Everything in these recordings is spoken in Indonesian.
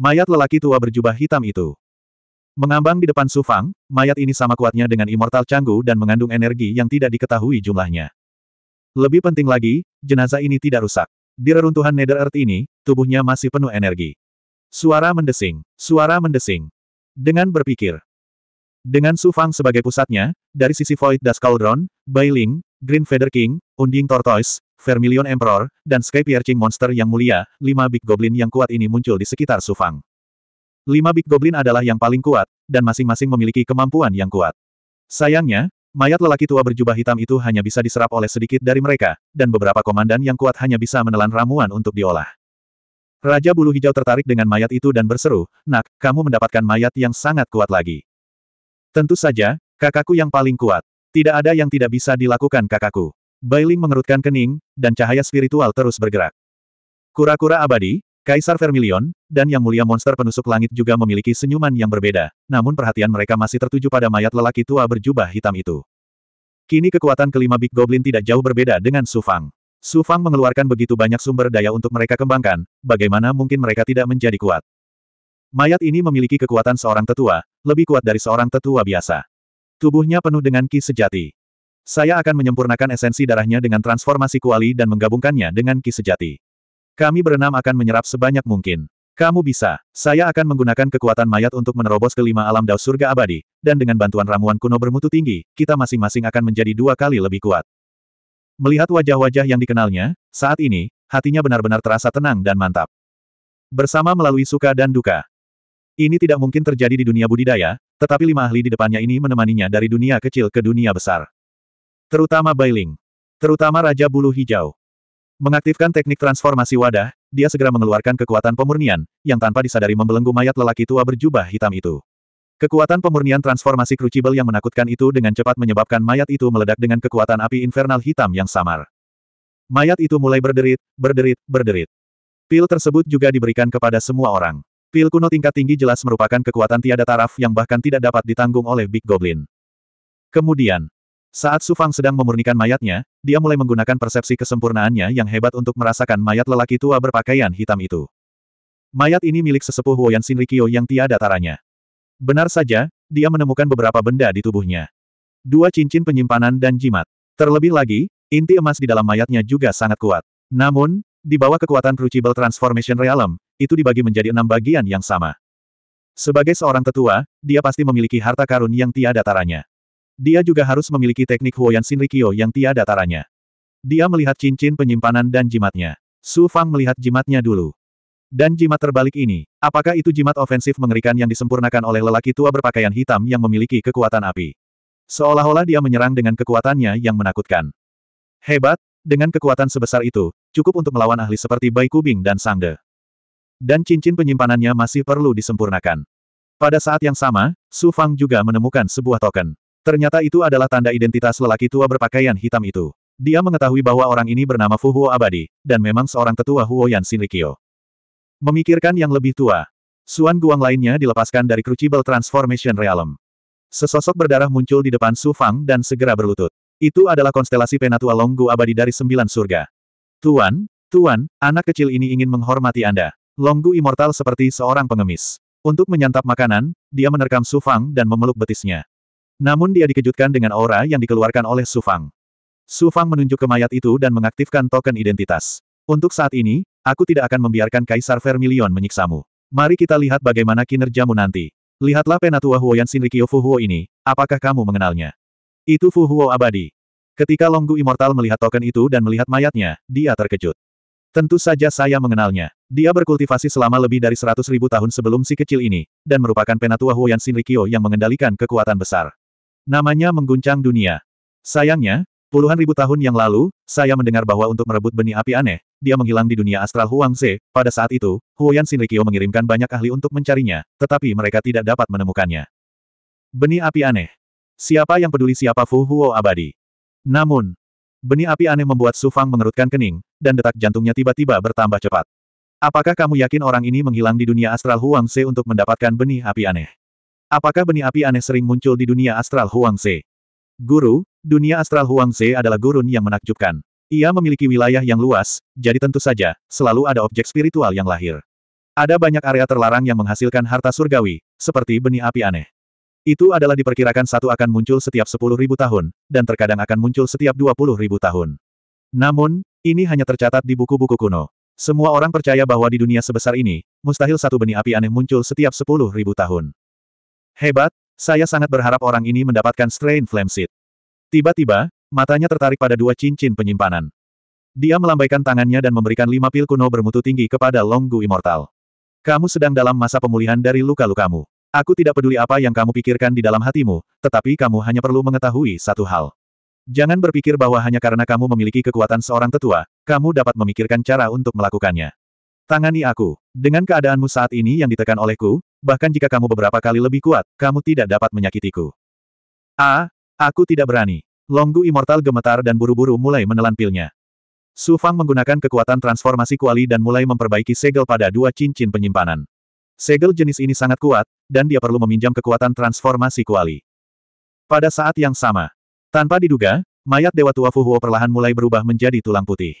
Mayat lelaki tua berjubah hitam itu. Mengambang di depan Sufang, mayat ini sama kuatnya dengan Immortal Canggu dan mengandung energi yang tidak diketahui jumlahnya. Lebih penting lagi, jenazah ini tidak rusak. Di reruntuhan Nether Earth ini, tubuhnya masih penuh energi. Suara mendesing, suara mendesing. Dengan berpikir. Dengan Sufang sebagai pusatnya, dari sisi Void Dust Cauldron, Bailing, Green Feather King, Unding Tortoise, Vermilion Emperor, dan Sky Piercing Monster yang mulia, lima Big Goblin yang kuat ini muncul di sekitar Sufang. Lima Big Goblin adalah yang paling kuat, dan masing-masing memiliki kemampuan yang kuat. Sayangnya, mayat lelaki tua berjubah hitam itu hanya bisa diserap oleh sedikit dari mereka, dan beberapa komandan yang kuat hanya bisa menelan ramuan untuk diolah. Raja Bulu Hijau tertarik dengan mayat itu dan berseru, Nak, kamu mendapatkan mayat yang sangat kuat lagi. Tentu saja, kakakku yang paling kuat. Tidak ada yang tidak bisa dilakukan kakakku. Bailing mengerutkan kening, dan cahaya spiritual terus bergerak. Kura-kura abadi, Kaisar Vermilion, dan Yang Mulia Monster Penusuk Langit juga memiliki senyuman yang berbeda, namun perhatian mereka masih tertuju pada mayat lelaki tua berjubah hitam itu. Kini kekuatan kelima Big Goblin tidak jauh berbeda dengan Su Fang. Su Fang mengeluarkan begitu banyak sumber daya untuk mereka kembangkan, bagaimana mungkin mereka tidak menjadi kuat. Mayat ini memiliki kekuatan seorang tetua, lebih kuat dari seorang tetua biasa. Tubuhnya penuh dengan ki sejati. Saya akan menyempurnakan esensi darahnya dengan transformasi kuali dan menggabungkannya dengan ki sejati. Kami berenam akan menyerap sebanyak mungkin. Kamu bisa. Saya akan menggunakan kekuatan mayat untuk menerobos kelima alam daus surga abadi, dan dengan bantuan ramuan kuno bermutu tinggi, kita masing-masing akan menjadi dua kali lebih kuat. Melihat wajah-wajah yang dikenalnya, saat ini, hatinya benar-benar terasa tenang dan mantap. Bersama melalui suka dan duka. Ini tidak mungkin terjadi di dunia budidaya, tetapi lima ahli di depannya ini menemaninya dari dunia kecil ke dunia besar. Terutama Bailing. Terutama Raja Bulu Hijau. Mengaktifkan teknik transformasi wadah, dia segera mengeluarkan kekuatan pemurnian, yang tanpa disadari membelenggu mayat lelaki tua berjubah hitam itu. Kekuatan pemurnian transformasi Crucible yang menakutkan itu dengan cepat menyebabkan mayat itu meledak dengan kekuatan api infernal hitam yang samar. Mayat itu mulai berderit, berderit, berderit. Pil tersebut juga diberikan kepada semua orang. Pil kuno tingkat tinggi jelas merupakan kekuatan tiada taraf yang bahkan tidak dapat ditanggung oleh Big Goblin. Kemudian, saat Su Fang sedang memurnikan mayatnya, dia mulai menggunakan persepsi kesempurnaannya yang hebat untuk merasakan mayat lelaki tua berpakaian hitam itu. Mayat ini milik sesepuh Huoyan Shinrikyo yang tiada taranya. Benar saja, dia menemukan beberapa benda di tubuhnya. Dua cincin penyimpanan dan jimat. Terlebih lagi, inti emas di dalam mayatnya juga sangat kuat. Namun, di bawah kekuatan Crucible Transformation Realm, itu dibagi menjadi enam bagian yang sama. Sebagai seorang tetua, dia pasti memiliki harta karun yang tiada taranya dia juga harus memiliki teknik Huoyan Shinrikyo yang tiada taranya. Dia melihat cincin penyimpanan dan jimatnya. Su Fang melihat jimatnya dulu. Dan jimat terbalik ini, apakah itu jimat ofensif mengerikan yang disempurnakan oleh lelaki tua berpakaian hitam yang memiliki kekuatan api? Seolah-olah dia menyerang dengan kekuatannya yang menakutkan. Hebat, dengan kekuatan sebesar itu, cukup untuk melawan ahli seperti Bai Kubing dan Sangde. Dan cincin penyimpanannya masih perlu disempurnakan. Pada saat yang sama, Su Fang juga menemukan sebuah token. Ternyata itu adalah tanda identitas lelaki tua berpakaian hitam itu. Dia mengetahui bahwa orang ini bernama Fuhuo Abadi, dan memang seorang tetua Huoyan Shinrikyo. Memikirkan yang lebih tua, Suan Guang lainnya dilepaskan dari Crucible Transformation Realm. Sesosok berdarah muncul di depan Su Fang dan segera berlutut. Itu adalah konstelasi penatua Longgu Abadi dari Sembilan Surga. Tuan, Tuan, anak kecil ini ingin menghormati Anda. Longgu immortal seperti seorang pengemis. Untuk menyantap makanan, dia menerkam Su Fang dan memeluk betisnya. Namun dia dikejutkan dengan aura yang dikeluarkan oleh Su Fang. Su Fang menunjuk ke mayat itu dan mengaktifkan token identitas. Untuk saat ini, aku tidak akan membiarkan Kaisar Vermilion menyiksamu. Mari kita lihat bagaimana kinerjamu nanti. Lihatlah Penatua Huoyan Fu Huo ini, apakah kamu mengenalnya? Itu Fu Huo abadi. Ketika Longgu Immortal melihat token itu dan melihat mayatnya, dia terkejut. Tentu saja saya mengenalnya. Dia berkultivasi selama lebih dari seratus ribu tahun sebelum si kecil ini, dan merupakan penatua Huoyan Sinrikyo yang mengendalikan kekuatan besar. Namanya mengguncang dunia. Sayangnya, puluhan ribu tahun yang lalu, saya mendengar bahwa untuk merebut benih api aneh, dia menghilang di dunia astral Huangze. Pada saat itu, Huoyan Shinrikyo mengirimkan banyak ahli untuk mencarinya, tetapi mereka tidak dapat menemukannya. Benih api aneh. Siapa yang peduli siapa Fu Huo abadi? Namun, benih api aneh membuat Su Fang mengerutkan kening, dan detak jantungnya tiba-tiba bertambah cepat. Apakah kamu yakin orang ini menghilang di dunia astral Huangze untuk mendapatkan benih api aneh? Apakah benih api aneh sering muncul di dunia astral Huang Huangze? Guru, dunia astral Huang Huangze adalah gurun yang menakjubkan. Ia memiliki wilayah yang luas, jadi tentu saja, selalu ada objek spiritual yang lahir. Ada banyak area terlarang yang menghasilkan harta surgawi, seperti benih api aneh. Itu adalah diperkirakan satu akan muncul setiap sepuluh ribu tahun, dan terkadang akan muncul setiap dua puluh ribu tahun. Namun, ini hanya tercatat di buku-buku kuno. Semua orang percaya bahwa di dunia sebesar ini, mustahil satu benih api aneh muncul setiap sepuluh ribu tahun. Hebat, saya sangat berharap orang ini mendapatkan Strain Flame Seed. Tiba-tiba, matanya tertarik pada dua cincin penyimpanan. Dia melambaikan tangannya dan memberikan lima pil kuno bermutu tinggi kepada Longgu Immortal. Kamu sedang dalam masa pemulihan dari luka-lukamu. Aku tidak peduli apa yang kamu pikirkan di dalam hatimu, tetapi kamu hanya perlu mengetahui satu hal. Jangan berpikir bahwa hanya karena kamu memiliki kekuatan seorang tetua, kamu dapat memikirkan cara untuk melakukannya. Tangani aku. Dengan keadaanmu saat ini yang ditekan olehku, bahkan jika kamu beberapa kali lebih kuat, kamu tidak dapat menyakitiku. A, aku tidak berani. Longgu Immortal gemetar dan buru-buru mulai menelan pilnya. Su Fang menggunakan kekuatan transformasi kuali dan mulai memperbaiki segel pada dua cincin penyimpanan. Segel jenis ini sangat kuat, dan dia perlu meminjam kekuatan transformasi kuali. Pada saat yang sama, tanpa diduga, mayat Dewa Tua Fuhuo perlahan mulai berubah menjadi tulang putih.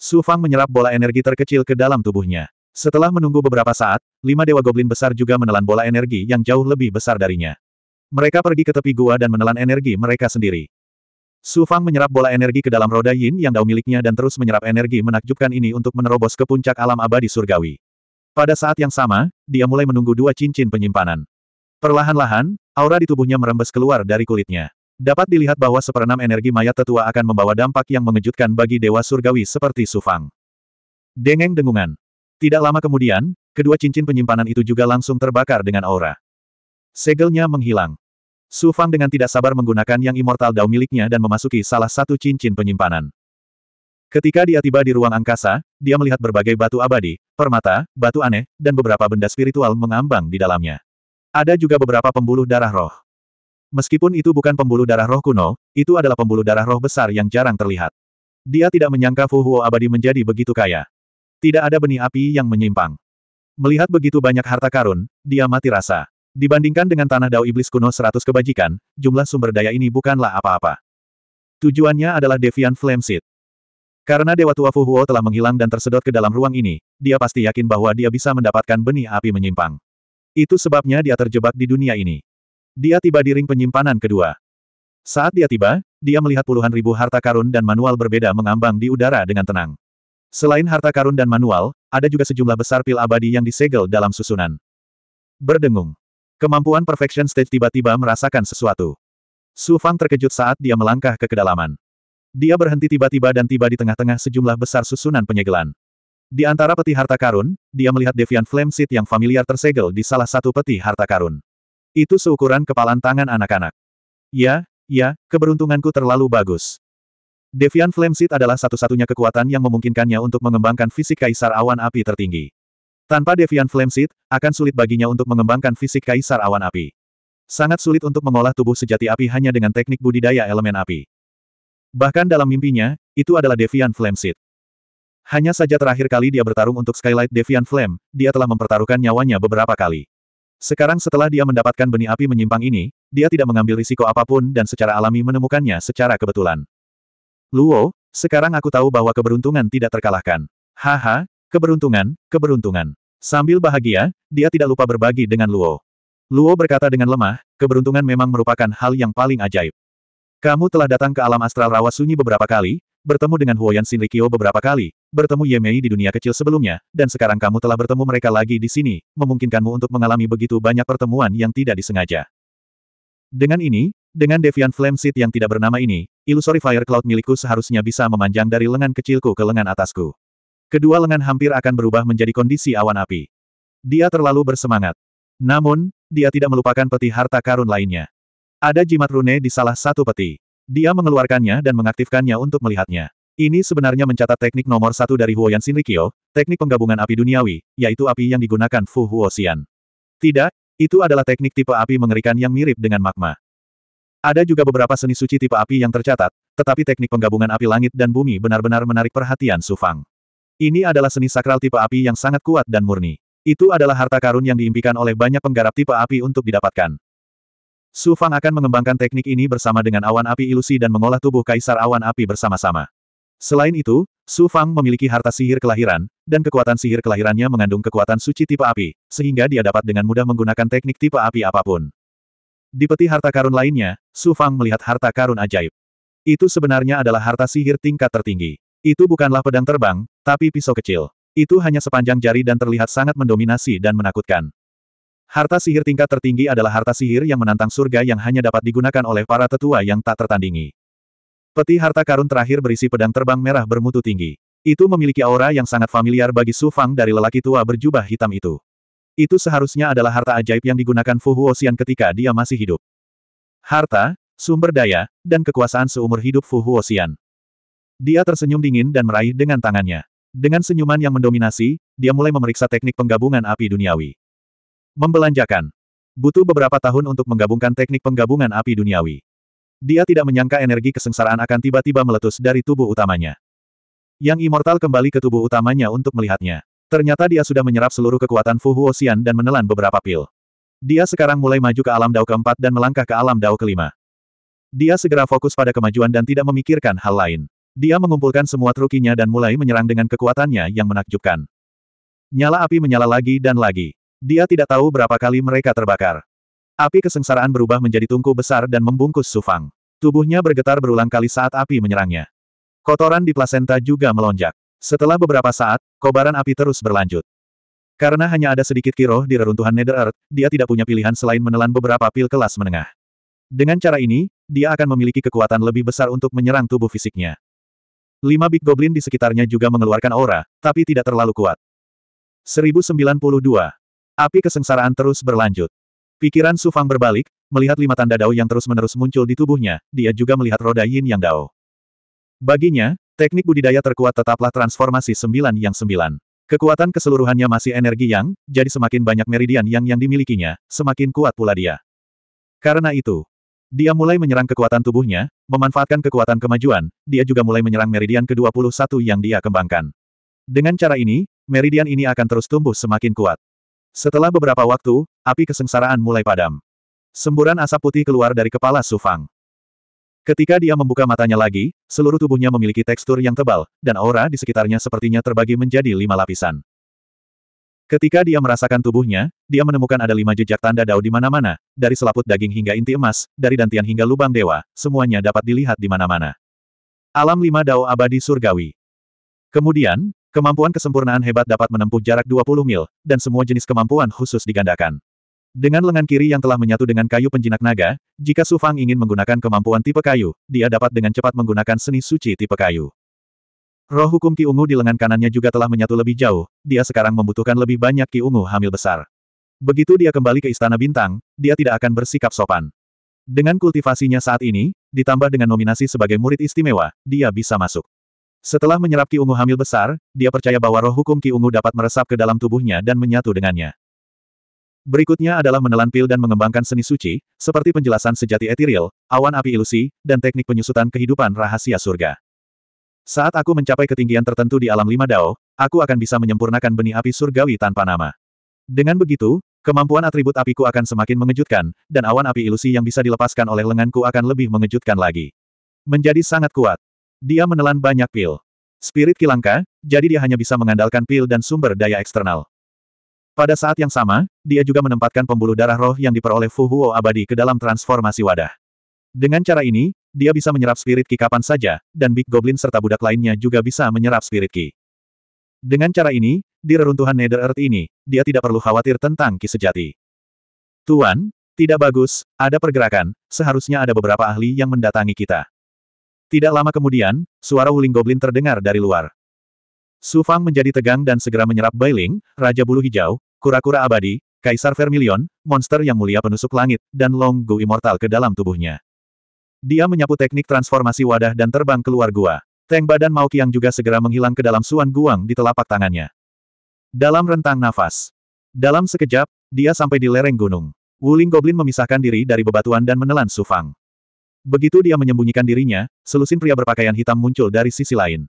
Su Fang menyerap bola energi terkecil ke dalam tubuhnya. Setelah menunggu beberapa saat, lima dewa goblin besar juga menelan bola energi yang jauh lebih besar darinya. Mereka pergi ke tepi gua dan menelan energi mereka sendiri. Su Fang menyerap bola energi ke dalam roda yin yang dao miliknya dan terus menyerap energi menakjubkan ini untuk menerobos ke puncak alam abadi surgawi. Pada saat yang sama, dia mulai menunggu dua cincin penyimpanan. Perlahan-lahan, aura di tubuhnya merembes keluar dari kulitnya. Dapat dilihat bahwa seperenam energi mayat tetua akan membawa dampak yang mengejutkan bagi dewa surgawi seperti Sufang. Dengeng dengungan. Tidak lama kemudian, kedua cincin penyimpanan itu juga langsung terbakar dengan aura. Segelnya menghilang. Sufang dengan tidak sabar menggunakan yang immortal dao miliknya dan memasuki salah satu cincin penyimpanan. Ketika dia tiba di ruang angkasa, dia melihat berbagai batu abadi, permata, batu aneh, dan beberapa benda spiritual mengambang di dalamnya. Ada juga beberapa pembuluh darah roh. Meskipun itu bukan pembuluh darah roh kuno, itu adalah pembuluh darah roh besar yang jarang terlihat. Dia tidak menyangka Fu Huo abadi menjadi begitu kaya. Tidak ada benih api yang menyimpang. Melihat begitu banyak harta karun, dia mati rasa. Dibandingkan dengan tanah dao iblis kuno seratus kebajikan, jumlah sumber daya ini bukanlah apa-apa. Tujuannya adalah Devian Flame Seed. Karena Dewa Tua Fu Huo telah menghilang dan tersedot ke dalam ruang ini, dia pasti yakin bahwa dia bisa mendapatkan benih api menyimpang. Itu sebabnya dia terjebak di dunia ini. Dia tiba di ring penyimpanan kedua. Saat dia tiba, dia melihat puluhan ribu harta karun dan manual berbeda mengambang di udara dengan tenang. Selain harta karun dan manual, ada juga sejumlah besar pil abadi yang disegel dalam susunan. Berdengung. Kemampuan Perfection Stage tiba-tiba merasakan sesuatu. Su Fang terkejut saat dia melangkah ke kedalaman. Dia berhenti tiba-tiba dan tiba di tengah-tengah sejumlah besar susunan penyegelan. Di antara peti harta karun, dia melihat Devian Flame Seed yang familiar tersegel di salah satu peti harta karun. Itu seukuran kepalan tangan anak-anak. Ya, ya, keberuntunganku terlalu bagus. Devian Flamesit adalah satu-satunya kekuatan yang memungkinkannya untuk mengembangkan fisik Kaisar Awan Api tertinggi. Tanpa Devian Flamesit, akan sulit baginya untuk mengembangkan fisik Kaisar Awan Api. Sangat sulit untuk mengolah tubuh sejati api hanya dengan teknik budidaya elemen api. Bahkan dalam mimpinya, itu adalah Devian Flamesit. Hanya saja terakhir kali dia bertarung untuk Skylight Devian Flame, dia telah mempertaruhkan nyawanya beberapa kali. Sekarang setelah dia mendapatkan benih api menyimpang ini, dia tidak mengambil risiko apapun dan secara alami menemukannya secara kebetulan. Luo, sekarang aku tahu bahwa keberuntungan tidak terkalahkan. Haha, keberuntungan, keberuntungan. Sambil bahagia, dia tidak lupa berbagi dengan Luo. Luo berkata dengan lemah, keberuntungan memang merupakan hal yang paling ajaib. Kamu telah datang ke alam astral rawa sunyi beberapa kali, bertemu dengan Huoyan Shinrikyo beberapa kali, bertemu Ye Mei di dunia kecil sebelumnya, dan sekarang kamu telah bertemu mereka lagi di sini, memungkinkanmu untuk mengalami begitu banyak pertemuan yang tidak disengaja. Dengan ini, dengan Devian Flame Seed yang tidak bernama ini, Illusory Fire Cloud milikku seharusnya bisa memanjang dari lengan kecilku ke lengan atasku. Kedua lengan hampir akan berubah menjadi kondisi awan api. Dia terlalu bersemangat. Namun, dia tidak melupakan peti harta karun lainnya. Ada jimat rune di salah satu peti. Dia mengeluarkannya dan mengaktifkannya untuk melihatnya. Ini sebenarnya mencatat teknik nomor satu dari Huoyan Shinrikyo, teknik penggabungan api duniawi, yaitu api yang digunakan Fu Huoxian. Tidak, itu adalah teknik tipe api mengerikan yang mirip dengan magma. Ada juga beberapa seni suci tipe api yang tercatat, tetapi teknik penggabungan api langit dan bumi benar-benar menarik perhatian Sufang. Ini adalah seni sakral tipe api yang sangat kuat dan murni. Itu adalah harta karun yang diimpikan oleh banyak penggarap tipe api untuk didapatkan. Su Fang akan mengembangkan teknik ini bersama dengan awan api ilusi dan mengolah tubuh kaisar awan api bersama-sama. Selain itu, Su Fang memiliki harta sihir kelahiran, dan kekuatan sihir kelahirannya mengandung kekuatan suci tipe api, sehingga dia dapat dengan mudah menggunakan teknik tipe api apapun. Di peti harta karun lainnya, Su Fang melihat harta karun ajaib. Itu sebenarnya adalah harta sihir tingkat tertinggi. Itu bukanlah pedang terbang, tapi pisau kecil. Itu hanya sepanjang jari dan terlihat sangat mendominasi dan menakutkan. Harta sihir tingkat tertinggi adalah harta sihir yang menantang surga yang hanya dapat digunakan oleh para tetua yang tak tertandingi. Peti harta karun terakhir berisi pedang terbang merah bermutu tinggi. Itu memiliki aura yang sangat familiar bagi Su Fang dari lelaki tua berjubah hitam itu. Itu seharusnya adalah harta ajaib yang digunakan Fu Huosian ketika dia masih hidup. Harta, sumber daya, dan kekuasaan seumur hidup Fu Huosian. Dia tersenyum dingin dan meraih dengan tangannya. Dengan senyuman yang mendominasi, dia mulai memeriksa teknik penggabungan api duniawi. Membelanjakan. Butuh beberapa tahun untuk menggabungkan teknik penggabungan api duniawi. Dia tidak menyangka energi kesengsaraan akan tiba-tiba meletus dari tubuh utamanya. Yang Immortal kembali ke tubuh utamanya untuk melihatnya. Ternyata dia sudah menyerap seluruh kekuatan Fu Huosian dan menelan beberapa pil. Dia sekarang mulai maju ke alam dao keempat dan melangkah ke alam dao kelima. Dia segera fokus pada kemajuan dan tidak memikirkan hal lain. Dia mengumpulkan semua trukinya dan mulai menyerang dengan kekuatannya yang menakjubkan. Nyala api menyala lagi dan lagi. Dia tidak tahu berapa kali mereka terbakar. Api kesengsaraan berubah menjadi tungku besar dan membungkus Sufang. Tubuhnya bergetar berulang kali saat api menyerangnya. Kotoran di plasenta juga melonjak. Setelah beberapa saat, kobaran api terus berlanjut. Karena hanya ada sedikit kiroh di reruntuhan Nether Earth, dia tidak punya pilihan selain menelan beberapa pil kelas menengah. Dengan cara ini, dia akan memiliki kekuatan lebih besar untuk menyerang tubuh fisiknya. Lima Big Goblin di sekitarnya juga mengeluarkan aura, tapi tidak terlalu kuat. 1092. Api kesengsaraan terus berlanjut. Pikiran Sufang berbalik, melihat lima tanda dao yang terus-menerus muncul di tubuhnya, dia juga melihat roda yin yang dao. Baginya, teknik budidaya terkuat tetaplah transformasi sembilan yang sembilan. Kekuatan keseluruhannya masih energi yang, jadi semakin banyak meridian yang yang dimilikinya, semakin kuat pula dia. Karena itu, dia mulai menyerang kekuatan tubuhnya, memanfaatkan kekuatan kemajuan, dia juga mulai menyerang meridian ke-21 yang dia kembangkan. Dengan cara ini, meridian ini akan terus tumbuh semakin kuat. Setelah beberapa waktu, api kesengsaraan mulai padam. Semburan asap putih keluar dari kepala Sufang. Ketika dia membuka matanya lagi, seluruh tubuhnya memiliki tekstur yang tebal, dan aura di sekitarnya sepertinya terbagi menjadi lima lapisan. Ketika dia merasakan tubuhnya, dia menemukan ada lima jejak tanda dao di mana-mana, dari selaput daging hingga inti emas, dari dantian hingga lubang dewa, semuanya dapat dilihat di mana-mana. Alam lima dao abadi surgawi. Kemudian, Kemampuan kesempurnaan hebat dapat menempuh jarak 20 mil, dan semua jenis kemampuan khusus digandakan. Dengan lengan kiri yang telah menyatu dengan kayu penjinak naga, jika Su Fang ingin menggunakan kemampuan tipe kayu, dia dapat dengan cepat menggunakan seni suci tipe kayu. Roh hukum Ki Ungu di lengan kanannya juga telah menyatu lebih jauh, dia sekarang membutuhkan lebih banyak Ki Ungu hamil besar. Begitu dia kembali ke Istana Bintang, dia tidak akan bersikap sopan. Dengan kultivasinya saat ini, ditambah dengan nominasi sebagai murid istimewa, dia bisa masuk. Setelah menyerap Ki Ungu hamil besar, dia percaya bahwa roh hukum Ki Ungu dapat meresap ke dalam tubuhnya dan menyatu dengannya. Berikutnya adalah menelan pil dan mengembangkan seni suci, seperti penjelasan sejati etiril, awan api ilusi, dan teknik penyusutan kehidupan rahasia surga. Saat aku mencapai ketinggian tertentu di alam lima dao, aku akan bisa menyempurnakan benih api surgawi tanpa nama. Dengan begitu, kemampuan atribut apiku akan semakin mengejutkan, dan awan api ilusi yang bisa dilepaskan oleh lenganku akan lebih mengejutkan lagi. Menjadi sangat kuat. Dia menelan banyak pil. Spirit kilangka, jadi dia hanya bisa mengandalkan pil dan sumber daya eksternal. Pada saat yang sama, dia juga menempatkan pembuluh darah roh yang diperoleh Fu Huo abadi ke dalam transformasi wadah. Dengan cara ini, dia bisa menyerap spirit ki kapan saja, dan Big Goblin serta budak lainnya juga bisa menyerap spirit ki. Dengan cara ini, di reruntuhan Nether Earth ini, dia tidak perlu khawatir tentang ki sejati. Tuan, tidak bagus, ada pergerakan, seharusnya ada beberapa ahli yang mendatangi kita. Tidak lama kemudian, suara wuling goblin terdengar dari luar. Su Fang menjadi tegang dan segera menyerap Bailing, Raja Bulu Hijau, Kura-Kura Abadi, Kaisar Vermilion, monster yang mulia penusuk langit, dan Long Gu Immortal ke dalam tubuhnya. Dia menyapu teknik transformasi wadah dan terbang keluar gua. Teng badan Mao Qiang juga segera menghilang ke dalam suan guang di telapak tangannya. Dalam rentang nafas. Dalam sekejap, dia sampai di lereng gunung. Wuling Goblin memisahkan diri dari bebatuan dan menelan Su Fang. Begitu dia menyembunyikan dirinya, selusin pria berpakaian hitam muncul dari sisi lain.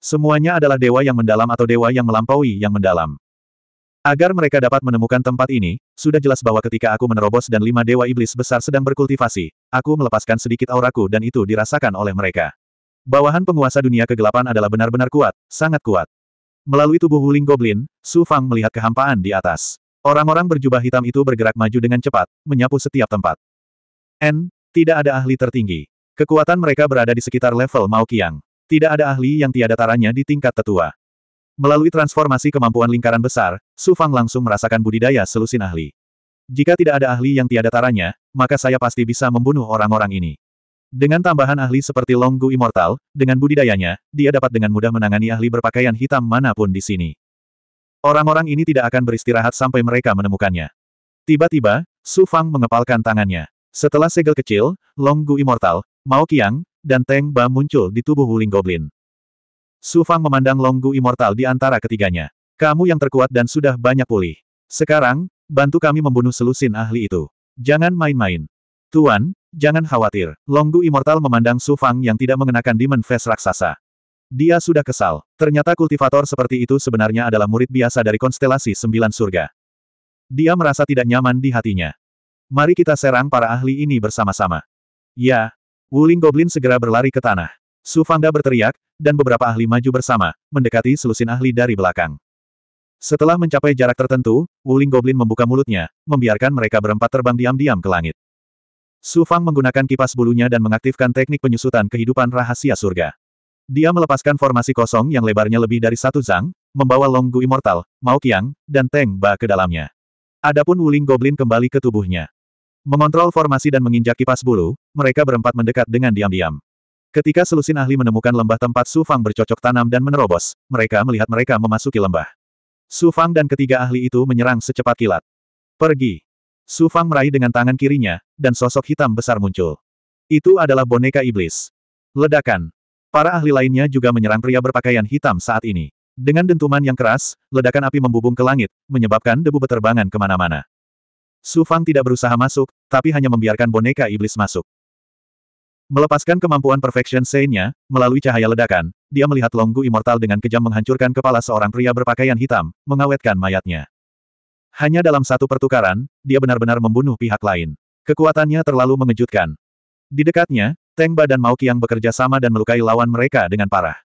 Semuanya adalah dewa yang mendalam atau dewa yang melampaui yang mendalam. Agar mereka dapat menemukan tempat ini, sudah jelas bahwa ketika aku menerobos dan lima dewa iblis besar sedang berkultivasi, aku melepaskan sedikit auraku dan itu dirasakan oleh mereka. Bawahan penguasa dunia kegelapan adalah benar-benar kuat, sangat kuat. Melalui tubuh Wuling Goblin, Su Fang melihat kehampaan di atas. Orang-orang berjubah hitam itu bergerak maju dengan cepat, menyapu setiap tempat. N, tidak ada ahli tertinggi. Kekuatan mereka berada di sekitar level Mao Qiang. Tidak ada ahli yang tiada taranya di tingkat tetua. Melalui transformasi kemampuan lingkaran besar, Su Fang langsung merasakan budidaya selusin ahli. Jika tidak ada ahli yang tiada taranya, maka saya pasti bisa membunuh orang-orang ini. Dengan tambahan ahli seperti Longgu Immortal, dengan budidayanya, dia dapat dengan mudah menangani ahli berpakaian hitam manapun di sini. Orang-orang ini tidak akan beristirahat sampai mereka menemukannya. Tiba-tiba, Su Fang mengepalkan tangannya. Setelah segel kecil, Long Gu Immortal, Mao Qiang, dan Teng Ba muncul di tubuh Wuling Goblin. Su Fang memandang Long Gu Immortal di antara ketiganya. Kamu yang terkuat dan sudah banyak pulih. Sekarang, bantu kami membunuh selusin ahli itu. Jangan main-main. Tuan, jangan khawatir. Long Gu Immortal memandang Su Fang yang tidak mengenakan Demon Face raksasa. Dia sudah kesal. Ternyata kultivator seperti itu sebenarnya adalah murid biasa dari konstelasi Sembilan Surga. Dia merasa tidak nyaman di hatinya. Mari kita serang para ahli ini bersama-sama. Ya. Wuling Goblin segera berlari ke tanah. Su Fangda berteriak, dan beberapa ahli maju bersama, mendekati selusin ahli dari belakang. Setelah mencapai jarak tertentu, Wuling Goblin membuka mulutnya, membiarkan mereka berempat terbang diam-diam ke langit. Sufang menggunakan kipas bulunya dan mengaktifkan teknik penyusutan kehidupan rahasia surga. Dia melepaskan formasi kosong yang lebarnya lebih dari satu zang, membawa Longgu Immortal, Mao Qiang, dan Teng Ba ke dalamnya. Adapun Wuling Goblin kembali ke tubuhnya. Mengontrol formasi dan menginjak kipas bulu, mereka berempat mendekat dengan diam-diam. Ketika selusin ahli menemukan lembah tempat Su Fang bercocok tanam dan menerobos, mereka melihat mereka memasuki lembah. Su Fang dan ketiga ahli itu menyerang secepat kilat. Pergi! Su Fang meraih dengan tangan kirinya, dan sosok hitam besar muncul. Itu adalah boneka iblis. Ledakan! Para ahli lainnya juga menyerang pria berpakaian hitam saat ini. Dengan dentuman yang keras, ledakan api membubung ke langit, menyebabkan debu beterbangan kemana-mana. Su Fang tidak berusaha masuk, tapi hanya membiarkan boneka iblis masuk. Melepaskan kemampuan Perfection saint melalui cahaya ledakan, dia melihat Longgu Immortal dengan kejam menghancurkan kepala seorang pria berpakaian hitam, mengawetkan mayatnya. Hanya dalam satu pertukaran, dia benar-benar membunuh pihak lain. Kekuatannya terlalu mengejutkan. Di dekatnya, Teng dan Mao yang bekerja sama dan melukai lawan mereka dengan parah.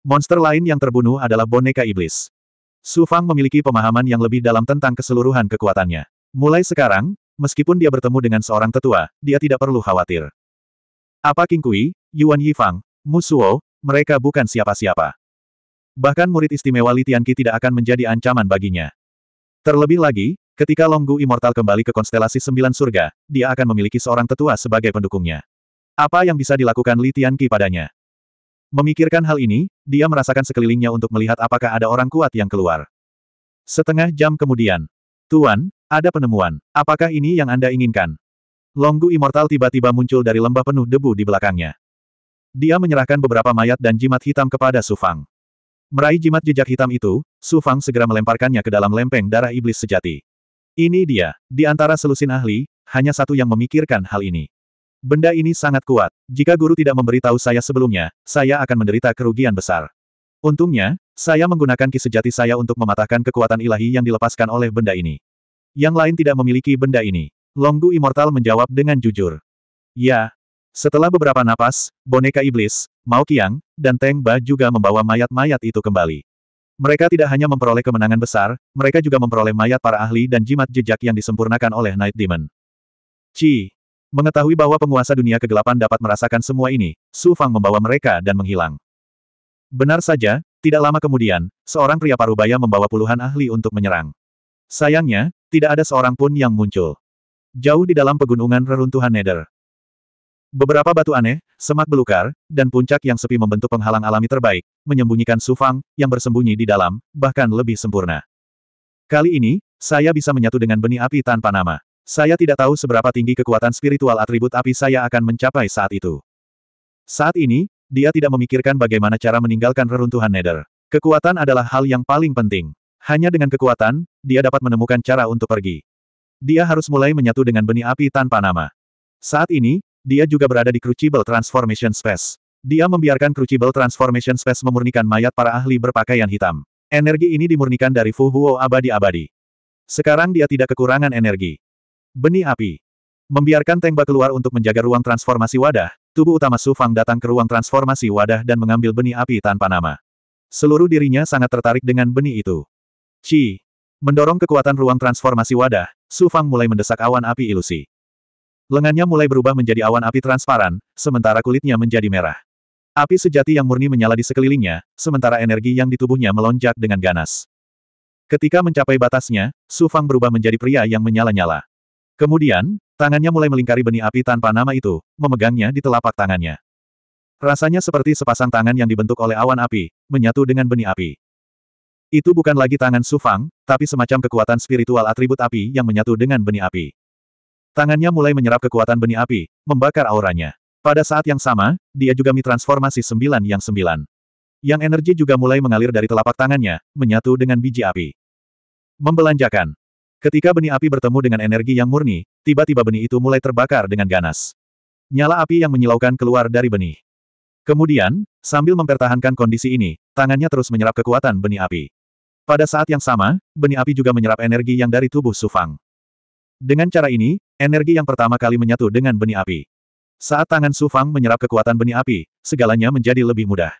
Monster lain yang terbunuh adalah boneka iblis. Su Fang memiliki pemahaman yang lebih dalam tentang keseluruhan kekuatannya. Mulai sekarang, meskipun dia bertemu dengan seorang tetua, dia tidak perlu khawatir. Apa King Kui, Yuan Yifang, Musuo, mereka bukan siapa-siapa. Bahkan murid istimewa Li Tianqi tidak akan menjadi ancaman baginya. Terlebih lagi, ketika Longgu Immortal kembali ke konstelasi Sembilan Surga, dia akan memiliki seorang tetua sebagai pendukungnya. Apa yang bisa dilakukan Li Tianqi padanya? Memikirkan hal ini, dia merasakan sekelilingnya untuk melihat apakah ada orang kuat yang keluar. Setengah jam kemudian, Tuan, ada penemuan. Apakah ini yang Anda inginkan? Longgu Immortal tiba-tiba muncul dari lembah penuh debu di belakangnya. Dia menyerahkan beberapa mayat dan jimat hitam kepada Sufang. Meraih jimat jejak hitam itu, Sufang segera melemparkannya ke dalam lempeng darah iblis sejati. Ini dia, di antara selusin ahli, hanya satu yang memikirkan hal ini. Benda ini sangat kuat. Jika guru tidak memberitahu saya sebelumnya, saya akan menderita kerugian besar. Untungnya, saya menggunakan ki sejati saya untuk mematahkan kekuatan ilahi yang dilepaskan oleh benda ini. Yang lain tidak memiliki benda ini. Longgu Immortal menjawab dengan jujur. Ya. Setelah beberapa napas, boneka iblis, Mao Qiang, dan Teng Ba juga membawa mayat-mayat itu kembali. Mereka tidak hanya memperoleh kemenangan besar, mereka juga memperoleh mayat para ahli dan jimat jejak yang disempurnakan oleh Night Demon. Ci. Mengetahui bahwa penguasa dunia kegelapan dapat merasakan semua ini, Su Fang membawa mereka dan menghilang. Benar saja, tidak lama kemudian, seorang pria parubaya membawa puluhan ahli untuk menyerang. Sayangnya, tidak ada seorang pun yang muncul. Jauh di dalam pegunungan reruntuhan Nether. Beberapa batu aneh, semak belukar, dan puncak yang sepi membentuk penghalang alami terbaik, menyembunyikan Sufang, yang bersembunyi di dalam, bahkan lebih sempurna. Kali ini, saya bisa menyatu dengan benih api tanpa nama. Saya tidak tahu seberapa tinggi kekuatan spiritual atribut api saya akan mencapai saat itu. Saat ini, dia tidak memikirkan bagaimana cara meninggalkan reruntuhan Nether. Kekuatan adalah hal yang paling penting. Hanya dengan kekuatan, dia dapat menemukan cara untuk pergi. Dia harus mulai menyatu dengan benih api tanpa nama. Saat ini, dia juga berada di Crucible Transformation Space. Dia membiarkan Crucible Transformation Space memurnikan mayat para ahli berpakaian hitam. Energi ini dimurnikan dari Fuhuo abadi-abadi. Sekarang dia tidak kekurangan energi. Benih api. Membiarkan Tengba keluar untuk menjaga ruang transformasi wadah, tubuh utama Su Fang datang ke ruang transformasi wadah dan mengambil benih api tanpa nama. Seluruh dirinya sangat tertarik dengan benih itu. Ci. Mendorong kekuatan ruang transformasi wadah, Su Fang mulai mendesak awan api ilusi. Lengannya mulai berubah menjadi awan api transparan, sementara kulitnya menjadi merah. Api sejati yang murni menyala di sekelilingnya, sementara energi yang di tubuhnya melonjak dengan ganas. Ketika mencapai batasnya, Su Fang berubah menjadi pria yang menyala-nyala. Kemudian, tangannya mulai melingkari benih api tanpa nama itu, memegangnya di telapak tangannya. Rasanya seperti sepasang tangan yang dibentuk oleh awan api, menyatu dengan benih api. Itu bukan lagi tangan Sufang, tapi semacam kekuatan spiritual atribut api yang menyatu dengan benih api. Tangannya mulai menyerap kekuatan benih api, membakar auranya. Pada saat yang sama, dia juga mitransformasi sembilan yang sembilan. Yang energi juga mulai mengalir dari telapak tangannya, menyatu dengan biji api. Membelanjakan. Ketika benih api bertemu dengan energi yang murni, tiba-tiba benih itu mulai terbakar dengan ganas. Nyala api yang menyilaukan keluar dari benih. Kemudian, sambil mempertahankan kondisi ini, tangannya terus menyerap kekuatan benih api. Pada saat yang sama, benih api juga menyerap energi yang dari tubuh Sufang. Dengan cara ini, energi yang pertama kali menyatu dengan benih api. Saat tangan Sufang menyerap kekuatan benih api, segalanya menjadi lebih mudah.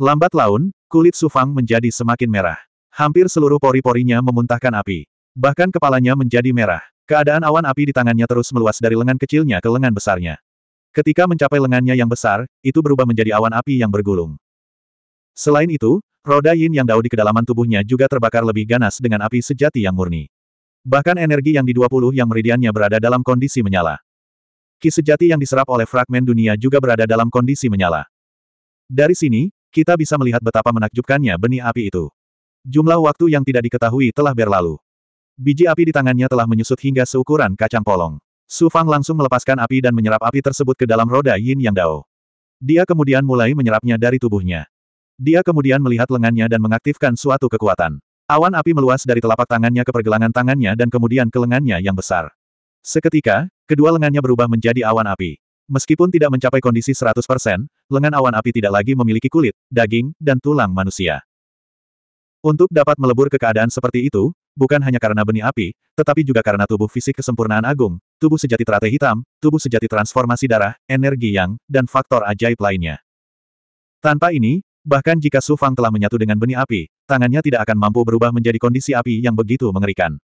Lambat laun, kulit Sufang menjadi semakin merah. Hampir seluruh pori-porinya memuntahkan api. Bahkan kepalanya menjadi merah. Keadaan awan api di tangannya terus meluas dari lengan kecilnya ke lengan besarnya. Ketika mencapai lengannya yang besar, itu berubah menjadi awan api yang bergulung. Selain itu, roda yin yang dao di kedalaman tubuhnya juga terbakar lebih ganas dengan api sejati yang murni. Bahkan energi yang di 20 yang meridiannya berada dalam kondisi menyala. Ki sejati yang diserap oleh fragmen dunia juga berada dalam kondisi menyala. Dari sini, kita bisa melihat betapa menakjubkannya benih api itu. Jumlah waktu yang tidak diketahui telah berlalu. Biji api di tangannya telah menyusut hingga seukuran kacang polong. Su Fang langsung melepaskan api dan menyerap api tersebut ke dalam roda yin yang dao. Dia kemudian mulai menyerapnya dari tubuhnya. Dia kemudian melihat lengannya dan mengaktifkan suatu kekuatan. Awan api meluas dari telapak tangannya ke pergelangan tangannya dan kemudian ke lengannya yang besar. Seketika, kedua lengannya berubah menjadi awan api. Meskipun tidak mencapai kondisi 100%, lengan awan api tidak lagi memiliki kulit, daging, dan tulang manusia. Untuk dapat melebur ke keadaan seperti itu, bukan hanya karena benih api, tetapi juga karena tubuh fisik kesempurnaan agung, tubuh sejati teratai hitam, tubuh sejati transformasi darah, energi yang, dan faktor ajaib lainnya. Tanpa ini, Bahkan jika Su Fang telah menyatu dengan benih api, tangannya tidak akan mampu berubah menjadi kondisi api yang begitu mengerikan.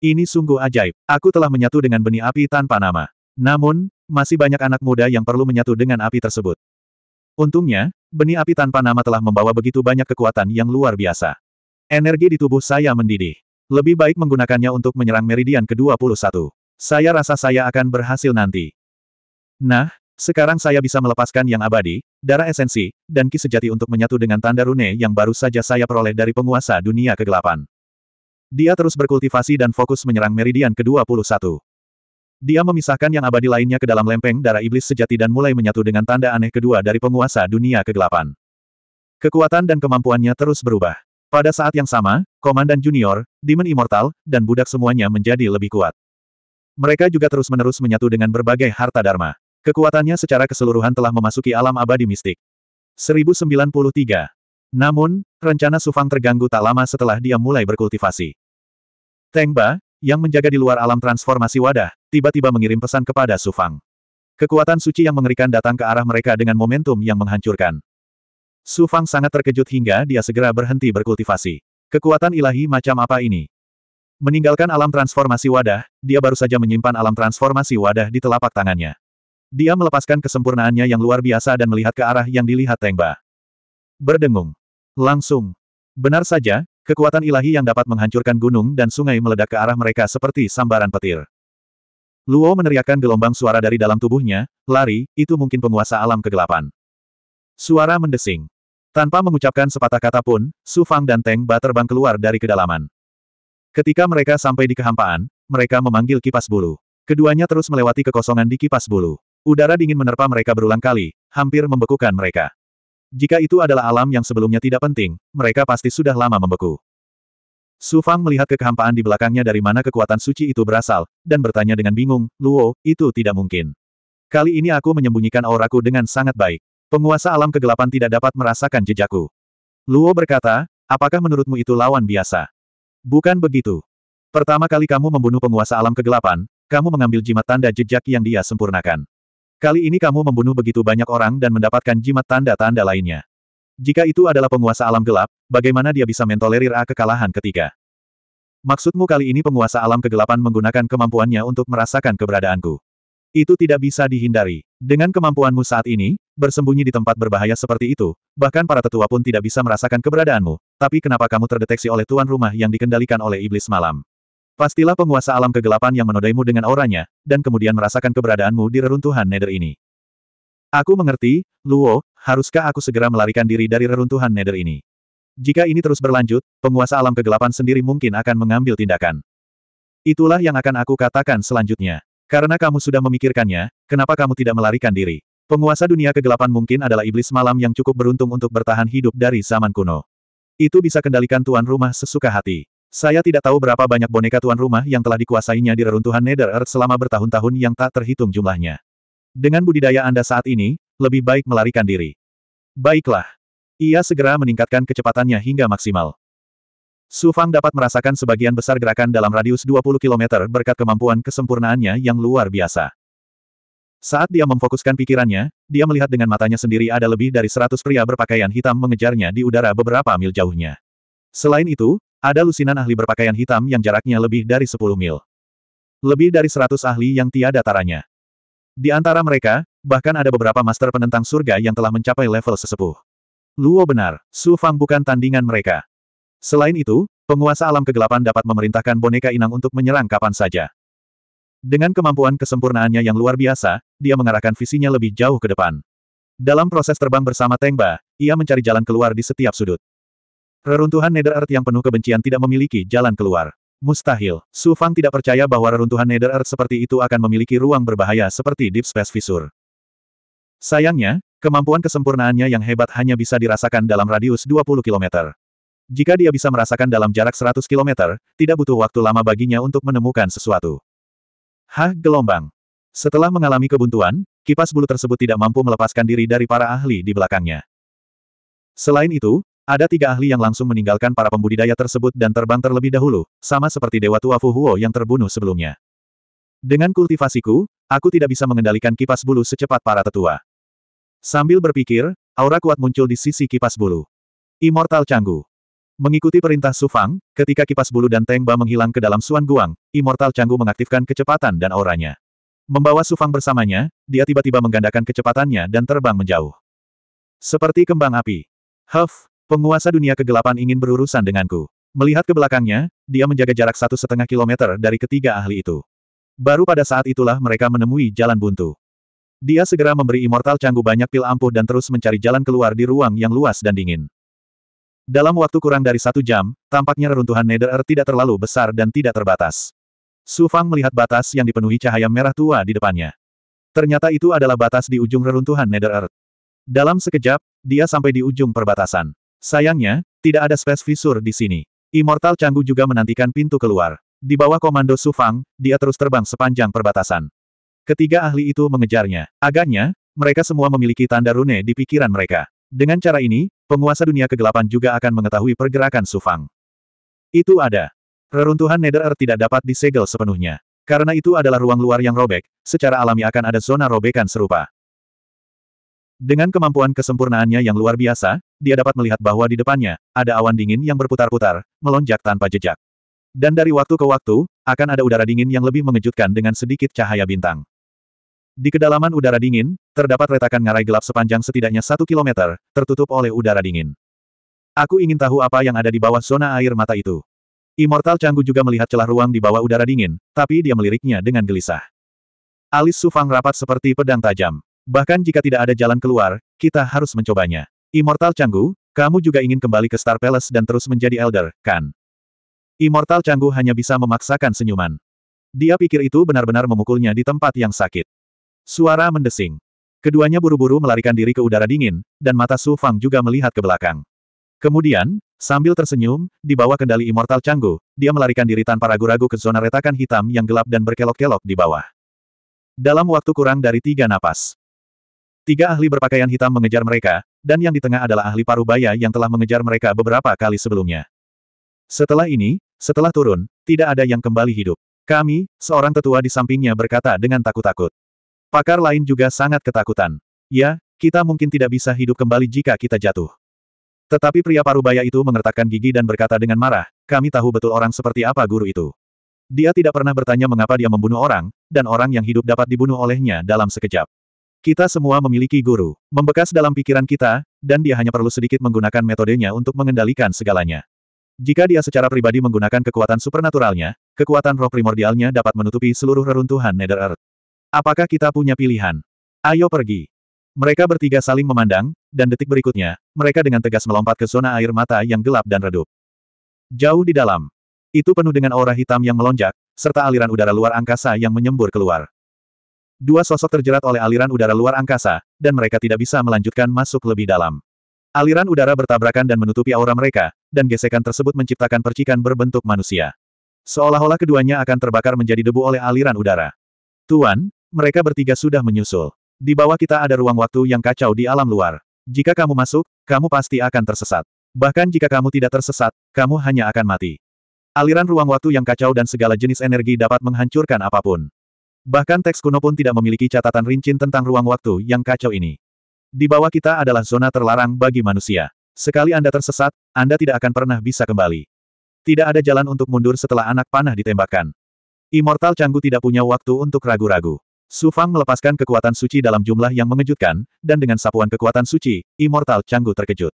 Ini sungguh ajaib. Aku telah menyatu dengan benih api tanpa nama. Namun, masih banyak anak muda yang perlu menyatu dengan api tersebut. Untungnya, benih api tanpa nama telah membawa begitu banyak kekuatan yang luar biasa. Energi di tubuh saya mendidih. Lebih baik menggunakannya untuk menyerang meridian ke-21. Saya rasa saya akan berhasil nanti. Nah, sekarang saya bisa melepaskan yang abadi, darah esensi, dan ki sejati untuk menyatu dengan tanda rune yang baru saja saya peroleh dari penguasa dunia kegelapan. Dia terus berkultivasi dan fokus menyerang meridian ke-21. Dia memisahkan yang abadi lainnya ke dalam lempeng darah iblis sejati dan mulai menyatu dengan tanda aneh kedua dari penguasa dunia kegelapan. Kekuatan dan kemampuannya terus berubah. Pada saat yang sama, Komandan Junior, Demon Immortal, dan budak semuanya menjadi lebih kuat. Mereka juga terus-menerus menyatu dengan berbagai harta dharma. Kekuatannya secara keseluruhan telah memasuki alam abadi mistik. 1093. Namun, rencana Sufang terganggu tak lama setelah dia mulai berkultivasi. Tengba, yang menjaga di luar alam transformasi wadah, tiba-tiba mengirim pesan kepada Sufang. Kekuatan suci yang mengerikan datang ke arah mereka dengan momentum yang menghancurkan. Sufang sangat terkejut hingga dia segera berhenti berkultivasi. Kekuatan ilahi macam apa ini? Meninggalkan alam transformasi wadah, dia baru saja menyimpan alam transformasi wadah di telapak tangannya. Dia melepaskan kesempurnaannya yang luar biasa dan melihat ke arah yang dilihat Tengba. Berdengung. Langsung. Benar saja, kekuatan ilahi yang dapat menghancurkan gunung dan sungai meledak ke arah mereka seperti sambaran petir. Luo meneriakkan gelombang suara dari dalam tubuhnya, lari, itu mungkin penguasa alam kegelapan. Suara mendesing. Tanpa mengucapkan sepatah kata pun, Su Fang dan Teng Ba terbang keluar dari kedalaman. Ketika mereka sampai di kehampaan, mereka memanggil kipas bulu. Keduanya terus melewati kekosongan di kipas bulu. Udara dingin menerpa mereka berulang kali, hampir membekukan mereka. Jika itu adalah alam yang sebelumnya tidak penting, mereka pasti sudah lama membeku. Su Fang melihat kekehampaan di belakangnya dari mana kekuatan suci itu berasal, dan bertanya dengan bingung, Luo, itu tidak mungkin. Kali ini aku menyembunyikan auraku dengan sangat baik. Penguasa alam kegelapan tidak dapat merasakan jejakku. Luo berkata, apakah menurutmu itu lawan biasa? Bukan begitu. Pertama kali kamu membunuh penguasa alam kegelapan, kamu mengambil jimat tanda jejak yang dia sempurnakan. Kali ini kamu membunuh begitu banyak orang dan mendapatkan jimat tanda-tanda lainnya. Jika itu adalah penguasa alam gelap, bagaimana dia bisa mentolerir A kekalahan ketiga? Maksudmu kali ini penguasa alam kegelapan menggunakan kemampuannya untuk merasakan keberadaanku. Itu tidak bisa dihindari. Dengan kemampuanmu saat ini, bersembunyi di tempat berbahaya seperti itu, bahkan para tetua pun tidak bisa merasakan keberadaanmu, tapi kenapa kamu terdeteksi oleh tuan rumah yang dikendalikan oleh iblis malam? Pastilah penguasa alam kegelapan yang menodaimu dengan auranya, dan kemudian merasakan keberadaanmu di reruntuhan nether ini. Aku mengerti, Luo, haruskah aku segera melarikan diri dari reruntuhan nether ini? Jika ini terus berlanjut, penguasa alam kegelapan sendiri mungkin akan mengambil tindakan. Itulah yang akan aku katakan selanjutnya. Karena kamu sudah memikirkannya, kenapa kamu tidak melarikan diri? Penguasa dunia kegelapan mungkin adalah iblis malam yang cukup beruntung untuk bertahan hidup dari zaman kuno. Itu bisa kendalikan tuan rumah sesuka hati. Saya tidak tahu berapa banyak boneka tuan rumah yang telah dikuasainya di reruntuhan Nether Earth selama bertahun-tahun yang tak terhitung jumlahnya. Dengan budidaya Anda saat ini, lebih baik melarikan diri. Baiklah. Ia segera meningkatkan kecepatannya hingga maksimal. Su Fang dapat merasakan sebagian besar gerakan dalam radius 20 km berkat kemampuan kesempurnaannya yang luar biasa. Saat dia memfokuskan pikirannya, dia melihat dengan matanya sendiri ada lebih dari 100 pria berpakaian hitam mengejarnya di udara beberapa mil jauhnya. Selain itu, ada lusinan ahli berpakaian hitam yang jaraknya lebih dari 10 mil. Lebih dari 100 ahli yang tiada taranya. Di antara mereka, bahkan ada beberapa master penentang surga yang telah mencapai level sesepuh. Luo benar, Su Fang bukan tandingan mereka. Selain itu, penguasa alam kegelapan dapat memerintahkan boneka inang untuk menyerang kapan saja. Dengan kemampuan kesempurnaannya yang luar biasa, dia mengarahkan visinya lebih jauh ke depan. Dalam proses terbang bersama Tengba, ia mencari jalan keluar di setiap sudut. Reruntuhan Nether Earth yang penuh kebencian tidak memiliki jalan keluar. Mustahil. Su Fang tidak percaya bahwa reruntuhan Nether Earth seperti itu akan memiliki ruang berbahaya seperti Deep Space Fissure. Sayangnya, kemampuan kesempurnaannya yang hebat hanya bisa dirasakan dalam radius 20 km. Jika dia bisa merasakan dalam jarak 100 km, tidak butuh waktu lama baginya untuk menemukan sesuatu. Hah, gelombang. Setelah mengalami kebuntuan, kipas bulu tersebut tidak mampu melepaskan diri dari para ahli di belakangnya. Selain itu, ada tiga ahli yang langsung meninggalkan para pembudidaya tersebut dan terbang terlebih dahulu, sama seperti Dewa Tua Fu Huo yang terbunuh sebelumnya. Dengan kultivasiku, aku tidak bisa mengendalikan kipas bulu secepat para tetua. Sambil berpikir, aura kuat muncul di sisi kipas bulu. Immortal Canggu. Mengikuti perintah Sufang, ketika kipas bulu dan Tengba menghilang ke dalam Suan Guang, Immortal Canggu mengaktifkan kecepatan dan auranya. Membawa Sufang bersamanya, dia tiba-tiba menggandakan kecepatannya dan terbang menjauh. Seperti kembang api. Huff, Penguasa dunia kegelapan ingin berurusan denganku. Melihat ke belakangnya, dia menjaga jarak satu setengah kilometer dari ketiga ahli itu. Baru pada saat itulah mereka menemui jalan buntu. Dia segera memberi Immortal Canggu banyak pil ampuh dan terus mencari jalan keluar di ruang yang luas dan dingin. Dalam waktu kurang dari satu jam, tampaknya reruntuhan Nether Earth tidak terlalu besar dan tidak terbatas. Su Fang melihat batas yang dipenuhi cahaya merah tua di depannya. Ternyata itu adalah batas di ujung reruntuhan Nether Earth. Dalam sekejap, dia sampai di ujung perbatasan. Sayangnya, tidak ada space visur di sini. Immortal Canggu juga menantikan pintu keluar. Di bawah komando Su Fang, dia terus terbang sepanjang perbatasan. Ketiga ahli itu mengejarnya. Agaknya, mereka semua memiliki tanda rune di pikiran mereka. Dengan cara ini, penguasa dunia kegelapan juga akan mengetahui pergerakan Su Fang. Itu ada. Reruntuhan Nether Earth tidak dapat disegel sepenuhnya. Karena itu adalah ruang luar yang robek, secara alami akan ada zona robekan serupa. Dengan kemampuan kesempurnaannya yang luar biasa, dia dapat melihat bahwa di depannya, ada awan dingin yang berputar-putar, melonjak tanpa jejak. Dan dari waktu ke waktu, akan ada udara dingin yang lebih mengejutkan dengan sedikit cahaya bintang. Di kedalaman udara dingin, terdapat retakan ngarai gelap sepanjang setidaknya satu kilometer, tertutup oleh udara dingin. Aku ingin tahu apa yang ada di bawah zona air mata itu. Immortal Canggu juga melihat celah ruang di bawah udara dingin, tapi dia meliriknya dengan gelisah. Alis Sufang rapat seperti pedang tajam. Bahkan jika tidak ada jalan keluar, kita harus mencobanya. Immortal Canggu, kamu juga ingin kembali ke Star Palace dan terus menjadi Elder, kan? Immortal Canggu hanya bisa memaksakan senyuman. Dia pikir itu benar-benar memukulnya di tempat yang sakit. Suara mendesing. Keduanya buru-buru melarikan diri ke udara dingin, dan mata Su Fang juga melihat ke belakang. Kemudian, sambil tersenyum, di bawah kendali Immortal Canggu, dia melarikan diri tanpa ragu-ragu ke zona retakan hitam yang gelap dan berkelok-kelok di bawah. Dalam waktu kurang dari tiga napas, Tiga ahli berpakaian hitam mengejar mereka, dan yang di tengah adalah ahli parubaya yang telah mengejar mereka beberapa kali sebelumnya. Setelah ini, setelah turun, tidak ada yang kembali hidup. Kami, seorang tetua di sampingnya berkata dengan takut-takut. Pakar lain juga sangat ketakutan. Ya, kita mungkin tidak bisa hidup kembali jika kita jatuh. Tetapi pria parubaya itu mengertakkan gigi dan berkata dengan marah, kami tahu betul orang seperti apa guru itu. Dia tidak pernah bertanya mengapa dia membunuh orang, dan orang yang hidup dapat dibunuh olehnya dalam sekejap. Kita semua memiliki guru, membekas dalam pikiran kita, dan dia hanya perlu sedikit menggunakan metodenya untuk mengendalikan segalanya. Jika dia secara pribadi menggunakan kekuatan supernaturalnya, kekuatan roh primordialnya dapat menutupi seluruh reruntuhan Nether Earth. Apakah kita punya pilihan? Ayo pergi. Mereka bertiga saling memandang, dan detik berikutnya, mereka dengan tegas melompat ke zona air mata yang gelap dan redup. Jauh di dalam. Itu penuh dengan aura hitam yang melonjak, serta aliran udara luar angkasa yang menyembur keluar. Dua sosok terjerat oleh aliran udara luar angkasa, dan mereka tidak bisa melanjutkan masuk lebih dalam. Aliran udara bertabrakan dan menutupi aura mereka, dan gesekan tersebut menciptakan percikan berbentuk manusia. Seolah-olah keduanya akan terbakar menjadi debu oleh aliran udara. Tuan, mereka bertiga sudah menyusul. Di bawah kita ada ruang waktu yang kacau di alam luar. Jika kamu masuk, kamu pasti akan tersesat. Bahkan jika kamu tidak tersesat, kamu hanya akan mati. Aliran ruang waktu yang kacau dan segala jenis energi dapat menghancurkan apapun. Bahkan teks kuno pun tidak memiliki catatan rinci tentang ruang waktu yang kacau ini. Di bawah kita adalah zona terlarang bagi manusia. Sekali Anda tersesat, Anda tidak akan pernah bisa kembali. Tidak ada jalan untuk mundur setelah anak panah ditembakkan. Immortal Canggu tidak punya waktu untuk ragu-ragu. Su Fang melepaskan kekuatan suci dalam jumlah yang mengejutkan, dan dengan sapuan kekuatan suci, Immortal Canggu terkejut.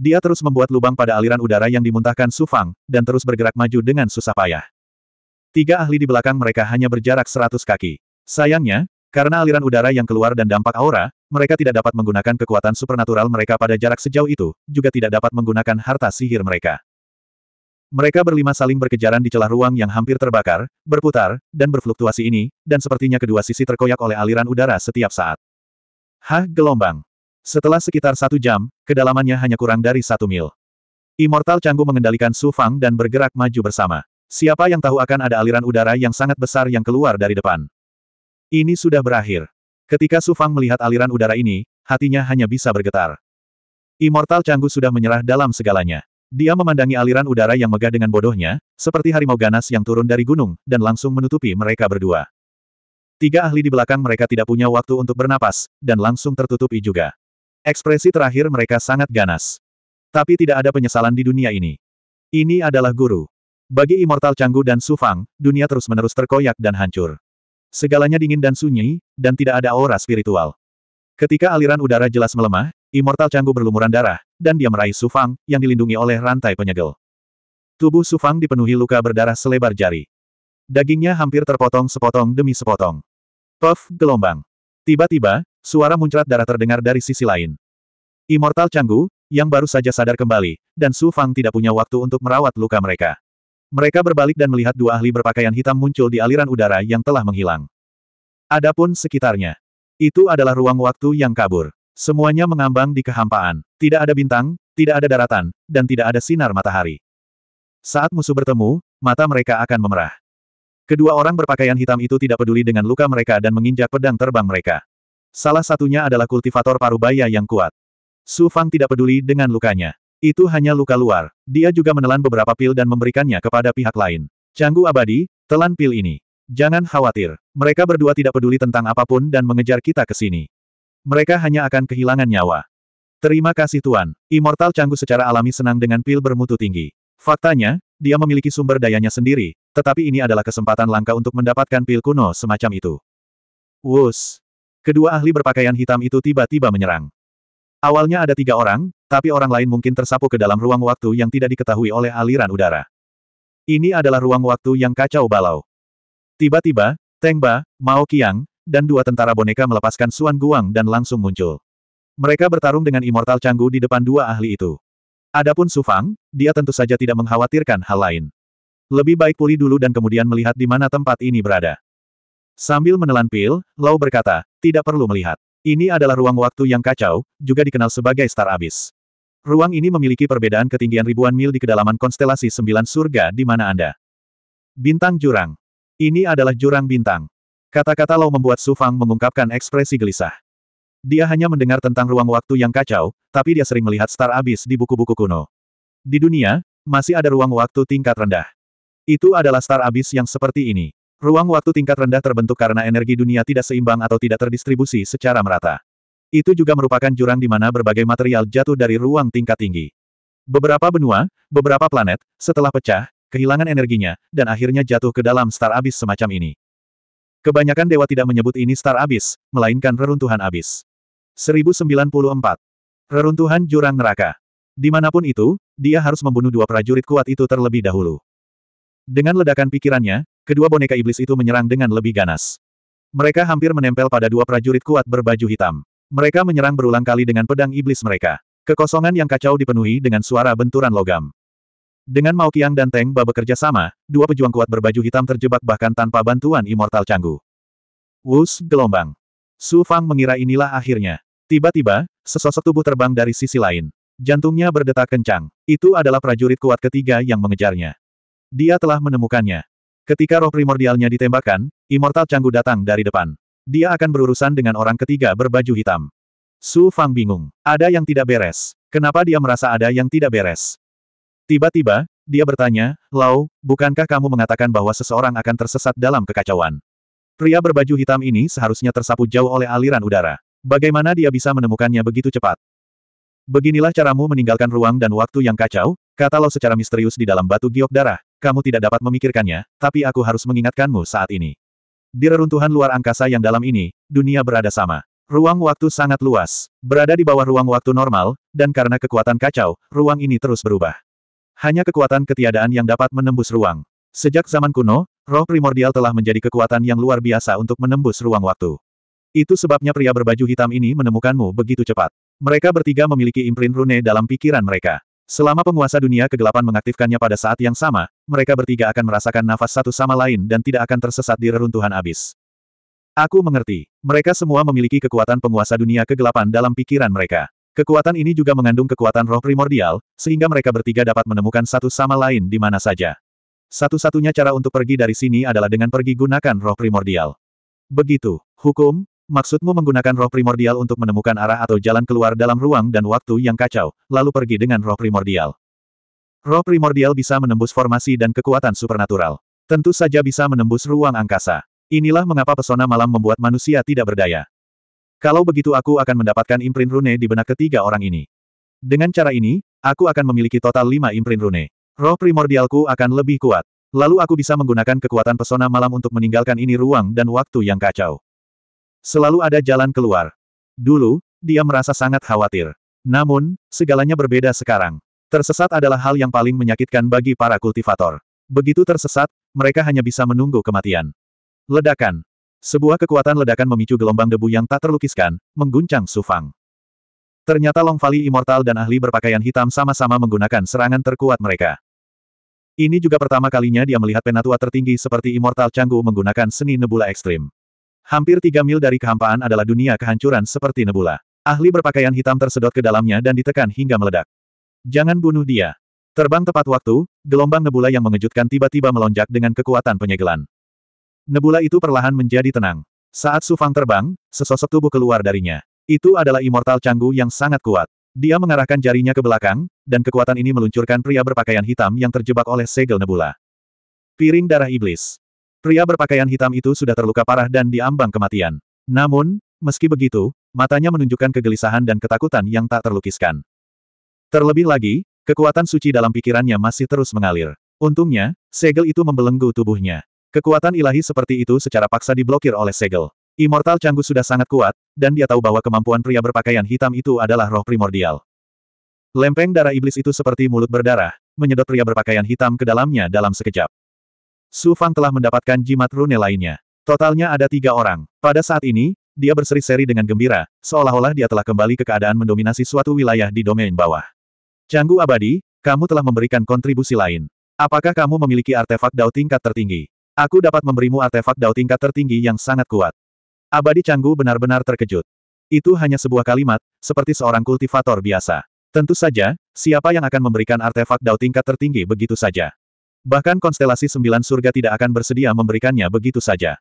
Dia terus membuat lubang pada aliran udara yang dimuntahkan Su Fang, dan terus bergerak maju dengan susah payah. Tiga ahli di belakang mereka hanya berjarak seratus kaki. Sayangnya, karena aliran udara yang keluar dan dampak aura, mereka tidak dapat menggunakan kekuatan supernatural mereka pada jarak sejauh itu, juga tidak dapat menggunakan harta sihir mereka. Mereka berlima saling berkejaran di celah ruang yang hampir terbakar, berputar, dan berfluktuasi ini, dan sepertinya kedua sisi terkoyak oleh aliran udara setiap saat. Hah, gelombang. Setelah sekitar satu jam, kedalamannya hanya kurang dari satu mil. Immortal Canggu mengendalikan Su Fang dan bergerak maju bersama. Siapa yang tahu akan ada aliran udara yang sangat besar yang keluar dari depan. Ini sudah berakhir. Ketika Su Fang melihat aliran udara ini, hatinya hanya bisa bergetar. Immortal Canggu sudah menyerah dalam segalanya. Dia memandangi aliran udara yang megah dengan bodohnya, seperti harimau ganas yang turun dari gunung, dan langsung menutupi mereka berdua. Tiga ahli di belakang mereka tidak punya waktu untuk bernapas, dan langsung tertutupi juga. Ekspresi terakhir mereka sangat ganas. Tapi tidak ada penyesalan di dunia ini. Ini adalah guru. Bagi Immortal Canggu dan Sufang, dunia terus-menerus terkoyak dan hancur. Segalanya dingin dan sunyi, dan tidak ada aura spiritual. Ketika aliran udara jelas melemah, Immortal Canggu berlumuran darah, dan dia meraih Sufang, yang dilindungi oleh rantai penyegel. Tubuh Sufang dipenuhi luka berdarah selebar jari. Dagingnya hampir terpotong sepotong demi sepotong. Puff, gelombang. Tiba-tiba, suara muncrat darah terdengar dari sisi lain. Immortal Canggu, yang baru saja sadar kembali, dan Su Fang tidak punya waktu untuk merawat luka mereka. Mereka berbalik dan melihat dua ahli berpakaian hitam muncul di aliran udara yang telah menghilang. Adapun sekitarnya. Itu adalah ruang waktu yang kabur. Semuanya mengambang di kehampaan. Tidak ada bintang, tidak ada daratan, dan tidak ada sinar matahari. Saat musuh bertemu, mata mereka akan memerah. Kedua orang berpakaian hitam itu tidak peduli dengan luka mereka dan menginjak pedang terbang mereka. Salah satunya adalah kultivator parubaya yang kuat. Su Fang tidak peduli dengan lukanya. Itu hanya luka luar. Dia juga menelan beberapa pil dan memberikannya kepada pihak lain. Canggu abadi, telan pil ini. Jangan khawatir. Mereka berdua tidak peduli tentang apapun dan mengejar kita ke sini. Mereka hanya akan kehilangan nyawa. Terima kasih Tuan. Immortal Canggu secara alami senang dengan pil bermutu tinggi. Faktanya, dia memiliki sumber dayanya sendiri, tetapi ini adalah kesempatan langka untuk mendapatkan pil kuno semacam itu. Wus. Kedua ahli berpakaian hitam itu tiba-tiba menyerang. Awalnya ada tiga orang, tapi orang lain mungkin tersapu ke dalam ruang waktu yang tidak diketahui oleh aliran udara. Ini adalah ruang waktu yang kacau balau. Tiba-tiba, Teng Ba, Mao Qiang, dan dua tentara boneka melepaskan Suan Guang dan langsung muncul. Mereka bertarung dengan Immortal Canggu di depan dua ahli itu. Adapun Su Fang, dia tentu saja tidak mengkhawatirkan hal lain. Lebih baik pulih dulu dan kemudian melihat di mana tempat ini berada. Sambil menelan pil, Lau berkata, tidak perlu melihat. Ini adalah ruang waktu yang kacau, juga dikenal sebagai Star Abyss. Ruang ini memiliki perbedaan ketinggian ribuan mil di kedalaman konstelasi sembilan surga di mana Anda. Bintang Jurang. Ini adalah jurang bintang. Kata-kata Lau membuat Su Fang mengungkapkan ekspresi gelisah. Dia hanya mendengar tentang ruang waktu yang kacau, tapi dia sering melihat Star Abyss di buku-buku kuno. Di dunia, masih ada ruang waktu tingkat rendah. Itu adalah Star Abyss yang seperti ini. Ruang waktu tingkat rendah terbentuk karena energi dunia tidak seimbang atau tidak terdistribusi secara merata. Itu juga merupakan jurang di mana berbagai material jatuh dari ruang tingkat tinggi. Beberapa benua, beberapa planet, setelah pecah, kehilangan energinya, dan akhirnya jatuh ke dalam star abyss semacam ini. Kebanyakan dewa tidak menyebut ini star abyss, melainkan reruntuhan abis. 1094. Reruntuhan jurang neraka. Dimanapun itu, dia harus membunuh dua prajurit kuat itu terlebih dahulu. Dengan ledakan pikirannya, kedua boneka iblis itu menyerang dengan lebih ganas. Mereka hampir menempel pada dua prajurit kuat berbaju hitam. Mereka menyerang berulang kali dengan pedang iblis mereka. Kekosongan yang kacau dipenuhi dengan suara benturan logam. Dengan Mao Qiang dan Teng Ba bekerja sama, dua pejuang kuat berbaju hitam terjebak bahkan tanpa bantuan Immortal Canggu. Wus, gelombang. Su Fang mengira inilah akhirnya. Tiba-tiba, sesosok tubuh terbang dari sisi lain. Jantungnya berdetak kencang. Itu adalah prajurit kuat ketiga yang mengejarnya. Dia telah menemukannya. Ketika roh primordialnya ditembakkan, Immortal Canggu datang dari depan. Dia akan berurusan dengan orang ketiga berbaju hitam. Su Fang bingung. Ada yang tidak beres. Kenapa dia merasa ada yang tidak beres? Tiba-tiba, dia bertanya, Lau, bukankah kamu mengatakan bahwa seseorang akan tersesat dalam kekacauan? Pria berbaju hitam ini seharusnya tersapu jauh oleh aliran udara. Bagaimana dia bisa menemukannya begitu cepat? Beginilah caramu meninggalkan ruang dan waktu yang kacau, kata Lau secara misterius di dalam batu giok darah, kamu tidak dapat memikirkannya, tapi aku harus mengingatkanmu saat ini. Di reruntuhan luar angkasa yang dalam ini, dunia berada sama. Ruang waktu sangat luas, berada di bawah ruang waktu normal, dan karena kekuatan kacau, ruang ini terus berubah. Hanya kekuatan ketiadaan yang dapat menembus ruang. Sejak zaman kuno, roh primordial telah menjadi kekuatan yang luar biasa untuk menembus ruang waktu. Itu sebabnya pria berbaju hitam ini menemukanmu begitu cepat. Mereka bertiga memiliki imprint rune dalam pikiran mereka. Selama penguasa dunia kegelapan mengaktifkannya pada saat yang sama, mereka bertiga akan merasakan nafas satu sama lain dan tidak akan tersesat di reruntuhan abis. Aku mengerti. Mereka semua memiliki kekuatan penguasa dunia kegelapan dalam pikiran mereka. Kekuatan ini juga mengandung kekuatan roh primordial, sehingga mereka bertiga dapat menemukan satu sama lain di mana saja. Satu-satunya cara untuk pergi dari sini adalah dengan pergi gunakan roh primordial. Begitu, hukum, Maksudmu menggunakan roh primordial untuk menemukan arah atau jalan keluar dalam ruang dan waktu yang kacau, lalu pergi dengan roh primordial. Roh primordial bisa menembus formasi dan kekuatan supernatural. Tentu saja bisa menembus ruang angkasa. Inilah mengapa pesona malam membuat manusia tidak berdaya. Kalau begitu aku akan mendapatkan imprint rune di benak ketiga orang ini. Dengan cara ini, aku akan memiliki total lima imprint rune. Roh primordialku akan lebih kuat. Lalu aku bisa menggunakan kekuatan pesona malam untuk meninggalkan ini ruang dan waktu yang kacau. Selalu ada jalan keluar. Dulu, dia merasa sangat khawatir. Namun, segalanya berbeda sekarang. Tersesat adalah hal yang paling menyakitkan bagi para kultivator. Begitu tersesat, mereka hanya bisa menunggu kematian. Ledakan. Sebuah kekuatan ledakan memicu gelombang debu yang tak terlukiskan, mengguncang Sufang. Ternyata Long Valley Immortal dan ahli berpakaian hitam sama-sama menggunakan serangan terkuat mereka. Ini juga pertama kalinya dia melihat penatua tertinggi seperti Immortal Canggu menggunakan seni nebula ekstrim. Hampir tiga mil dari kehampaan adalah dunia kehancuran seperti nebula. Ahli berpakaian hitam tersedot ke dalamnya dan ditekan hingga meledak. Jangan bunuh dia. Terbang tepat waktu, gelombang nebula yang mengejutkan tiba-tiba melonjak dengan kekuatan penyegelan. Nebula itu perlahan menjadi tenang. Saat Sufang terbang, sesosok tubuh keluar darinya. Itu adalah Immortal Canggu yang sangat kuat. Dia mengarahkan jarinya ke belakang, dan kekuatan ini meluncurkan pria berpakaian hitam yang terjebak oleh segel nebula. Piring darah iblis. Pria berpakaian hitam itu sudah terluka parah dan diambang kematian. Namun, meski begitu, matanya menunjukkan kegelisahan dan ketakutan yang tak terlukiskan. Terlebih lagi, kekuatan suci dalam pikirannya masih terus mengalir. Untungnya, segel itu membelenggu tubuhnya. Kekuatan ilahi seperti itu secara paksa diblokir oleh segel. Immortal Canggu sudah sangat kuat, dan dia tahu bahwa kemampuan pria berpakaian hitam itu adalah roh primordial. Lempeng darah iblis itu seperti mulut berdarah, menyedot pria berpakaian hitam ke dalamnya dalam sekejap. Su Fang telah mendapatkan jimat rune lainnya. Totalnya ada tiga orang. Pada saat ini, dia berseri-seri dengan gembira, seolah-olah dia telah kembali ke keadaan mendominasi suatu wilayah di domain bawah. Canggu abadi, kamu telah memberikan kontribusi lain. Apakah kamu memiliki artefak dao tingkat tertinggi? Aku dapat memberimu artefak dao tingkat tertinggi yang sangat kuat. Abadi Canggu benar-benar terkejut. Itu hanya sebuah kalimat, seperti seorang kultivator biasa. Tentu saja, siapa yang akan memberikan artefak dao tingkat tertinggi begitu saja? Bahkan konstelasi sembilan surga tidak akan bersedia memberikannya begitu saja.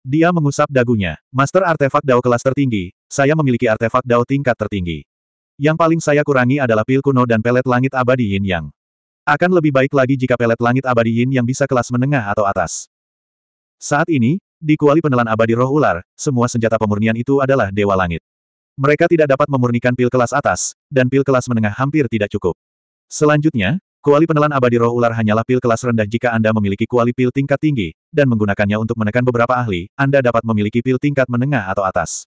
Dia mengusap dagunya. Master artefak Dao kelas tertinggi, saya memiliki artefak Dao tingkat tertinggi. Yang paling saya kurangi adalah pil kuno dan pelet langit abadi yin yang. Akan lebih baik lagi jika pelet langit abadi yin yang bisa kelas menengah atau atas. Saat ini, di kuali penelan abadi roh ular, semua senjata pemurnian itu adalah dewa langit. Mereka tidak dapat memurnikan pil kelas atas, dan pil kelas menengah hampir tidak cukup. Selanjutnya, Kuali penelan abadi roh ular hanyalah pil kelas rendah jika Anda memiliki kuali pil tingkat tinggi, dan menggunakannya untuk menekan beberapa ahli, Anda dapat memiliki pil tingkat menengah atau atas.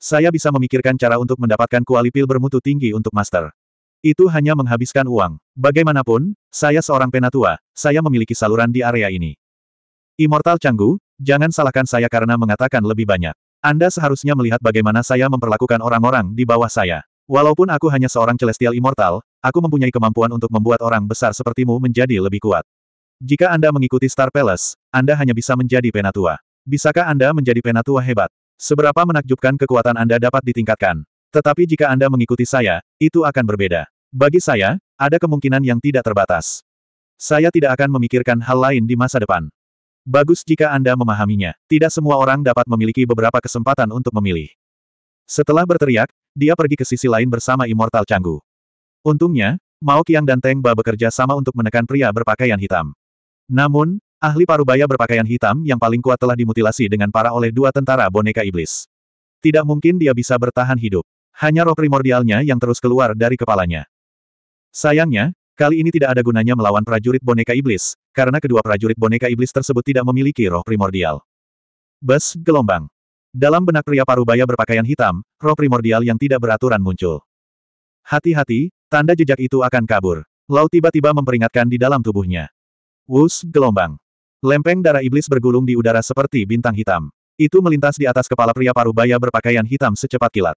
Saya bisa memikirkan cara untuk mendapatkan kuali pil bermutu tinggi untuk master. Itu hanya menghabiskan uang. Bagaimanapun, saya seorang penatua, saya memiliki saluran di area ini. Immortal Canggu, jangan salahkan saya karena mengatakan lebih banyak. Anda seharusnya melihat bagaimana saya memperlakukan orang-orang di bawah saya. Walaupun aku hanya seorang Celestial Immortal, aku mempunyai kemampuan untuk membuat orang besar sepertimu menjadi lebih kuat. Jika Anda mengikuti Star Palace, Anda hanya bisa menjadi penatua. Bisakah Anda menjadi penatua hebat? Seberapa menakjubkan kekuatan Anda dapat ditingkatkan. Tetapi jika Anda mengikuti saya, itu akan berbeda. Bagi saya, ada kemungkinan yang tidak terbatas. Saya tidak akan memikirkan hal lain di masa depan. Bagus jika Anda memahaminya. Tidak semua orang dapat memiliki beberapa kesempatan untuk memilih. Setelah berteriak, dia pergi ke sisi lain bersama Immortal Canggu. Untungnya, Mao Qiang dan Teng Ba bekerja sama untuk menekan pria berpakaian hitam. Namun, ahli parubaya berpakaian hitam yang paling kuat telah dimutilasi dengan parah oleh dua tentara boneka iblis. Tidak mungkin dia bisa bertahan hidup. Hanya roh primordialnya yang terus keluar dari kepalanya. Sayangnya, kali ini tidak ada gunanya melawan prajurit boneka iblis, karena kedua prajurit boneka iblis tersebut tidak memiliki roh primordial. Bes, gelombang. Dalam benak pria parubaya berpakaian hitam, roh primordial yang tidak beraturan muncul. Hati-hati, tanda jejak itu akan kabur. Lau tiba-tiba memperingatkan di dalam tubuhnya. Wus, gelombang. Lempeng darah iblis bergulung di udara seperti bintang hitam. Itu melintas di atas kepala pria parubaya berpakaian hitam secepat kilat.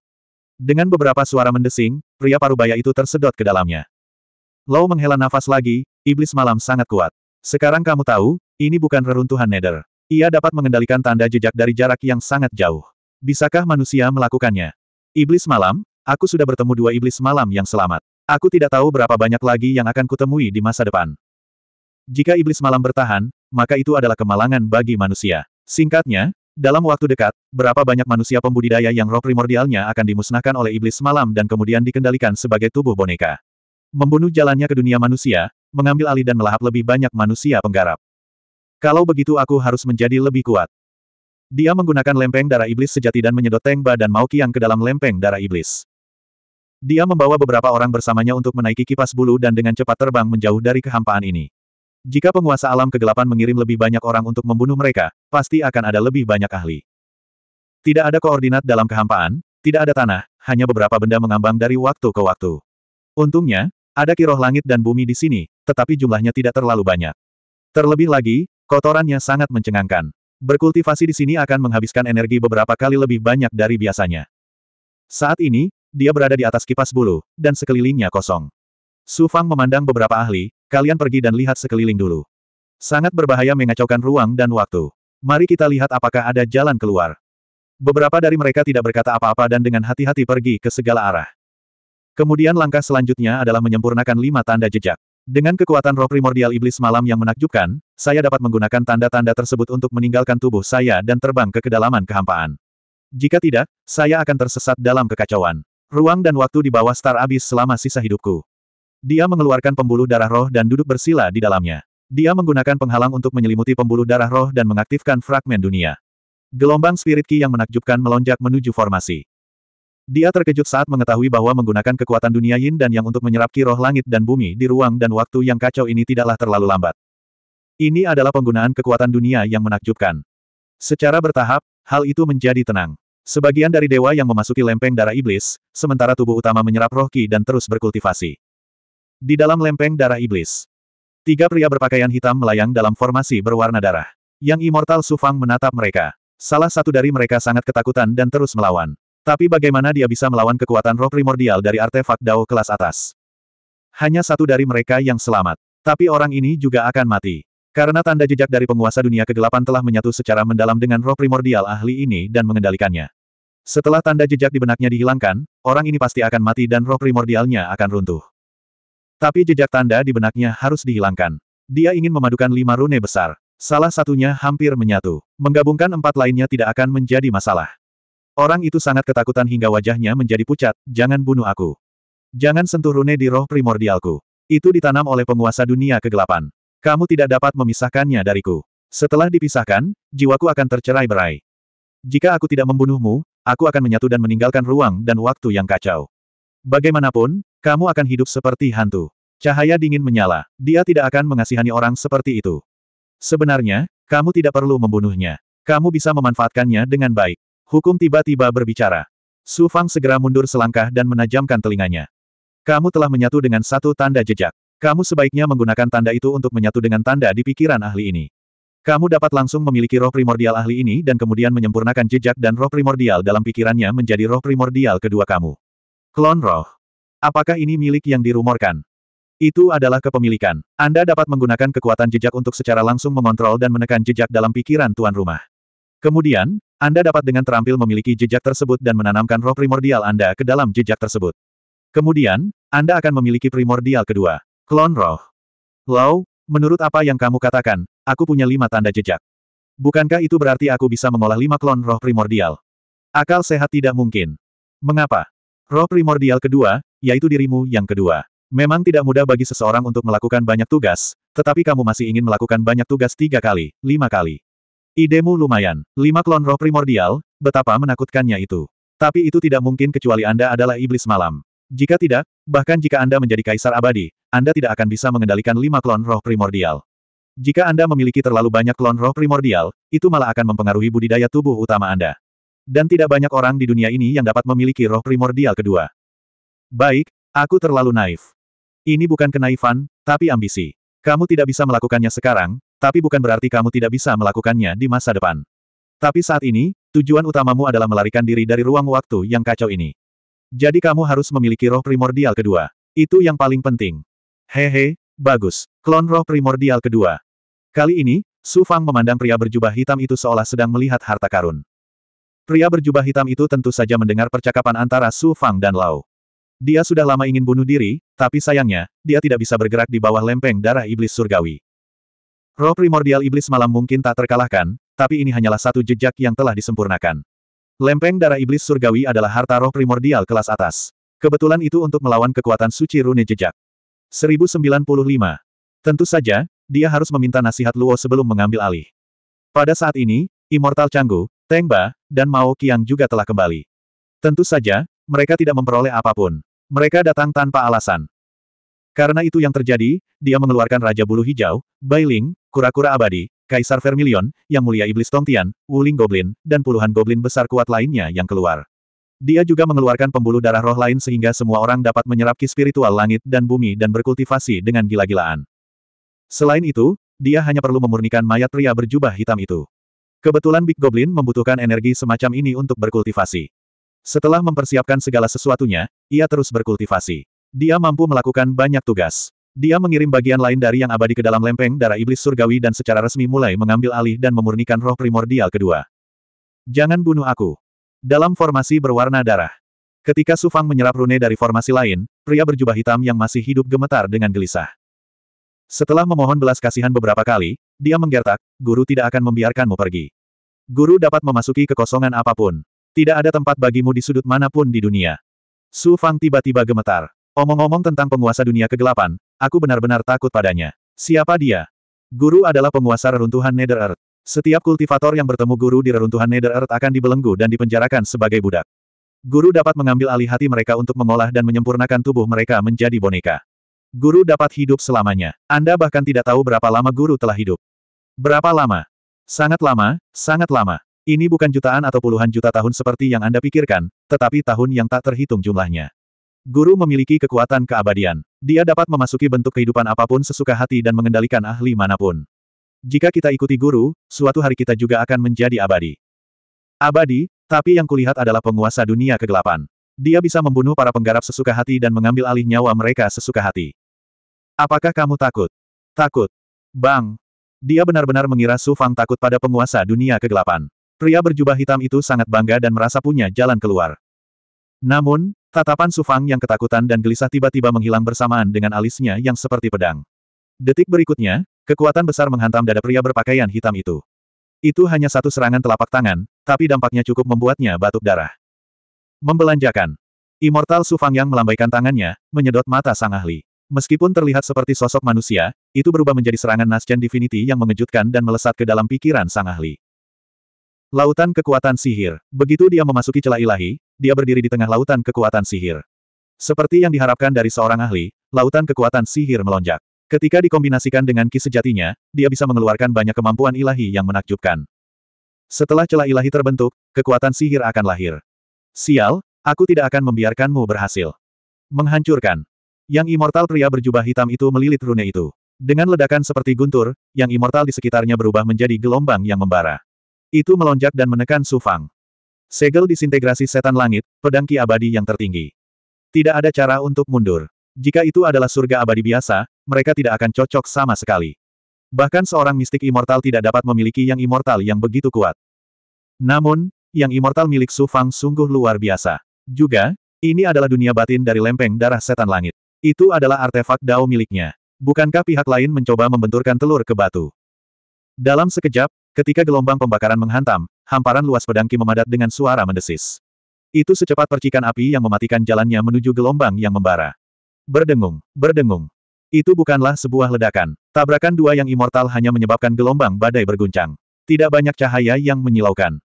Dengan beberapa suara mendesing, pria parubaya itu tersedot ke dalamnya. Lau menghela nafas lagi, iblis malam sangat kuat. Sekarang kamu tahu, ini bukan reruntuhan nether. Ia dapat mengendalikan tanda jejak dari jarak yang sangat jauh. Bisakah manusia melakukannya? Iblis malam, aku sudah bertemu dua iblis malam yang selamat. Aku tidak tahu berapa banyak lagi yang akan kutemui di masa depan. Jika iblis malam bertahan, maka itu adalah kemalangan bagi manusia. Singkatnya, dalam waktu dekat, berapa banyak manusia pembudidaya yang roh primordialnya akan dimusnahkan oleh iblis malam dan kemudian dikendalikan sebagai tubuh boneka. Membunuh jalannya ke dunia manusia, mengambil alih dan melahap lebih banyak manusia penggarap. Kalau begitu aku harus menjadi lebih kuat. Dia menggunakan lempeng darah iblis sejati dan menyedot Teng Ba dan Mao Qiang ke dalam lempeng darah iblis. Dia membawa beberapa orang bersamanya untuk menaiki kipas bulu dan dengan cepat terbang menjauh dari kehampaan ini. Jika penguasa alam kegelapan mengirim lebih banyak orang untuk membunuh mereka, pasti akan ada lebih banyak ahli. Tidak ada koordinat dalam kehampaan, tidak ada tanah, hanya beberapa benda mengambang dari waktu ke waktu. Untungnya, ada kiroh langit dan bumi di sini, tetapi jumlahnya tidak terlalu banyak. Terlebih lagi, Kotorannya sangat mencengangkan. Berkultivasi di sini akan menghabiskan energi beberapa kali lebih banyak dari biasanya. Saat ini, dia berada di atas kipas bulu, dan sekelilingnya kosong. Su Fang memandang beberapa ahli, kalian pergi dan lihat sekeliling dulu. Sangat berbahaya mengacaukan ruang dan waktu. Mari kita lihat apakah ada jalan keluar. Beberapa dari mereka tidak berkata apa-apa dan dengan hati-hati pergi ke segala arah. Kemudian langkah selanjutnya adalah menyempurnakan lima tanda jejak. Dengan kekuatan roh primordial iblis malam yang menakjubkan, saya dapat menggunakan tanda-tanda tersebut untuk meninggalkan tubuh saya dan terbang ke kedalaman kehampaan. Jika tidak, saya akan tersesat dalam kekacauan. Ruang dan waktu di bawah star abis selama sisa hidupku. Dia mengeluarkan pembuluh darah roh dan duduk bersila di dalamnya. Dia menggunakan penghalang untuk menyelimuti pembuluh darah roh dan mengaktifkan fragmen dunia. Gelombang spirit ki yang menakjubkan melonjak menuju formasi. Dia terkejut saat mengetahui bahwa menggunakan kekuatan dunia yin dan yang untuk menyerap kiroh langit dan bumi di ruang dan waktu yang kacau ini tidaklah terlalu lambat. Ini adalah penggunaan kekuatan dunia yang menakjubkan. Secara bertahap, hal itu menjadi tenang. Sebagian dari dewa yang memasuki lempeng darah iblis, sementara tubuh utama menyerap roh ki dan terus berkultivasi. Di dalam lempeng darah iblis, tiga pria berpakaian hitam melayang dalam formasi berwarna darah. Yang Immortal Sufang menatap mereka. Salah satu dari mereka sangat ketakutan dan terus melawan. Tapi bagaimana dia bisa melawan kekuatan roh primordial dari artefak Dao kelas atas? Hanya satu dari mereka yang selamat. Tapi orang ini juga akan mati. Karena tanda jejak dari penguasa dunia kegelapan telah menyatu secara mendalam dengan roh primordial ahli ini dan mengendalikannya. Setelah tanda jejak di benaknya dihilangkan, orang ini pasti akan mati dan roh primordialnya akan runtuh. Tapi jejak tanda di benaknya harus dihilangkan. Dia ingin memadukan lima rune besar. Salah satunya hampir menyatu. Menggabungkan empat lainnya tidak akan menjadi masalah. Orang itu sangat ketakutan hingga wajahnya menjadi pucat, jangan bunuh aku. Jangan sentuh rune di roh primordialku. Itu ditanam oleh penguasa dunia kegelapan. Kamu tidak dapat memisahkannya dariku. Setelah dipisahkan, jiwaku akan tercerai berai. Jika aku tidak membunuhmu, aku akan menyatu dan meninggalkan ruang dan waktu yang kacau. Bagaimanapun, kamu akan hidup seperti hantu. Cahaya dingin menyala, dia tidak akan mengasihani orang seperti itu. Sebenarnya, kamu tidak perlu membunuhnya. Kamu bisa memanfaatkannya dengan baik. Hukum tiba-tiba berbicara. Su Fang segera mundur selangkah dan menajamkan telinganya. Kamu telah menyatu dengan satu tanda jejak. Kamu sebaiknya menggunakan tanda itu untuk menyatu dengan tanda di pikiran ahli ini. Kamu dapat langsung memiliki roh primordial ahli ini dan kemudian menyempurnakan jejak dan roh primordial dalam pikirannya menjadi roh primordial kedua kamu. Klon roh. Apakah ini milik yang dirumorkan? Itu adalah kepemilikan. Anda dapat menggunakan kekuatan jejak untuk secara langsung mengontrol dan menekan jejak dalam pikiran tuan rumah. Kemudian, anda dapat dengan terampil memiliki jejak tersebut dan menanamkan roh primordial Anda ke dalam jejak tersebut. Kemudian, Anda akan memiliki primordial kedua, klon roh. Lau, menurut apa yang kamu katakan, aku punya lima tanda jejak. Bukankah itu berarti aku bisa mengolah lima klon roh primordial? Akal sehat tidak mungkin. Mengapa? Roh primordial kedua, yaitu dirimu yang kedua. Memang tidak mudah bagi seseorang untuk melakukan banyak tugas, tetapi kamu masih ingin melakukan banyak tugas tiga kali, lima kali. Idemu lumayan. Lima klon roh primordial, betapa menakutkannya itu. Tapi itu tidak mungkin kecuali Anda adalah iblis malam. Jika tidak, bahkan jika Anda menjadi kaisar abadi, Anda tidak akan bisa mengendalikan lima klon roh primordial. Jika Anda memiliki terlalu banyak klon roh primordial, itu malah akan mempengaruhi budidaya tubuh utama Anda. Dan tidak banyak orang di dunia ini yang dapat memiliki roh primordial kedua. Baik, aku terlalu naif. Ini bukan kenaifan, tapi ambisi. Kamu tidak bisa melakukannya sekarang, tapi bukan berarti kamu tidak bisa melakukannya di masa depan. Tapi saat ini, tujuan utamamu adalah melarikan diri dari ruang waktu yang kacau ini. Jadi kamu harus memiliki roh primordial kedua. Itu yang paling penting. Hehe, bagus. Klon roh primordial kedua. Kali ini, Su Fang memandang pria berjubah hitam itu seolah sedang melihat harta karun. Pria berjubah hitam itu tentu saja mendengar percakapan antara Su Fang dan Lau. Dia sudah lama ingin bunuh diri, tapi sayangnya, dia tidak bisa bergerak di bawah lempeng darah iblis surgawi. Roh primordial iblis malam mungkin tak terkalahkan, tapi ini hanyalah satu jejak yang telah disempurnakan. Lempeng darah iblis surgawi adalah harta roh primordial kelas atas. Kebetulan itu untuk melawan kekuatan suci rune jejak. 1095. Tentu saja, dia harus meminta nasihat Luo sebelum mengambil alih. Pada saat ini, Immortal Canggu, Tengba, dan Mao Qiang juga telah kembali. Tentu saja, mereka tidak memperoleh apapun. Mereka datang tanpa alasan. Karena itu yang terjadi, dia mengeluarkan Raja Bulu Hijau, Bailing, Kura-Kura Abadi, Kaisar Vermilion, Yang Mulia Iblis Tongtian, Wuling Goblin, dan puluhan goblin besar kuat lainnya yang keluar. Dia juga mengeluarkan pembuluh darah roh lain sehingga semua orang dapat menyerap ki spiritual langit dan bumi dan berkultivasi dengan gila-gilaan. Selain itu, dia hanya perlu memurnikan mayat pria berjubah hitam itu. Kebetulan Big Goblin membutuhkan energi semacam ini untuk berkultivasi. Setelah mempersiapkan segala sesuatunya, ia terus berkultivasi. Dia mampu melakukan banyak tugas. Dia mengirim bagian lain dari yang abadi ke dalam lempeng darah iblis surgawi dan secara resmi mulai mengambil alih dan memurnikan roh primordial kedua. Jangan bunuh aku. Dalam formasi berwarna darah. Ketika Sufang menyerap rune dari formasi lain, pria berjubah hitam yang masih hidup gemetar dengan gelisah. Setelah memohon belas kasihan beberapa kali, dia menggertak, guru tidak akan membiarkanmu pergi. Guru dapat memasuki kekosongan apapun. Tidak ada tempat bagimu di sudut manapun di dunia. Su Fang tiba-tiba gemetar. Omong-omong tentang penguasa dunia kegelapan, aku benar-benar takut padanya. Siapa dia? Guru adalah penguasa reruntuhan Nether Earth. Setiap kultivator yang bertemu guru di reruntuhan Nether Earth akan dibelenggu dan dipenjarakan sebagai budak. Guru dapat mengambil alih hati mereka untuk mengolah dan menyempurnakan tubuh mereka menjadi boneka. Guru dapat hidup selamanya. Anda bahkan tidak tahu berapa lama guru telah hidup. Berapa lama? Sangat lama, sangat lama. Ini bukan jutaan atau puluhan juta tahun seperti yang Anda pikirkan, tetapi tahun yang tak terhitung jumlahnya. Guru memiliki kekuatan keabadian. Dia dapat memasuki bentuk kehidupan apapun sesuka hati dan mengendalikan ahli manapun. Jika kita ikuti guru, suatu hari kita juga akan menjadi abadi. Abadi, tapi yang kulihat adalah penguasa dunia kegelapan. Dia bisa membunuh para penggarap sesuka hati dan mengambil alih nyawa mereka sesuka hati. Apakah kamu takut? Takut. Bang. Dia benar-benar mengira Su Fang takut pada penguasa dunia kegelapan. Pria berjubah hitam itu sangat bangga dan merasa punya jalan keluar. Namun, tatapan Sufang yang ketakutan dan gelisah tiba-tiba menghilang bersamaan dengan alisnya yang seperti pedang. Detik berikutnya, kekuatan besar menghantam dada pria berpakaian hitam itu. Itu hanya satu serangan telapak tangan, tapi dampaknya cukup membuatnya batuk darah. Membelanjakan. Immortal Sufang yang melambaikan tangannya, menyedot mata sang ahli. Meskipun terlihat seperti sosok manusia, itu berubah menjadi serangan Nascent Divinity yang mengejutkan dan melesat ke dalam pikiran sang ahli. Lautan kekuatan sihir. Begitu dia memasuki celah ilahi, dia berdiri di tengah lautan kekuatan sihir. Seperti yang diharapkan dari seorang ahli, lautan kekuatan sihir melonjak. Ketika dikombinasikan dengan ki sejatinya, dia bisa mengeluarkan banyak kemampuan ilahi yang menakjubkan. Setelah celah ilahi terbentuk, kekuatan sihir akan lahir. Sial, aku tidak akan membiarkanmu berhasil. Menghancurkan. Yang immortal pria berjubah hitam itu melilit rune itu. Dengan ledakan seperti guntur, yang immortal di sekitarnya berubah menjadi gelombang yang membara. Itu melonjak dan menekan Su Fang. Segel disintegrasi setan langit, pedang ki abadi yang tertinggi. Tidak ada cara untuk mundur. Jika itu adalah surga abadi biasa, mereka tidak akan cocok sama sekali. Bahkan seorang mistik immortal tidak dapat memiliki yang immortal yang begitu kuat. Namun, yang immortal milik Su Fang sungguh luar biasa. Juga, ini adalah dunia batin dari lempeng darah setan langit. Itu adalah artefak dao miliknya. Bukankah pihak lain mencoba membenturkan telur ke batu? Dalam sekejap, Ketika gelombang pembakaran menghantam, hamparan luas pedangki memadat dengan suara mendesis. Itu secepat percikan api yang mematikan jalannya menuju gelombang yang membara. Berdengung, berdengung. Itu bukanlah sebuah ledakan. Tabrakan dua yang immortal hanya menyebabkan gelombang badai berguncang. Tidak banyak cahaya yang menyilaukan.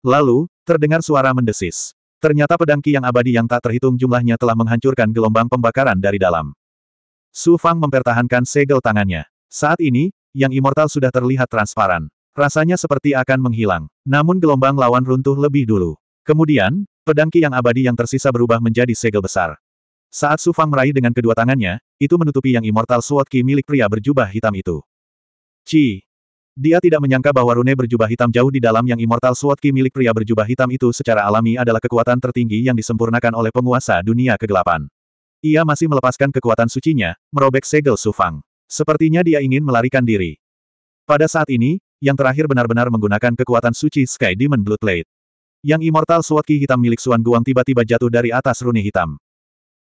Lalu, terdengar suara mendesis. Ternyata pedangki yang abadi yang tak terhitung jumlahnya telah menghancurkan gelombang pembakaran dari dalam. Su Fang mempertahankan segel tangannya. Saat ini, yang immortal sudah terlihat transparan. Rasanya seperti akan menghilang, namun gelombang lawan runtuh lebih dulu. Kemudian, pedangki yang abadi yang tersisa berubah menjadi segel besar. Saat Su Fang meraih dengan kedua tangannya, itu menutupi yang immortal sword Ki milik pria berjubah hitam itu. Ci! Dia tidak menyangka bahwa rune berjubah hitam jauh di dalam yang immortal sword Ki milik pria berjubah hitam itu secara alami adalah kekuatan tertinggi yang disempurnakan oleh penguasa dunia kegelapan. Ia masih melepaskan kekuatan sucinya, merobek segel Su Fang. Sepertinya dia ingin melarikan diri. Pada saat ini, yang terakhir benar-benar menggunakan kekuatan suci Sky Demon Bloodblade. Yang Immortal Sword Ki hitam milik Suan Guang tiba-tiba jatuh dari atas runi hitam.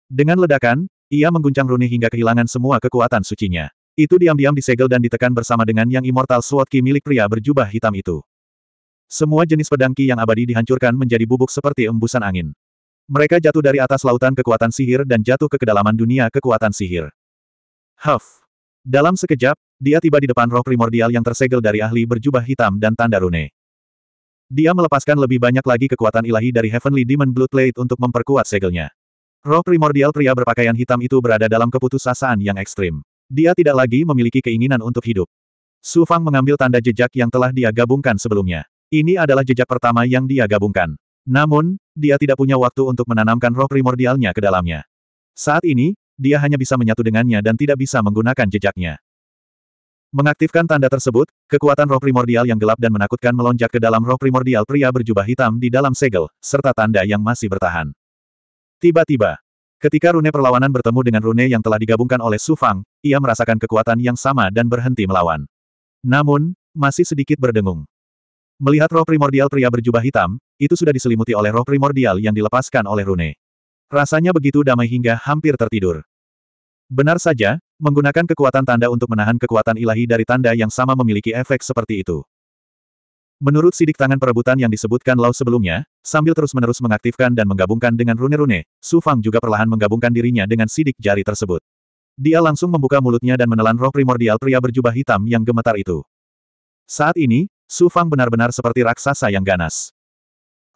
Dengan ledakan, ia mengguncang runi hingga kehilangan semua kekuatan sucinya. Itu diam-diam disegel dan ditekan bersama dengan yang Immortal Sword Ki milik pria berjubah hitam itu. Semua jenis pedang Ki yang abadi dihancurkan menjadi bubuk seperti embusan angin. Mereka jatuh dari atas lautan kekuatan sihir dan jatuh ke kedalaman dunia kekuatan sihir. Huff! Dalam sekejap, dia tiba di depan roh primordial yang tersegel dari ahli berjubah hitam dan tanda rune. Dia melepaskan lebih banyak lagi kekuatan ilahi dari Heavenly Demon Bloodblade untuk memperkuat segelnya. Roh primordial pria berpakaian hitam itu berada dalam keputusasaan yang ekstrim. Dia tidak lagi memiliki keinginan untuk hidup. Su Fang mengambil tanda jejak yang telah dia gabungkan sebelumnya. Ini adalah jejak pertama yang dia gabungkan. Namun, dia tidak punya waktu untuk menanamkan roh primordialnya ke dalamnya. Saat ini, dia hanya bisa menyatu dengannya dan tidak bisa menggunakan jejaknya. Mengaktifkan tanda tersebut, kekuatan roh primordial yang gelap dan menakutkan melonjak ke dalam roh primordial pria berjubah hitam di dalam segel, serta tanda yang masih bertahan. Tiba-tiba, ketika rune perlawanan bertemu dengan rune yang telah digabungkan oleh Su Fang, ia merasakan kekuatan yang sama dan berhenti melawan. Namun, masih sedikit berdengung. Melihat roh primordial pria berjubah hitam, itu sudah diselimuti oleh roh primordial yang dilepaskan oleh Rune. Rasanya begitu damai hingga hampir tertidur. Benar saja, menggunakan kekuatan tanda untuk menahan kekuatan ilahi dari tanda yang sama memiliki efek seperti itu. Menurut sidik tangan perebutan yang disebutkan Lao sebelumnya, sambil terus-menerus mengaktifkan dan menggabungkan dengan rune-rune, Su Fang juga perlahan menggabungkan dirinya dengan sidik jari tersebut. Dia langsung membuka mulutnya dan menelan roh primordial pria berjubah hitam yang gemetar itu. Saat ini, Su Fang benar-benar seperti raksasa yang ganas.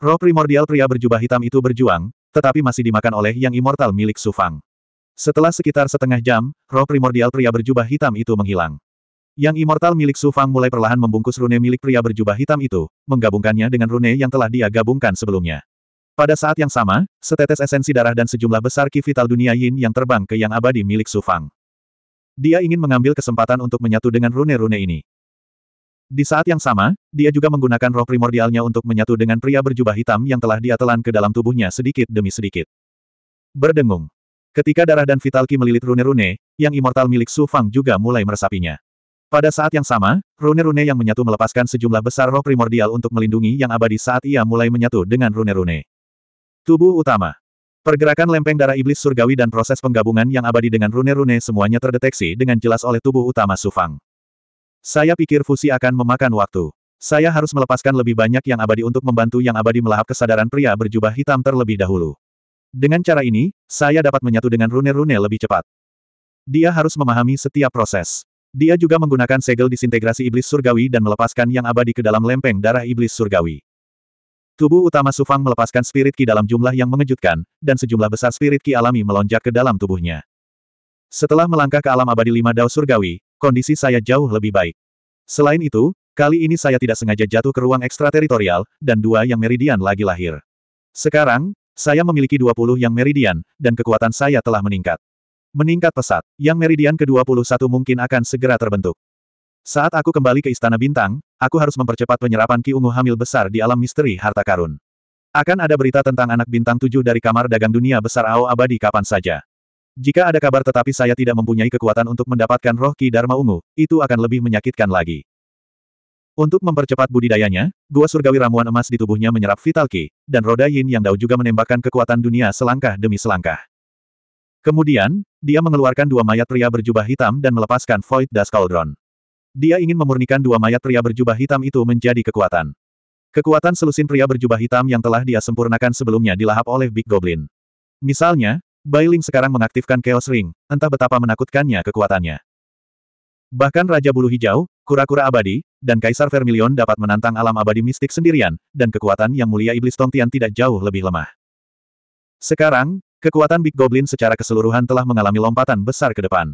Roh primordial pria berjubah hitam itu berjuang, tetapi masih dimakan oleh yang immortal milik Su Fang. Setelah sekitar setengah jam, roh primordial pria berjubah hitam itu menghilang. Yang immortal milik Su Fang mulai perlahan membungkus rune milik pria berjubah hitam itu, menggabungkannya dengan rune yang telah dia gabungkan sebelumnya. Pada saat yang sama, setetes esensi darah dan sejumlah besar ki vital dunia yin yang terbang ke yang abadi milik Su Fang. Dia ingin mengambil kesempatan untuk menyatu dengan rune-rune ini. Di saat yang sama, dia juga menggunakan roh primordialnya untuk menyatu dengan pria berjubah hitam yang telah dia telan ke dalam tubuhnya sedikit demi sedikit. Berdengung. Ketika darah dan Vitalki melilit rune-rune, yang immortal milik Su Fang juga mulai meresapinya. Pada saat yang sama, rune-rune yang menyatu melepaskan sejumlah besar roh primordial untuk melindungi yang abadi saat ia mulai menyatu dengan rune-rune. Tubuh utama. Pergerakan lempeng darah iblis surgawi dan proses penggabungan yang abadi dengan rune-rune semuanya terdeteksi dengan jelas oleh tubuh utama Su Fang. Saya pikir fusi akan memakan waktu. Saya harus melepaskan lebih banyak yang abadi untuk membantu yang abadi melahap kesadaran pria berjubah hitam terlebih dahulu. Dengan cara ini, saya dapat menyatu dengan rune-rune lebih cepat. Dia harus memahami setiap proses. Dia juga menggunakan segel disintegrasi iblis surgawi dan melepaskan yang abadi ke dalam lempeng darah iblis surgawi. Tubuh utama Sufang melepaskan spirit ki dalam jumlah yang mengejutkan, dan sejumlah besar spirit ki alami melonjak ke dalam tubuhnya. Setelah melangkah ke alam abadi lima dao surgawi, kondisi saya jauh lebih baik. Selain itu, kali ini saya tidak sengaja jatuh ke ruang ekstrateritorial, dan dua yang meridian lagi lahir. Sekarang, saya memiliki 20 yang meridian, dan kekuatan saya telah meningkat. Meningkat pesat, yang meridian ke-21 mungkin akan segera terbentuk. Saat aku kembali ke Istana Bintang, aku harus mempercepat penyerapan Ki Ungu hamil besar di alam misteri harta karun. Akan ada berita tentang anak bintang tujuh dari kamar dagang dunia besar AO abadi kapan saja. Jika ada kabar tetapi saya tidak mempunyai kekuatan untuk mendapatkan roh Ki Dharma Ungu, itu akan lebih menyakitkan lagi. Untuk mempercepat budidayanya, gua surgawi ramuan emas di tubuhnya menyerap vital ki, dan roda yin yang dao juga menembakkan kekuatan dunia selangkah demi selangkah. Kemudian, dia mengeluarkan dua mayat pria berjubah hitam dan melepaskan Void Das Cauldron. Dia ingin memurnikan dua mayat pria berjubah hitam itu menjadi kekuatan. Kekuatan selusin pria berjubah hitam yang telah dia sempurnakan sebelumnya dilahap oleh Big Goblin. Misalnya, Bailing sekarang mengaktifkan Chaos Ring, entah betapa menakutkannya kekuatannya. Bahkan Raja Bulu Hijau, kura-kura abadi, dan Kaisar Vermilion dapat menantang alam abadi mistik sendirian, dan kekuatan yang mulia Iblis Tongtian tidak jauh lebih lemah. Sekarang, kekuatan Big Goblin secara keseluruhan telah mengalami lompatan besar ke depan.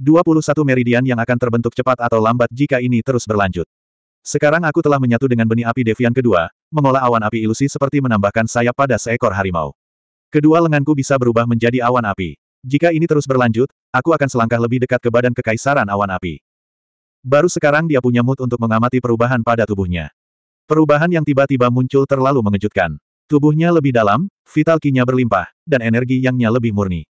21 meridian yang akan terbentuk cepat atau lambat jika ini terus berlanjut. Sekarang aku telah menyatu dengan benih api Devian kedua, mengolah awan api ilusi seperti menambahkan sayap pada seekor harimau. Kedua lenganku bisa berubah menjadi awan api. Jika ini terus berlanjut, aku akan selangkah lebih dekat ke badan kekaisaran awan api. Baru sekarang dia punya mood untuk mengamati perubahan pada tubuhnya. Perubahan yang tiba-tiba muncul terlalu mengejutkan. Tubuhnya lebih dalam, vital kinya berlimpah, dan energi yangnya lebih murni.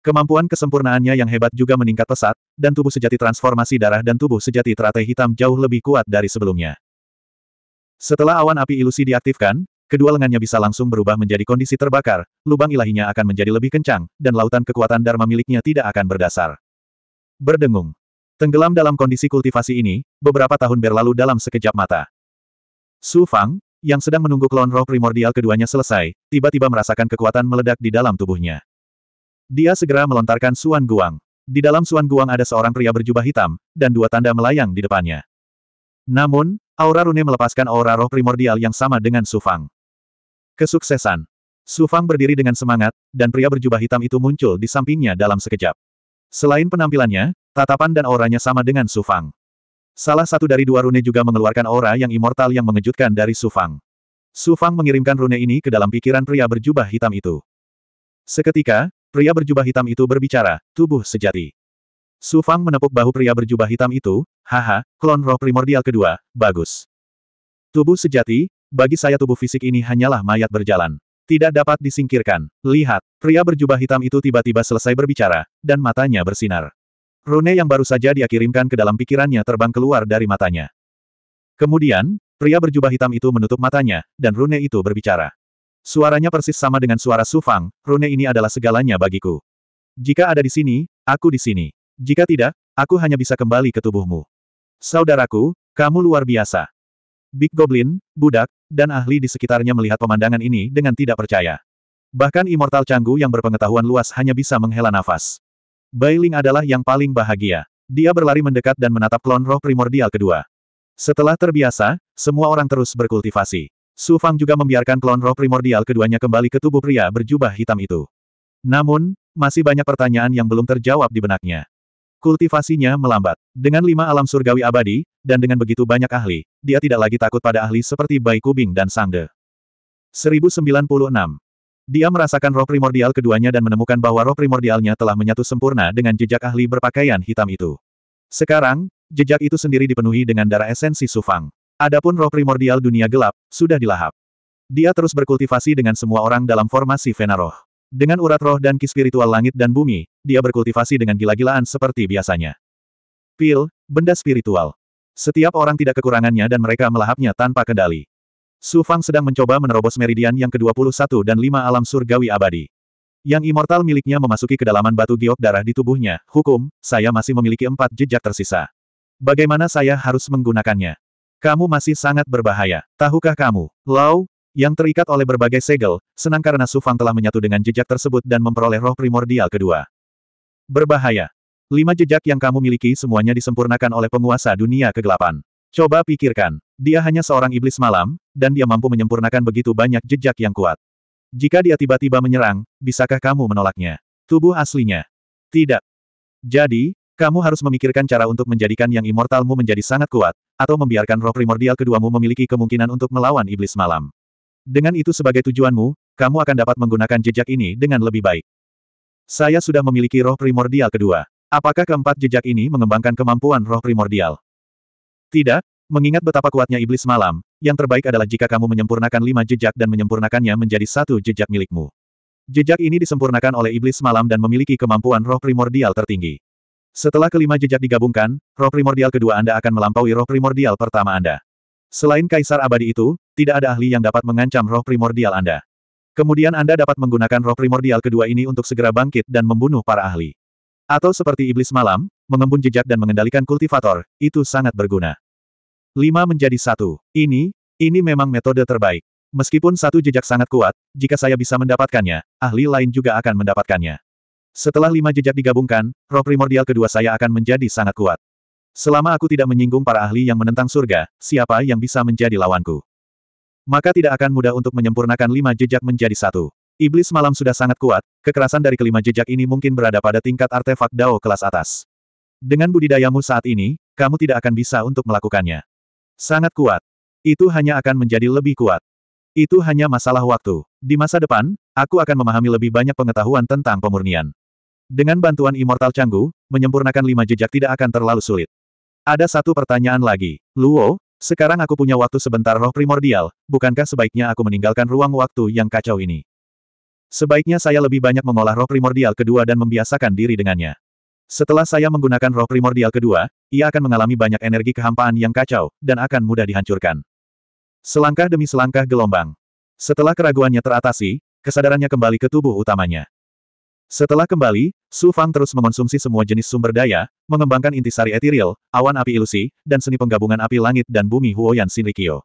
Kemampuan kesempurnaannya yang hebat juga meningkat pesat, dan tubuh sejati transformasi darah dan tubuh sejati teratai hitam jauh lebih kuat dari sebelumnya. Setelah awan api ilusi diaktifkan, kedua lengannya bisa langsung berubah menjadi kondisi terbakar, lubang ilahinya akan menjadi lebih kencang, dan lautan kekuatan Dharma miliknya tidak akan berdasar. Berdengung. Tenggelam dalam kondisi kultivasi ini, beberapa tahun berlalu dalam sekejap mata. Su Fang, yang sedang menunggu klon roh primordial keduanya selesai, tiba-tiba merasakan kekuatan meledak di dalam tubuhnya. Dia segera melontarkan Suan Guang. Di dalam Suan Guang ada seorang pria berjubah hitam, dan dua tanda melayang di depannya. Namun, aura rune melepaskan aura roh primordial yang sama dengan Su Fang. Kesuksesan. Su Fang berdiri dengan semangat, dan pria berjubah hitam itu muncul di sampingnya dalam sekejap. Selain penampilannya, tatapan dan auranya sama dengan Sufang. Salah satu dari dua rune juga mengeluarkan aura yang immortal yang mengejutkan dari Sufang. Sufang mengirimkan rune ini ke dalam pikiran pria berjubah hitam itu. Seketika, pria berjubah hitam itu berbicara, tubuh sejati. Sufang menepuk bahu pria berjubah hitam itu, haha, klon roh primordial kedua, bagus. Tubuh sejati, bagi saya tubuh fisik ini hanyalah mayat berjalan. Tidak dapat disingkirkan. Lihat, pria berjubah hitam itu tiba-tiba selesai berbicara, dan matanya bersinar. Rune yang baru saja dia kirimkan ke dalam pikirannya terbang keluar dari matanya. Kemudian, pria berjubah hitam itu menutup matanya, dan Rune itu berbicara. Suaranya persis sama dengan suara Sufang, Rune ini adalah segalanya bagiku. Jika ada di sini, aku di sini. Jika tidak, aku hanya bisa kembali ke tubuhmu. Saudaraku, kamu luar biasa. Big Goblin, budak, dan ahli di sekitarnya melihat pemandangan ini dengan tidak percaya. Bahkan Immortal Canggu yang berpengetahuan luas hanya bisa menghela nafas. Bailing adalah yang paling bahagia. Dia berlari mendekat dan menatap klon roh primordial kedua. Setelah terbiasa, semua orang terus berkultivasi. Su Fang juga membiarkan klon roh primordial keduanya kembali ke tubuh pria berjubah hitam itu. Namun, masih banyak pertanyaan yang belum terjawab di benaknya. Kultivasinya melambat. Dengan lima alam surgawi abadi, dan dengan begitu banyak ahli, dia tidak lagi takut pada ahli seperti Bai Kubing dan Sangde. 1096. Dia merasakan roh primordial keduanya dan menemukan bahwa roh primordialnya telah menyatu sempurna dengan jejak ahli berpakaian hitam itu. Sekarang, jejak itu sendiri dipenuhi dengan darah esensi Sufang. Adapun roh primordial dunia gelap, sudah dilahap. Dia terus berkultivasi dengan semua orang dalam formasi Venaroh. Dengan urat roh dan ki spiritual langit dan bumi, dia berkultivasi dengan gila-gilaan seperti biasanya. Pil, benda spiritual. Setiap orang tidak kekurangannya dan mereka melahapnya tanpa kendali. Su Fang sedang mencoba menerobos meridian yang ke-21 dan 5 alam surgawi abadi. Yang immortal miliknya memasuki kedalaman batu giok darah di tubuhnya, hukum, saya masih memiliki empat jejak tersisa. Bagaimana saya harus menggunakannya? Kamu masih sangat berbahaya. Tahukah kamu? Lau, yang terikat oleh berbagai segel, senang karena Sufang telah menyatu dengan jejak tersebut dan memperoleh roh primordial kedua. Berbahaya. Lima jejak yang kamu miliki semuanya disempurnakan oleh penguasa dunia kegelapan. Coba pikirkan, dia hanya seorang iblis malam, dan dia mampu menyempurnakan begitu banyak jejak yang kuat. Jika dia tiba-tiba menyerang, bisakah kamu menolaknya? Tubuh aslinya. Tidak. Jadi, kamu harus memikirkan cara untuk menjadikan yang immortalmu menjadi sangat kuat, atau membiarkan roh primordial keduamu memiliki kemungkinan untuk melawan iblis malam. Dengan itu sebagai tujuanmu, kamu akan dapat menggunakan jejak ini dengan lebih baik. Saya sudah memiliki roh primordial kedua. Apakah keempat jejak ini mengembangkan kemampuan roh primordial? Tidak, mengingat betapa kuatnya iblis malam, yang terbaik adalah jika kamu menyempurnakan lima jejak dan menyempurnakannya menjadi satu jejak milikmu. Jejak ini disempurnakan oleh iblis malam dan memiliki kemampuan roh primordial tertinggi. Setelah kelima jejak digabungkan, roh primordial kedua Anda akan melampaui roh primordial pertama Anda. Selain kaisar abadi itu, tidak ada ahli yang dapat mengancam roh primordial Anda. Kemudian Anda dapat menggunakan roh primordial kedua ini untuk segera bangkit dan membunuh para ahli. Atau seperti iblis malam, mengembun jejak dan mengendalikan kultivator, itu sangat berguna. Lima menjadi satu. Ini, ini memang metode terbaik. Meskipun satu jejak sangat kuat, jika saya bisa mendapatkannya, ahli lain juga akan mendapatkannya. Setelah lima jejak digabungkan, roh primordial kedua saya akan menjadi sangat kuat. Selama aku tidak menyinggung para ahli yang menentang surga, siapa yang bisa menjadi lawanku? Maka tidak akan mudah untuk menyempurnakan lima jejak menjadi satu. Iblis malam sudah sangat kuat, kekerasan dari kelima jejak ini mungkin berada pada tingkat artefak Dao kelas atas. Dengan budidayamu saat ini, kamu tidak akan bisa untuk melakukannya. Sangat kuat. Itu hanya akan menjadi lebih kuat. Itu hanya masalah waktu. Di masa depan, aku akan memahami lebih banyak pengetahuan tentang pemurnian. Dengan bantuan Immortal Canggu, menyempurnakan lima jejak tidak akan terlalu sulit. Ada satu pertanyaan lagi. Luo, sekarang aku punya waktu sebentar roh primordial, bukankah sebaiknya aku meninggalkan ruang waktu yang kacau ini? Sebaiknya saya lebih banyak mengolah roh primordial kedua dan membiasakan diri dengannya. Setelah saya menggunakan roh primordial kedua, ia akan mengalami banyak energi kehampaan yang kacau, dan akan mudah dihancurkan. Selangkah demi selangkah gelombang. Setelah keraguannya teratasi, kesadarannya kembali ke tubuh utamanya. Setelah kembali, Su Fang terus mengonsumsi semua jenis sumber daya, mengembangkan intisari etiril, awan api ilusi, dan seni penggabungan api langit dan bumi Huoyan Shinrikyo.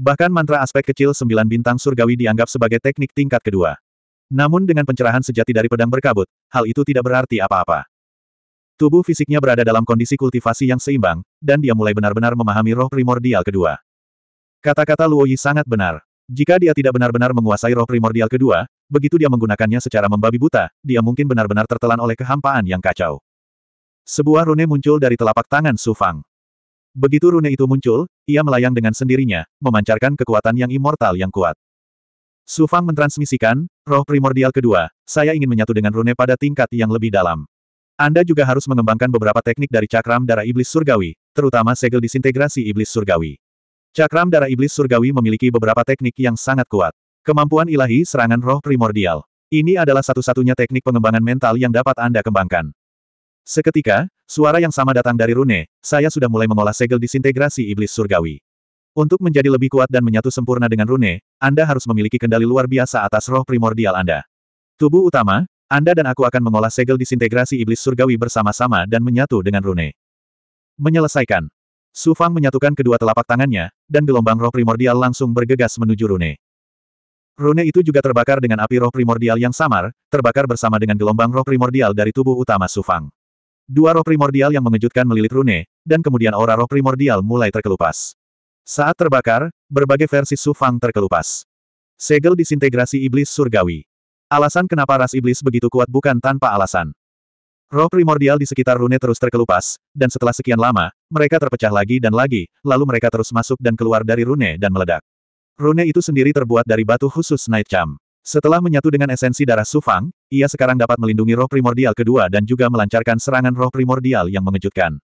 Bahkan mantra aspek kecil sembilan bintang surgawi dianggap sebagai teknik tingkat kedua. Namun dengan pencerahan sejati dari pedang berkabut, hal itu tidak berarti apa-apa. Tubuh fisiknya berada dalam kondisi kultivasi yang seimbang, dan dia mulai benar-benar memahami roh primordial kedua. Kata-kata Luo Yi sangat benar. Jika dia tidak benar-benar menguasai roh primordial kedua, begitu dia menggunakannya secara membabi buta, dia mungkin benar-benar tertelan oleh kehampaan yang kacau. Sebuah rune muncul dari telapak tangan Su Fang. Begitu rune itu muncul, ia melayang dengan sendirinya, memancarkan kekuatan yang immortal yang kuat. Su Fang mentransmisikan, roh primordial kedua, saya ingin menyatu dengan rune pada tingkat yang lebih dalam. Anda juga harus mengembangkan beberapa teknik dari cakram darah iblis surgawi, terutama segel disintegrasi iblis surgawi. Cakram darah iblis surgawi memiliki beberapa teknik yang sangat kuat. Kemampuan ilahi serangan roh primordial. Ini adalah satu-satunya teknik pengembangan mental yang dapat Anda kembangkan. Seketika, suara yang sama datang dari Rune, saya sudah mulai mengolah segel disintegrasi iblis surgawi. Untuk menjadi lebih kuat dan menyatu sempurna dengan Rune, Anda harus memiliki kendali luar biasa atas roh primordial Anda. Tubuh utama, Anda dan aku akan mengolah segel disintegrasi iblis surgawi bersama-sama dan menyatu dengan Rune. Menyelesaikan. Sufang menyatukan kedua telapak tangannya, dan gelombang roh primordial langsung bergegas menuju Rune. Rune itu juga terbakar dengan api roh primordial yang samar, terbakar bersama dengan gelombang roh primordial dari tubuh utama Sufang. Dua roh primordial yang mengejutkan melilit Rune, dan kemudian aura roh primordial mulai terkelupas. Saat terbakar, berbagai versi Sufang terkelupas. Segel disintegrasi iblis surgawi. Alasan kenapa ras iblis begitu kuat bukan tanpa alasan. Roh primordial di sekitar Rune terus terkelupas, dan setelah sekian lama, mereka terpecah lagi dan lagi, lalu mereka terus masuk dan keluar dari Rune dan meledak. Rune itu sendiri terbuat dari batu khusus Night Charm. Setelah menyatu dengan esensi darah Sufang, ia sekarang dapat melindungi roh primordial kedua dan juga melancarkan serangan roh primordial yang mengejutkan.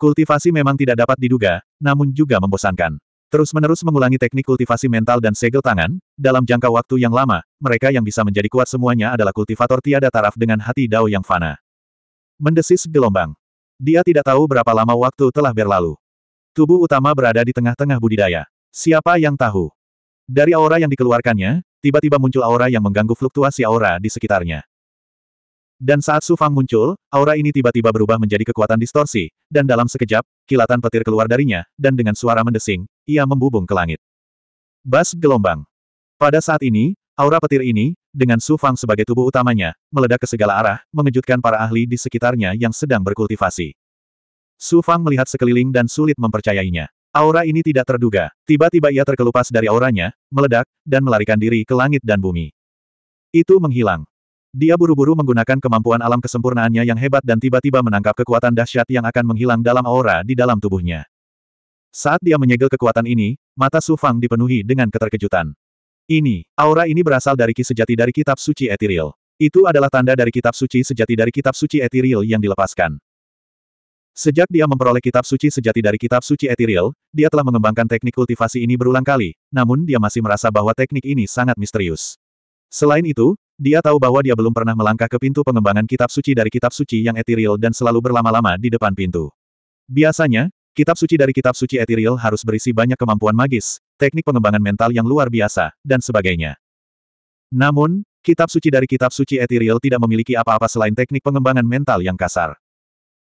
Kultivasi memang tidak dapat diduga, namun juga membosankan. Terus-menerus mengulangi teknik kultivasi mental dan segel tangan, dalam jangka waktu yang lama, mereka yang bisa menjadi kuat semuanya adalah kultivator tiada taraf dengan hati dao yang fana. Mendesis gelombang. Dia tidak tahu berapa lama waktu telah berlalu. Tubuh utama berada di tengah-tengah budidaya. Siapa yang tahu? Dari aura yang dikeluarkannya, tiba-tiba muncul aura yang mengganggu fluktuasi aura di sekitarnya. Dan saat Su Fang muncul, aura ini tiba-tiba berubah menjadi kekuatan distorsi, dan dalam sekejap, kilatan petir keluar darinya, dan dengan suara mendesing, ia membubung ke langit. Bas gelombang. Pada saat ini, aura petir ini, dengan Su Fang sebagai tubuh utamanya, meledak ke segala arah, mengejutkan para ahli di sekitarnya yang sedang berkultivasi. Su Fang melihat sekeliling dan sulit mempercayainya. Aura ini tidak terduga, tiba-tiba ia terkelupas dari auranya, meledak, dan melarikan diri ke langit dan bumi. Itu menghilang. Dia buru-buru menggunakan kemampuan alam kesempurnaannya yang hebat dan tiba-tiba menangkap kekuatan dahsyat yang akan menghilang dalam aura di dalam tubuhnya. Saat dia menyegel kekuatan ini, mata Su Fang dipenuhi dengan keterkejutan. Ini, aura ini berasal dari ki sejati dari kitab suci etiril. Itu adalah tanda dari kitab suci sejati dari kitab suci etiril yang dilepaskan. Sejak dia memperoleh kitab suci sejati dari kitab suci etiril, dia telah mengembangkan teknik kultivasi ini berulang kali, namun dia masih merasa bahwa teknik ini sangat misterius. Selain itu, dia tahu bahwa dia belum pernah melangkah ke pintu pengembangan kitab suci dari kitab suci yang etiril dan selalu berlama-lama di depan pintu. Biasanya, kitab suci dari kitab suci etiril harus berisi banyak kemampuan magis, teknik pengembangan mental yang luar biasa, dan sebagainya. Namun, kitab suci dari kitab suci etiril tidak memiliki apa-apa selain teknik pengembangan mental yang kasar.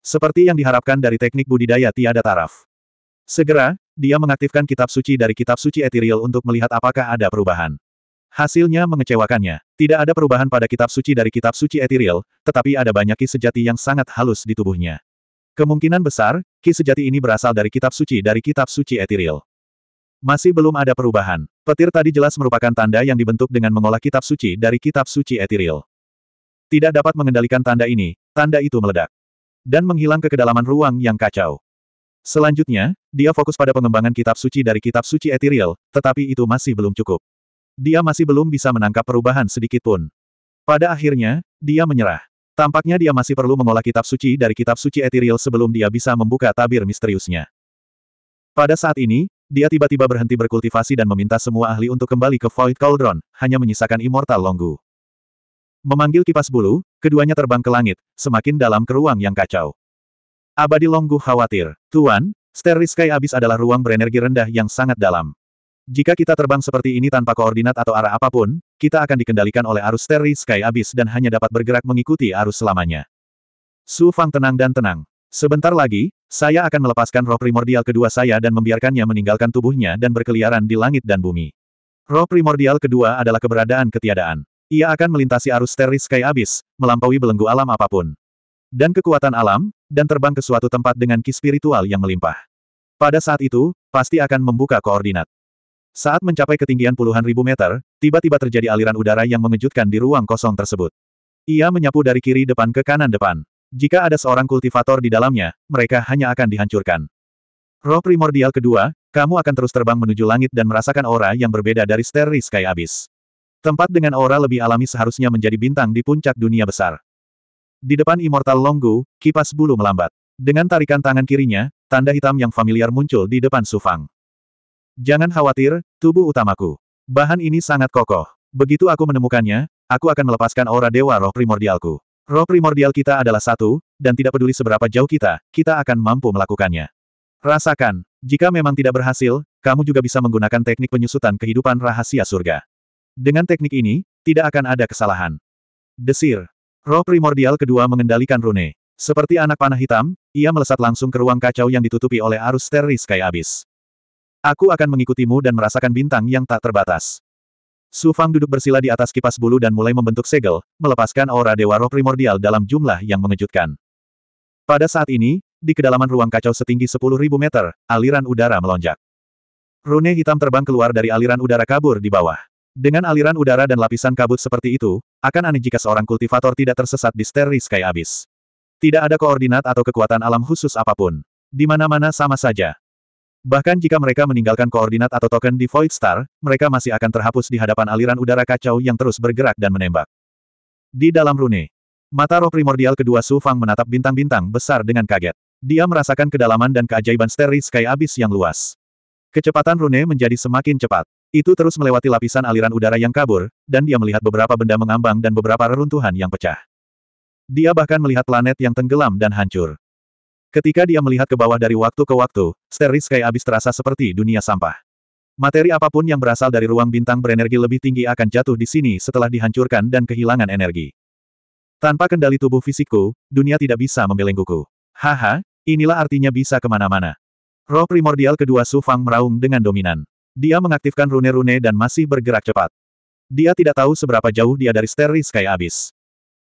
Seperti yang diharapkan dari teknik budidaya tiada taraf. Segera, dia mengaktifkan kitab suci dari kitab suci etiril untuk melihat apakah ada perubahan. Hasilnya mengecewakannya. Tidak ada perubahan pada kitab suci dari kitab suci etiril, tetapi ada banyak ki sejati yang sangat halus di tubuhnya. Kemungkinan besar, ki sejati ini berasal dari kitab suci dari kitab suci etiril. Masih belum ada perubahan. Petir tadi jelas merupakan tanda yang dibentuk dengan mengolah kitab suci dari kitab suci etiril. Tidak dapat mengendalikan tanda ini, tanda itu meledak dan menghilang ke kedalaman ruang yang kacau. Selanjutnya, dia fokus pada pengembangan kitab suci dari kitab suci etiril, tetapi itu masih belum cukup. Dia masih belum bisa menangkap perubahan sedikitpun. Pada akhirnya, dia menyerah. Tampaknya dia masih perlu mengolah kitab suci dari kitab suci etiril sebelum dia bisa membuka tabir misteriusnya. Pada saat ini, dia tiba-tiba berhenti berkultivasi dan meminta semua ahli untuk kembali ke Void Cauldron, hanya menyisakan Immortal Longgu. Memanggil kipas bulu, keduanya terbang ke langit, semakin dalam ke ruang yang kacau. Abadi Longgu khawatir. Tuan, Starry Sky Abyss adalah ruang berenergi rendah yang sangat dalam. Jika kita terbang seperti ini tanpa koordinat atau arah apapun, kita akan dikendalikan oleh arus Starry Sky Abyss dan hanya dapat bergerak mengikuti arus selamanya. Su Fang tenang dan tenang. Sebentar lagi, saya akan melepaskan roh primordial kedua saya dan membiarkannya meninggalkan tubuhnya dan berkeliaran di langit dan bumi. Roh primordial kedua adalah keberadaan ketiadaan. Ia akan melintasi arus teris Sky Abyss, melampaui belenggu alam apapun. Dan kekuatan alam, dan terbang ke suatu tempat dengan ki spiritual yang melimpah. Pada saat itu, pasti akan membuka koordinat. Saat mencapai ketinggian puluhan ribu meter, tiba-tiba terjadi aliran udara yang mengejutkan di ruang kosong tersebut. Ia menyapu dari kiri depan ke kanan depan. Jika ada seorang kultivator di dalamnya, mereka hanya akan dihancurkan. Roh primordial kedua, kamu akan terus terbang menuju langit dan merasakan aura yang berbeda dari stary Sky Abyss. Tempat dengan aura lebih alami seharusnya menjadi bintang di puncak dunia besar. Di depan Immortal Longgu, kipas bulu melambat. Dengan tarikan tangan kirinya, tanda hitam yang familiar muncul di depan Sufang. Jangan khawatir, tubuh utamaku. Bahan ini sangat kokoh. Begitu aku menemukannya, aku akan melepaskan aura dewa roh primordialku. Roh primordial kita adalah satu, dan tidak peduli seberapa jauh kita, kita akan mampu melakukannya. Rasakan, jika memang tidak berhasil, kamu juga bisa menggunakan teknik penyusutan kehidupan rahasia surga. Dengan teknik ini, tidak akan ada kesalahan. Desir. Roh primordial kedua mengendalikan rune. Seperti anak panah hitam, ia melesat langsung ke ruang kacau yang ditutupi oleh arus teri Sky Abyss. Aku akan mengikutimu dan merasakan bintang yang tak terbatas. Su Fang duduk bersila di atas kipas bulu dan mulai membentuk segel, melepaskan aura dewa roh primordial dalam jumlah yang mengejutkan. Pada saat ini, di kedalaman ruang kacau setinggi 10.000 meter, aliran udara melonjak. Rune hitam terbang keluar dari aliran udara kabur di bawah. Dengan aliran udara dan lapisan kabut seperti itu, akan aneh jika seorang kultivator tidak tersesat di steri Sky Abyss. Tidak ada koordinat atau kekuatan alam khusus apapun. Di mana-mana sama saja. Bahkan jika mereka meninggalkan koordinat atau token di Void Star, mereka masih akan terhapus di hadapan aliran udara kacau yang terus bergerak dan menembak. Di dalam rune, mata roh primordial kedua Su Fang menatap bintang-bintang besar dengan kaget. Dia merasakan kedalaman dan keajaiban steri Sky Abyss yang luas. Kecepatan rune menjadi semakin cepat. Itu terus melewati lapisan aliran udara yang kabur, dan dia melihat beberapa benda mengambang dan beberapa reruntuhan yang pecah. Dia bahkan melihat planet yang tenggelam dan hancur. Ketika dia melihat ke bawah dari waktu ke waktu, Steris kayak abis terasa seperti dunia sampah. Materi apapun yang berasal dari ruang bintang berenergi lebih tinggi akan jatuh di sini setelah dihancurkan dan kehilangan energi. Tanpa kendali tubuh fisikku, dunia tidak bisa membelengguku. Haha, inilah artinya bisa kemana-mana. Roh primordial kedua sufang meraung dengan dominan. Dia mengaktifkan rune-rune dan masih bergerak cepat. Dia tidak tahu seberapa jauh dia dari Starry Sky Abyss.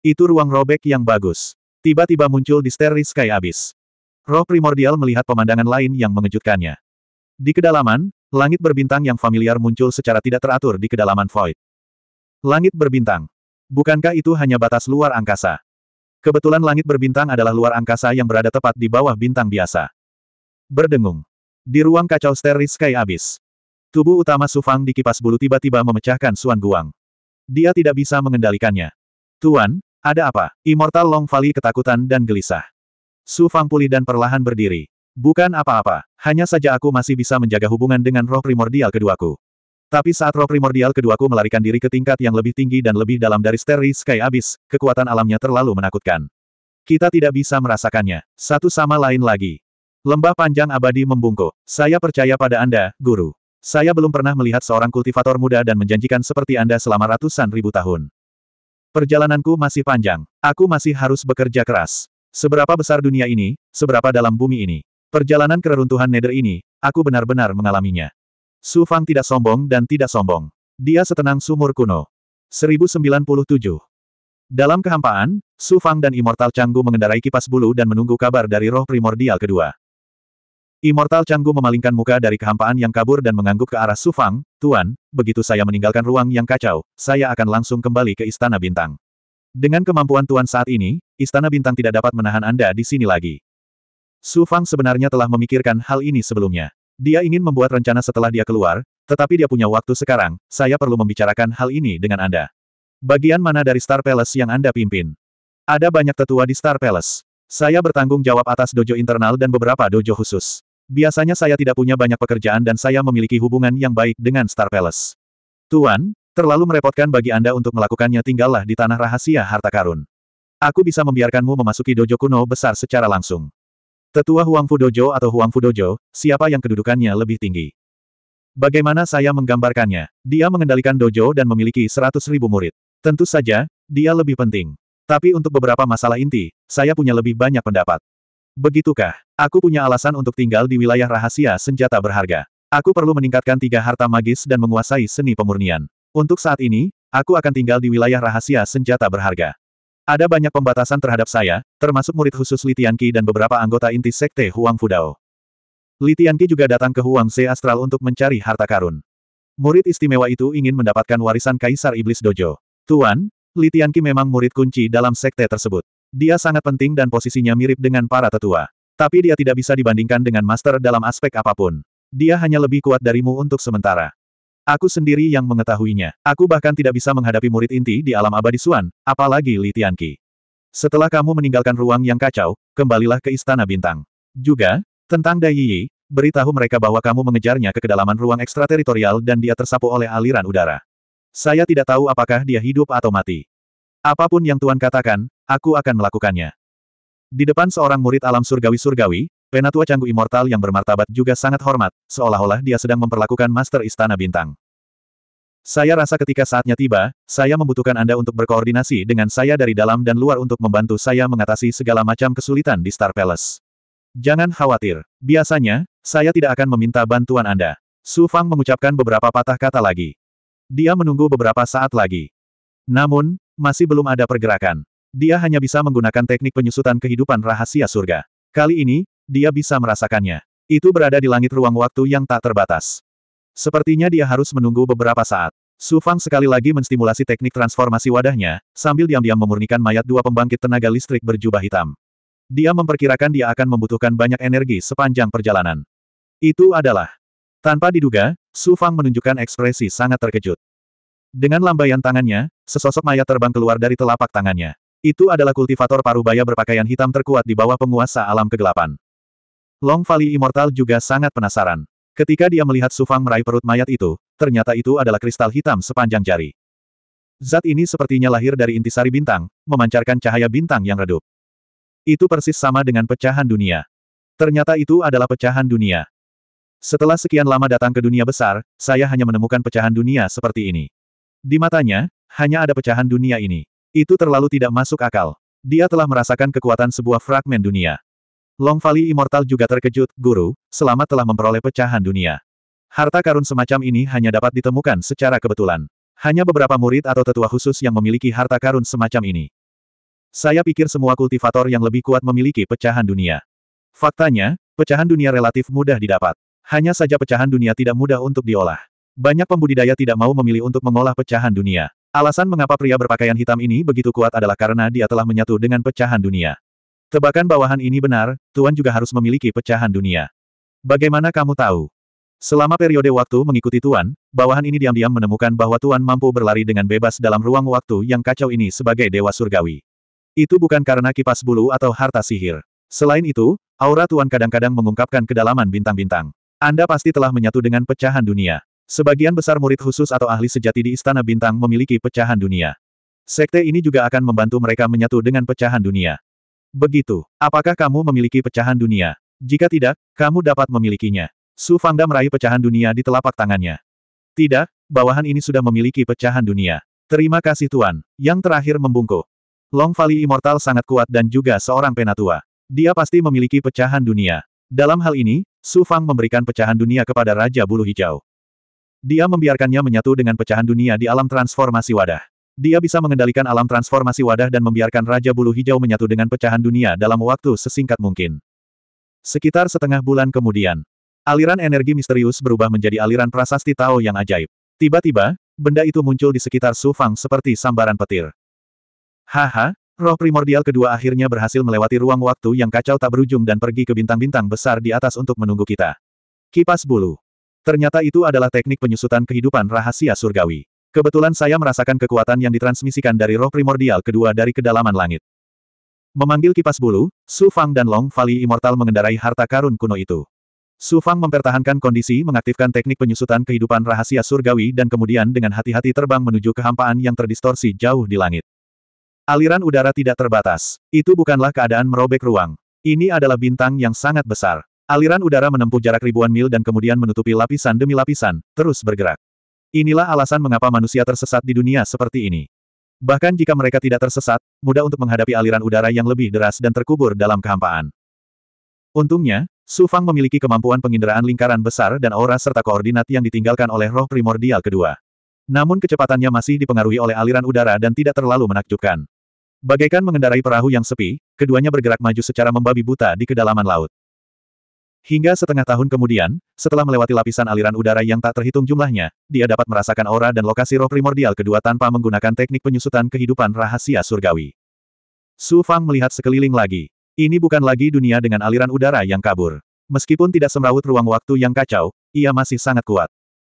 Itu ruang robek yang bagus. Tiba-tiba muncul di Starry Sky Abyss. Roh primordial melihat pemandangan lain yang mengejutkannya. Di kedalaman, langit berbintang yang familiar muncul secara tidak teratur di kedalaman void. Langit berbintang. Bukankah itu hanya batas luar angkasa? Kebetulan langit berbintang adalah luar angkasa yang berada tepat di bawah bintang biasa. Berdengung. Di ruang kacau Starry Sky Abyss. Tubuh utama Sufang di kipas bulu tiba-tiba memecahkan Suan Guang. Dia tidak bisa mengendalikannya. Tuan, ada apa? Immortal Long Valley ketakutan dan gelisah. Sufang pulih dan perlahan berdiri. Bukan apa-apa, hanya saja aku masih bisa menjaga hubungan dengan roh primordial keduaku. Tapi saat roh primordial keduaku melarikan diri ke tingkat yang lebih tinggi dan lebih dalam dari Starry Sky Abyss, kekuatan alamnya terlalu menakutkan. Kita tidak bisa merasakannya, satu sama lain lagi. Lembah panjang abadi membungkuk. Saya percaya pada Anda, Guru. Saya belum pernah melihat seorang kultivator muda dan menjanjikan seperti Anda selama ratusan ribu tahun. Perjalananku masih panjang. Aku masih harus bekerja keras. Seberapa besar dunia ini, seberapa dalam bumi ini. Perjalanan keruntuhan nether ini, aku benar-benar mengalaminya. Su Fang tidak sombong dan tidak sombong. Dia setenang sumur kuno. 1097. Dalam kehampaan, Su Fang dan Immortal Canggu mengendarai kipas bulu dan menunggu kabar dari roh primordial kedua. Immortal Canggu memalingkan muka dari kehampaan yang kabur dan mengangguk ke arah Sufang, Tuan, begitu saya meninggalkan ruang yang kacau, saya akan langsung kembali ke Istana Bintang. Dengan kemampuan Tuan saat ini, Istana Bintang tidak dapat menahan Anda di sini lagi. Sufang sebenarnya telah memikirkan hal ini sebelumnya. Dia ingin membuat rencana setelah dia keluar, tetapi dia punya waktu sekarang, saya perlu membicarakan hal ini dengan Anda. Bagian mana dari Star Palace yang Anda pimpin? Ada banyak tetua di Star Palace. Saya bertanggung jawab atas dojo internal dan beberapa dojo khusus. Biasanya saya tidak punya banyak pekerjaan dan saya memiliki hubungan yang baik dengan Star Palace. Tuan, terlalu merepotkan bagi Anda untuk melakukannya tinggallah di tanah rahasia harta karun. Aku bisa membiarkanmu memasuki dojo kuno besar secara langsung. Tetua Huangfu Dojo atau Huangfu Dojo, siapa yang kedudukannya lebih tinggi? Bagaimana saya menggambarkannya? Dia mengendalikan dojo dan memiliki seratus ribu murid. Tentu saja, dia lebih penting. Tapi untuk beberapa masalah inti, saya punya lebih banyak pendapat. Begitukah? Aku punya alasan untuk tinggal di wilayah rahasia senjata berharga. Aku perlu meningkatkan tiga harta magis dan menguasai seni pemurnian. Untuk saat ini, aku akan tinggal di wilayah rahasia senjata berharga. Ada banyak pembatasan terhadap saya, termasuk murid khusus Tianqi dan beberapa anggota inti sekte Huang Fudao. Tianqi juga datang ke Huang Ze Astral untuk mencari harta karun. Murid istimewa itu ingin mendapatkan warisan Kaisar Iblis Dojo. Tuan, Tianqi memang murid kunci dalam sekte tersebut. Dia sangat penting dan posisinya mirip dengan para tetua. Tapi dia tidak bisa dibandingkan dengan master dalam aspek apapun. Dia hanya lebih kuat darimu untuk sementara. Aku sendiri yang mengetahuinya. Aku bahkan tidak bisa menghadapi murid inti di alam abadi Suan, apalagi Li Tianqi. Setelah kamu meninggalkan ruang yang kacau, kembalilah ke Istana Bintang. Juga, tentang Dai Yi, beritahu mereka bahwa kamu mengejarnya ke kedalaman ruang ekstrateritorial dan dia tersapu oleh aliran udara. Saya tidak tahu apakah dia hidup atau mati. Apapun yang Tuan katakan, aku akan melakukannya. Di depan seorang murid alam surgawi-surgawi, penatua canggu immortal yang bermartabat juga sangat hormat, seolah-olah dia sedang memperlakukan Master Istana Bintang. Saya rasa ketika saatnya tiba, saya membutuhkan Anda untuk berkoordinasi dengan saya dari dalam dan luar untuk membantu saya mengatasi segala macam kesulitan di Star Palace. Jangan khawatir. Biasanya, saya tidak akan meminta bantuan Anda. Su Fang mengucapkan beberapa patah kata lagi. Dia menunggu beberapa saat lagi. Namun, masih belum ada pergerakan. Dia hanya bisa menggunakan teknik penyusutan kehidupan rahasia surga. Kali ini, dia bisa merasakannya. Itu berada di langit ruang waktu yang tak terbatas. Sepertinya dia harus menunggu beberapa saat. Su Fang sekali lagi menstimulasi teknik transformasi wadahnya, sambil diam-diam memurnikan mayat dua pembangkit tenaga listrik berjubah hitam. Dia memperkirakan dia akan membutuhkan banyak energi sepanjang perjalanan. Itu adalah. Tanpa diduga, Su Fang menunjukkan ekspresi sangat terkejut. Dengan lambaian tangannya, sesosok mayat terbang keluar dari telapak tangannya. Itu adalah kultivator parubaya berpakaian hitam terkuat di bawah penguasa alam kegelapan. Long Valley Immortal juga sangat penasaran. Ketika dia melihat Sufang meraih perut mayat itu, ternyata itu adalah kristal hitam sepanjang jari. Zat ini sepertinya lahir dari intisari bintang, memancarkan cahaya bintang yang redup. Itu persis sama dengan pecahan dunia. Ternyata itu adalah pecahan dunia. Setelah sekian lama datang ke dunia besar, saya hanya menemukan pecahan dunia seperti ini. Di matanya, hanya ada pecahan dunia ini. Itu terlalu tidak masuk akal. Dia telah merasakan kekuatan sebuah fragmen dunia. Long Valley Immortal juga terkejut, Guru, selamat telah memperoleh pecahan dunia. Harta karun semacam ini hanya dapat ditemukan secara kebetulan. Hanya beberapa murid atau tetua khusus yang memiliki harta karun semacam ini. Saya pikir semua kultivator yang lebih kuat memiliki pecahan dunia. Faktanya, pecahan dunia relatif mudah didapat. Hanya saja pecahan dunia tidak mudah untuk diolah. Banyak pembudidaya tidak mau memilih untuk mengolah pecahan dunia. Alasan mengapa pria berpakaian hitam ini begitu kuat adalah karena dia telah menyatu dengan pecahan dunia. Tebakan bawahan ini benar, Tuan juga harus memiliki pecahan dunia. Bagaimana kamu tahu? Selama periode waktu mengikuti Tuan, bawahan ini diam-diam menemukan bahwa Tuan mampu berlari dengan bebas dalam ruang waktu yang kacau ini sebagai dewa surgawi. Itu bukan karena kipas bulu atau harta sihir. Selain itu, aura Tuan kadang-kadang mengungkapkan kedalaman bintang-bintang. Anda pasti telah menyatu dengan pecahan dunia. Sebagian besar murid khusus atau ahli sejati di Istana Bintang memiliki pecahan dunia. Sekte ini juga akan membantu mereka menyatu dengan pecahan dunia. Begitu, apakah kamu memiliki pecahan dunia? Jika tidak, kamu dapat memilikinya. Su Fangda meraih pecahan dunia di telapak tangannya. Tidak, bawahan ini sudah memiliki pecahan dunia. Terima kasih Tuan. Yang terakhir membungkuk. Long Valley Immortal sangat kuat dan juga seorang penatua. Dia pasti memiliki pecahan dunia. Dalam hal ini, Su Fang memberikan pecahan dunia kepada Raja Bulu Hijau. Dia membiarkannya menyatu dengan pecahan dunia di alam transformasi wadah. Dia bisa mengendalikan alam transformasi wadah dan membiarkan Raja Bulu Hijau menyatu dengan pecahan dunia dalam waktu sesingkat mungkin. Sekitar setengah bulan kemudian, aliran energi misterius berubah menjadi aliran prasasti Tao yang ajaib. Tiba-tiba, benda itu muncul di sekitar Su Fang seperti sambaran petir. Haha, roh primordial kedua akhirnya berhasil melewati ruang waktu yang kacau tak berujung dan pergi ke bintang-bintang besar di atas untuk menunggu kita. Kipas bulu. Ternyata itu adalah teknik penyusutan kehidupan rahasia surgawi. Kebetulan saya merasakan kekuatan yang ditransmisikan dari roh primordial kedua dari kedalaman langit. Memanggil kipas bulu, Su Fang dan Long Valley Immortal mengendarai harta karun kuno itu. Su Fang mempertahankan kondisi mengaktifkan teknik penyusutan kehidupan rahasia surgawi dan kemudian dengan hati-hati terbang menuju kehampaan yang terdistorsi jauh di langit. Aliran udara tidak terbatas. Itu bukanlah keadaan merobek ruang. Ini adalah bintang yang sangat besar. Aliran udara menempuh jarak ribuan mil dan kemudian menutupi lapisan demi lapisan, terus bergerak. Inilah alasan mengapa manusia tersesat di dunia seperti ini. Bahkan jika mereka tidak tersesat, mudah untuk menghadapi aliran udara yang lebih deras dan terkubur dalam kehampaan. Untungnya, Su Fang memiliki kemampuan penginderaan lingkaran besar dan aura serta koordinat yang ditinggalkan oleh roh primordial kedua. Namun kecepatannya masih dipengaruhi oleh aliran udara dan tidak terlalu menakjubkan. Bagaikan mengendarai perahu yang sepi, keduanya bergerak maju secara membabi buta di kedalaman laut. Hingga setengah tahun kemudian, setelah melewati lapisan aliran udara yang tak terhitung jumlahnya, dia dapat merasakan aura dan lokasi roh primordial kedua tanpa menggunakan teknik penyusutan kehidupan rahasia surgawi. Su Fang melihat sekeliling lagi. Ini bukan lagi dunia dengan aliran udara yang kabur. Meskipun tidak semrawut ruang waktu yang kacau, ia masih sangat kuat.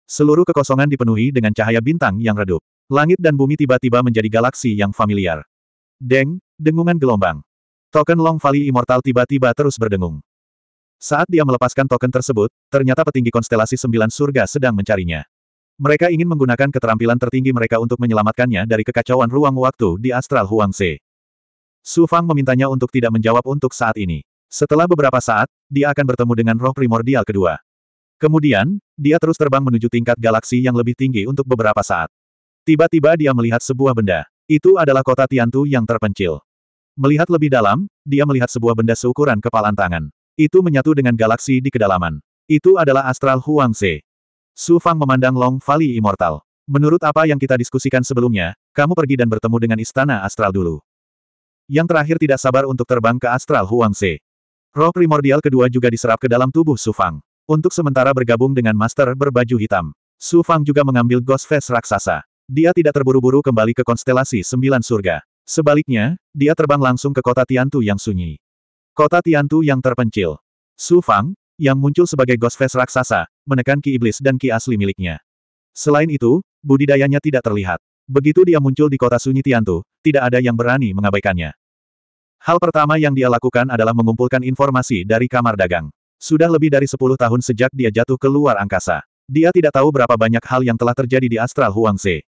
Seluruh kekosongan dipenuhi dengan cahaya bintang yang redup. Langit dan bumi tiba-tiba menjadi galaksi yang familiar. Deng, dengungan gelombang. Token Long Valley Immortal tiba-tiba terus berdengung. Saat dia melepaskan token tersebut, ternyata petinggi konstelasi sembilan surga sedang mencarinya. Mereka ingin menggunakan keterampilan tertinggi mereka untuk menyelamatkannya dari kekacauan ruang waktu di astral Huangse. Su Fang memintanya untuk tidak menjawab untuk saat ini. Setelah beberapa saat, dia akan bertemu dengan roh primordial kedua. Kemudian, dia terus terbang menuju tingkat galaksi yang lebih tinggi untuk beberapa saat. Tiba-tiba dia melihat sebuah benda. Itu adalah kota Tiantu yang terpencil. Melihat lebih dalam, dia melihat sebuah benda seukuran kepalan tangan. Itu menyatu dengan galaksi di kedalaman. Itu adalah astral Huangze. Su Fang memandang Long Valley Immortal. Menurut apa yang kita diskusikan sebelumnya, kamu pergi dan bertemu dengan istana astral dulu. Yang terakhir tidak sabar untuk terbang ke astral Huangze. Roh primordial kedua juga diserap ke dalam tubuh Su Fang. Untuk sementara bergabung dengan master berbaju hitam. Su Fang juga mengambil Ghost Face raksasa. Dia tidak terburu-buru kembali ke konstelasi Sembilan Surga. Sebaliknya, dia terbang langsung ke kota Tiantu yang sunyi. Kota Tiantu yang terpencil. Su Fang, yang muncul sebagai Ghost Face raksasa, menekan ki iblis dan ki asli miliknya. Selain itu, budidayanya tidak terlihat. Begitu dia muncul di kota sunyi Tiantu, tidak ada yang berani mengabaikannya. Hal pertama yang dia lakukan adalah mengumpulkan informasi dari kamar dagang. Sudah lebih dari 10 tahun sejak dia jatuh ke luar angkasa. Dia tidak tahu berapa banyak hal yang telah terjadi di Astral Huangze.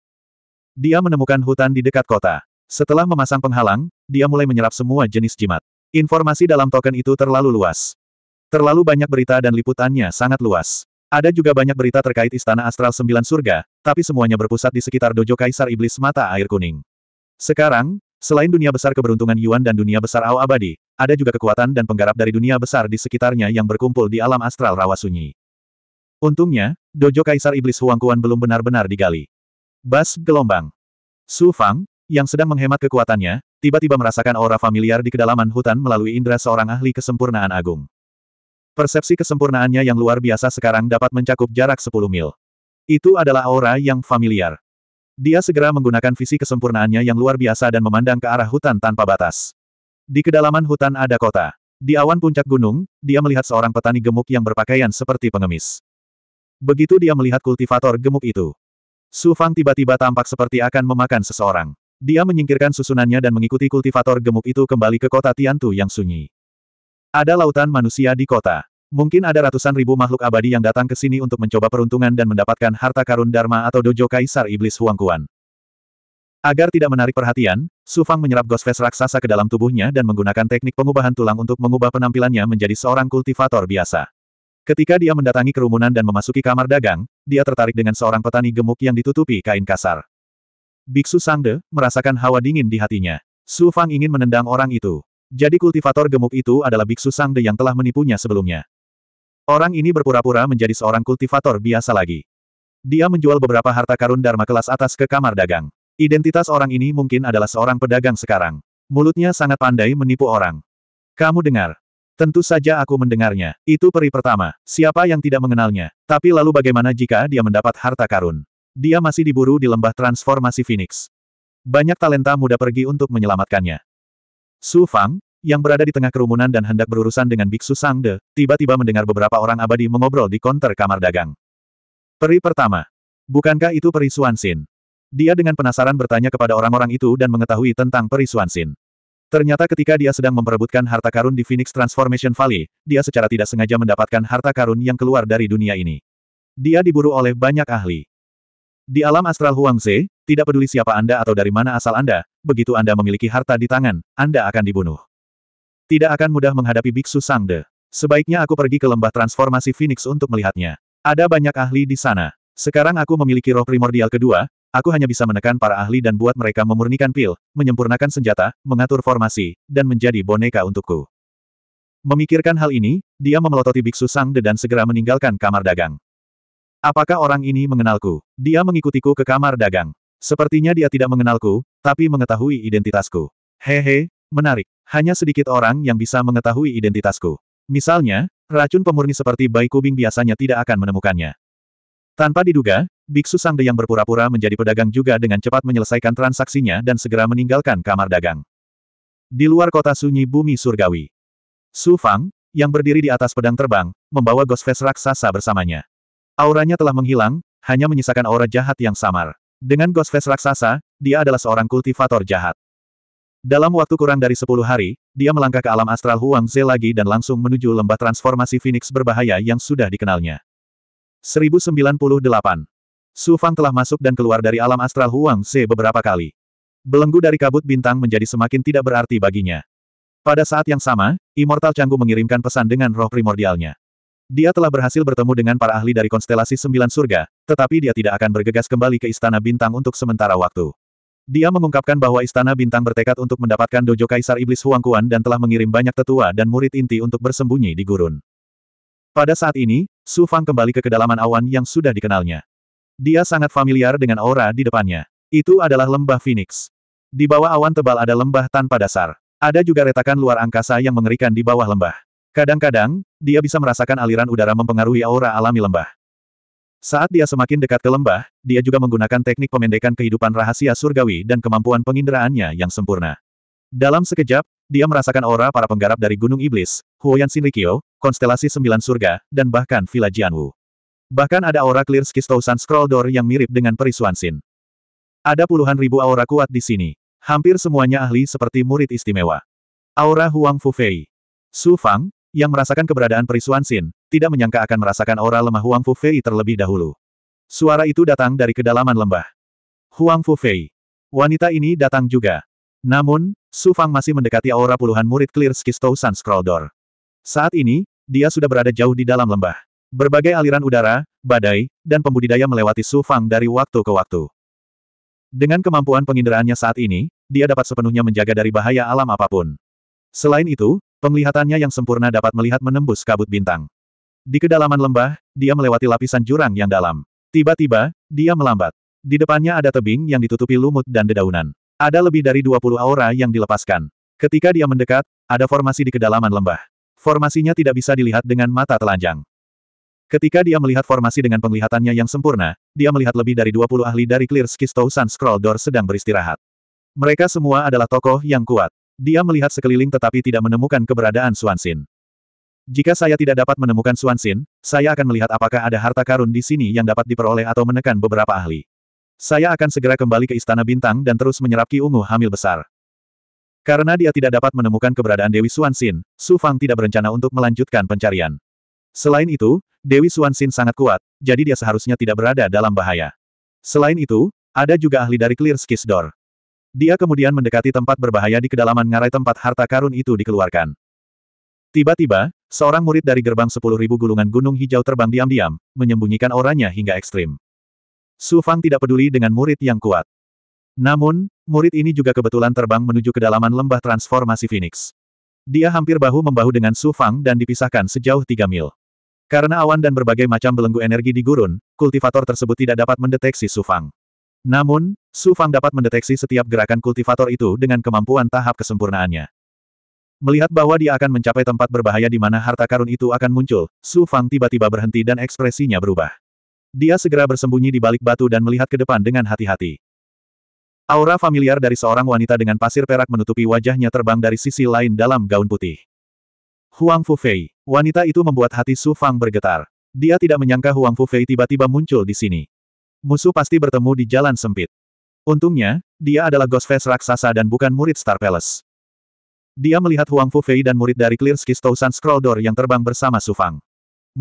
Dia menemukan hutan di dekat kota. Setelah memasang penghalang, dia mulai menyerap semua jenis jimat. Informasi dalam token itu terlalu luas. Terlalu banyak berita dan liputannya sangat luas. Ada juga banyak berita terkait Istana Astral Sembilan Surga, tapi semuanya berpusat di sekitar Dojo Kaisar Iblis Mata Air Kuning. Sekarang, selain dunia besar keberuntungan Yuan dan dunia besar Ao Abadi, ada juga kekuatan dan penggarap dari dunia besar di sekitarnya yang berkumpul di alam astral rawa sunyi. Untungnya, Dojo Kaisar Iblis Huangkuan belum benar-benar digali. Bas, gelombang. Su Fang, yang sedang menghemat kekuatannya, tiba-tiba merasakan aura familiar di kedalaman hutan melalui indera seorang ahli kesempurnaan agung. Persepsi kesempurnaannya yang luar biasa sekarang dapat mencakup jarak 10 mil. Itu adalah aura yang familiar. Dia segera menggunakan visi kesempurnaannya yang luar biasa dan memandang ke arah hutan tanpa batas. Di kedalaman hutan ada kota. Di awan puncak gunung, dia melihat seorang petani gemuk yang berpakaian seperti pengemis. Begitu dia melihat kultivator gemuk itu, Su Fang tiba-tiba tampak seperti akan memakan seseorang. Dia menyingkirkan susunannya dan mengikuti kultivator gemuk itu kembali ke kota Tiantu yang sunyi. Ada lautan manusia di kota. Mungkin ada ratusan ribu makhluk abadi yang datang ke sini untuk mencoba peruntungan dan mendapatkan harta karun Dharma atau dojo Kaisar Iblis Huangkuan. Agar tidak menarik perhatian, Su Fang menyerap Ghostface raksasa ke dalam tubuhnya dan menggunakan teknik pengubahan tulang untuk mengubah penampilannya menjadi seorang kultivator biasa. Ketika dia mendatangi kerumunan dan memasuki kamar dagang, dia tertarik dengan seorang petani gemuk yang ditutupi kain kasar. Biksu Sangde, merasakan hawa dingin di hatinya. Su Fang ingin menendang orang itu. Jadi kultivator gemuk itu adalah Biksu Sangde yang telah menipunya sebelumnya. Orang ini berpura-pura menjadi seorang kultivator biasa lagi. Dia menjual beberapa harta karun Dharma kelas atas ke kamar dagang. Identitas orang ini mungkin adalah seorang pedagang sekarang. Mulutnya sangat pandai menipu orang. Kamu dengar? Tentu saja aku mendengarnya. Itu peri pertama. Siapa yang tidak mengenalnya? Tapi lalu bagaimana jika dia mendapat harta karun? Dia masih diburu di lembah transformasi Phoenix. Banyak talenta muda pergi untuk menyelamatkannya. Su Fang, yang berada di tengah kerumunan dan hendak berurusan dengan Biksu Sang De, tiba-tiba mendengar beberapa orang abadi mengobrol di konter kamar dagang. Peri pertama. Bukankah itu peri Suansin? Dia dengan penasaran bertanya kepada orang-orang itu dan mengetahui tentang peri Suansin. Ternyata ketika dia sedang memperebutkan harta karun di Phoenix Transformation Valley, dia secara tidak sengaja mendapatkan harta karun yang keluar dari dunia ini. Dia diburu oleh banyak ahli. Di alam astral Huangze, tidak peduli siapa Anda atau dari mana asal Anda, begitu Anda memiliki harta di tangan, Anda akan dibunuh. Tidak akan mudah menghadapi Biksu Sangde. Sebaiknya aku pergi ke lembah transformasi Phoenix untuk melihatnya. Ada banyak ahli di sana. Sekarang aku memiliki roh primordial kedua, aku hanya bisa menekan para ahli dan buat mereka memurnikan pil, menyempurnakan senjata, mengatur formasi, dan menjadi boneka untukku. Memikirkan hal ini, dia memelototi Biksu Sangde dan segera meninggalkan kamar dagang. Apakah orang ini mengenalku? Dia mengikutiku ke kamar dagang. Sepertinya dia tidak mengenalku, tapi mengetahui identitasku. Hehe, menarik. Hanya sedikit orang yang bisa mengetahui identitasku. Misalnya, racun pemurni seperti bayi Kubing biasanya tidak akan menemukannya. Tanpa diduga, Biksu Sangde yang berpura-pura menjadi pedagang juga dengan cepat menyelesaikan transaksinya dan segera meninggalkan kamar dagang. Di luar kota sunyi bumi surgawi. Su Fang, yang berdiri di atas pedang terbang, membawa Ghostface raksasa bersamanya. Auranya telah menghilang, hanya menyisakan aura jahat yang samar. Dengan Ghost Face raksasa, dia adalah seorang kultivator jahat. Dalam waktu kurang dari 10 hari, dia melangkah ke alam astral Huang Ze lagi dan langsung menuju lembah transformasi Phoenix berbahaya yang sudah dikenalnya. 1098. Su Fang telah masuk dan keluar dari alam astral Huang Ze beberapa kali. Belenggu dari kabut bintang menjadi semakin tidak berarti baginya. Pada saat yang sama, Immortal Canggu mengirimkan pesan dengan roh primordialnya. Dia telah berhasil bertemu dengan para ahli dari konstelasi Sembilan Surga, tetapi dia tidak akan bergegas kembali ke Istana Bintang untuk sementara waktu. Dia mengungkapkan bahwa Istana Bintang bertekad untuk mendapatkan dojo Kaisar Iblis Huang Kuan dan telah mengirim banyak tetua dan murid inti untuk bersembunyi di gurun. Pada saat ini, Su Fang kembali ke kedalaman awan yang sudah dikenalnya. Dia sangat familiar dengan aura di depannya. Itu adalah lembah Phoenix. Di bawah awan tebal ada lembah tanpa dasar. Ada juga retakan luar angkasa yang mengerikan di bawah lembah. Kadang-kadang, dia bisa merasakan aliran udara mempengaruhi aura alami lembah. Saat dia semakin dekat ke lembah, dia juga menggunakan teknik pemendekan kehidupan rahasia surgawi dan kemampuan penginderaannya yang sempurna. Dalam sekejap, dia merasakan aura para penggarap dari Gunung Iblis, Huoyan Shinrikyo, konstelasi Sembilan Surga, dan bahkan Villa Jianwu. Bahkan ada aura clear Skistousan Scroll Door yang mirip dengan Perisuan Sin. Ada puluhan ribu aura kuat di sini. Hampir semuanya ahli seperti murid istimewa. Aura Huang Fufei. Su Fang, yang merasakan keberadaan perisuan Sin, tidak menyangka akan merasakan aura lemah Huang Fei terlebih dahulu. Suara itu datang dari kedalaman lembah. Huang Fei, Wanita ini datang juga. Namun, Su Fang masih mendekati aura puluhan murid Clear Skistow Sun Scroll Door. Saat ini, dia sudah berada jauh di dalam lembah. Berbagai aliran udara, badai, dan pembudidaya melewati Su Fang dari waktu ke waktu. Dengan kemampuan penginderaannya saat ini, dia dapat sepenuhnya menjaga dari bahaya alam apapun. Selain itu, Penglihatannya yang sempurna dapat melihat menembus kabut bintang. Di kedalaman lembah, dia melewati lapisan jurang yang dalam. Tiba-tiba, dia melambat. Di depannya ada tebing yang ditutupi lumut dan dedaunan. Ada lebih dari 20 aura yang dilepaskan. Ketika dia mendekat, ada formasi di kedalaman lembah. Formasinya tidak bisa dilihat dengan mata telanjang. Ketika dia melihat formasi dengan penglihatannya yang sempurna, dia melihat lebih dari 20 ahli dari Clear Skistousan Scroll Door sedang beristirahat. Mereka semua adalah tokoh yang kuat. Dia melihat sekeliling tetapi tidak menemukan keberadaan Suansin. Jika saya tidak dapat menemukan Suansin, saya akan melihat apakah ada harta karun di sini yang dapat diperoleh atau menekan beberapa ahli. Saya akan segera kembali ke Istana Bintang dan terus menyerap Ki Ungu hamil besar. Karena dia tidak dapat menemukan keberadaan Dewi Suansin, Su Fang tidak berencana untuk melanjutkan pencarian. Selain itu, Dewi Suansin sangat kuat, jadi dia seharusnya tidak berada dalam bahaya. Selain itu, ada juga ahli dari Clear Skisdor. Dia kemudian mendekati tempat berbahaya di kedalaman ngarai tempat harta karun itu dikeluarkan. Tiba-tiba, seorang murid dari gerbang sepuluh ribu gulungan gunung hijau terbang diam-diam, menyembunyikan oranya hingga ekstrim. Su Fang tidak peduli dengan murid yang kuat. Namun, murid ini juga kebetulan terbang menuju kedalaman lembah transformasi Phoenix. Dia hampir bahu-membahu dengan Su Fang dan dipisahkan sejauh tiga mil. Karena awan dan berbagai macam belenggu energi di gurun, kultivator tersebut tidak dapat mendeteksi Su Fang. Namun, Su Fang dapat mendeteksi setiap gerakan kultivator itu dengan kemampuan tahap kesempurnaannya. Melihat bahwa dia akan mencapai tempat berbahaya di mana harta karun itu akan muncul, Su Fang tiba-tiba berhenti dan ekspresinya berubah. Dia segera bersembunyi di balik batu dan melihat ke depan dengan hati-hati. Aura familiar dari seorang wanita dengan pasir perak menutupi wajahnya terbang dari sisi lain dalam gaun putih. Huang Fufei, wanita itu membuat hati Su Fang bergetar. Dia tidak menyangka Huang Fufei tiba-tiba muncul di sini. Musuh pasti bertemu di jalan sempit. Untungnya, dia adalah Ghost Face raksasa dan bukan murid Star Palace. Dia melihat Huang Fufei dan murid dari Clear Skies Tousan Scroll Door yang terbang bersama Sufang.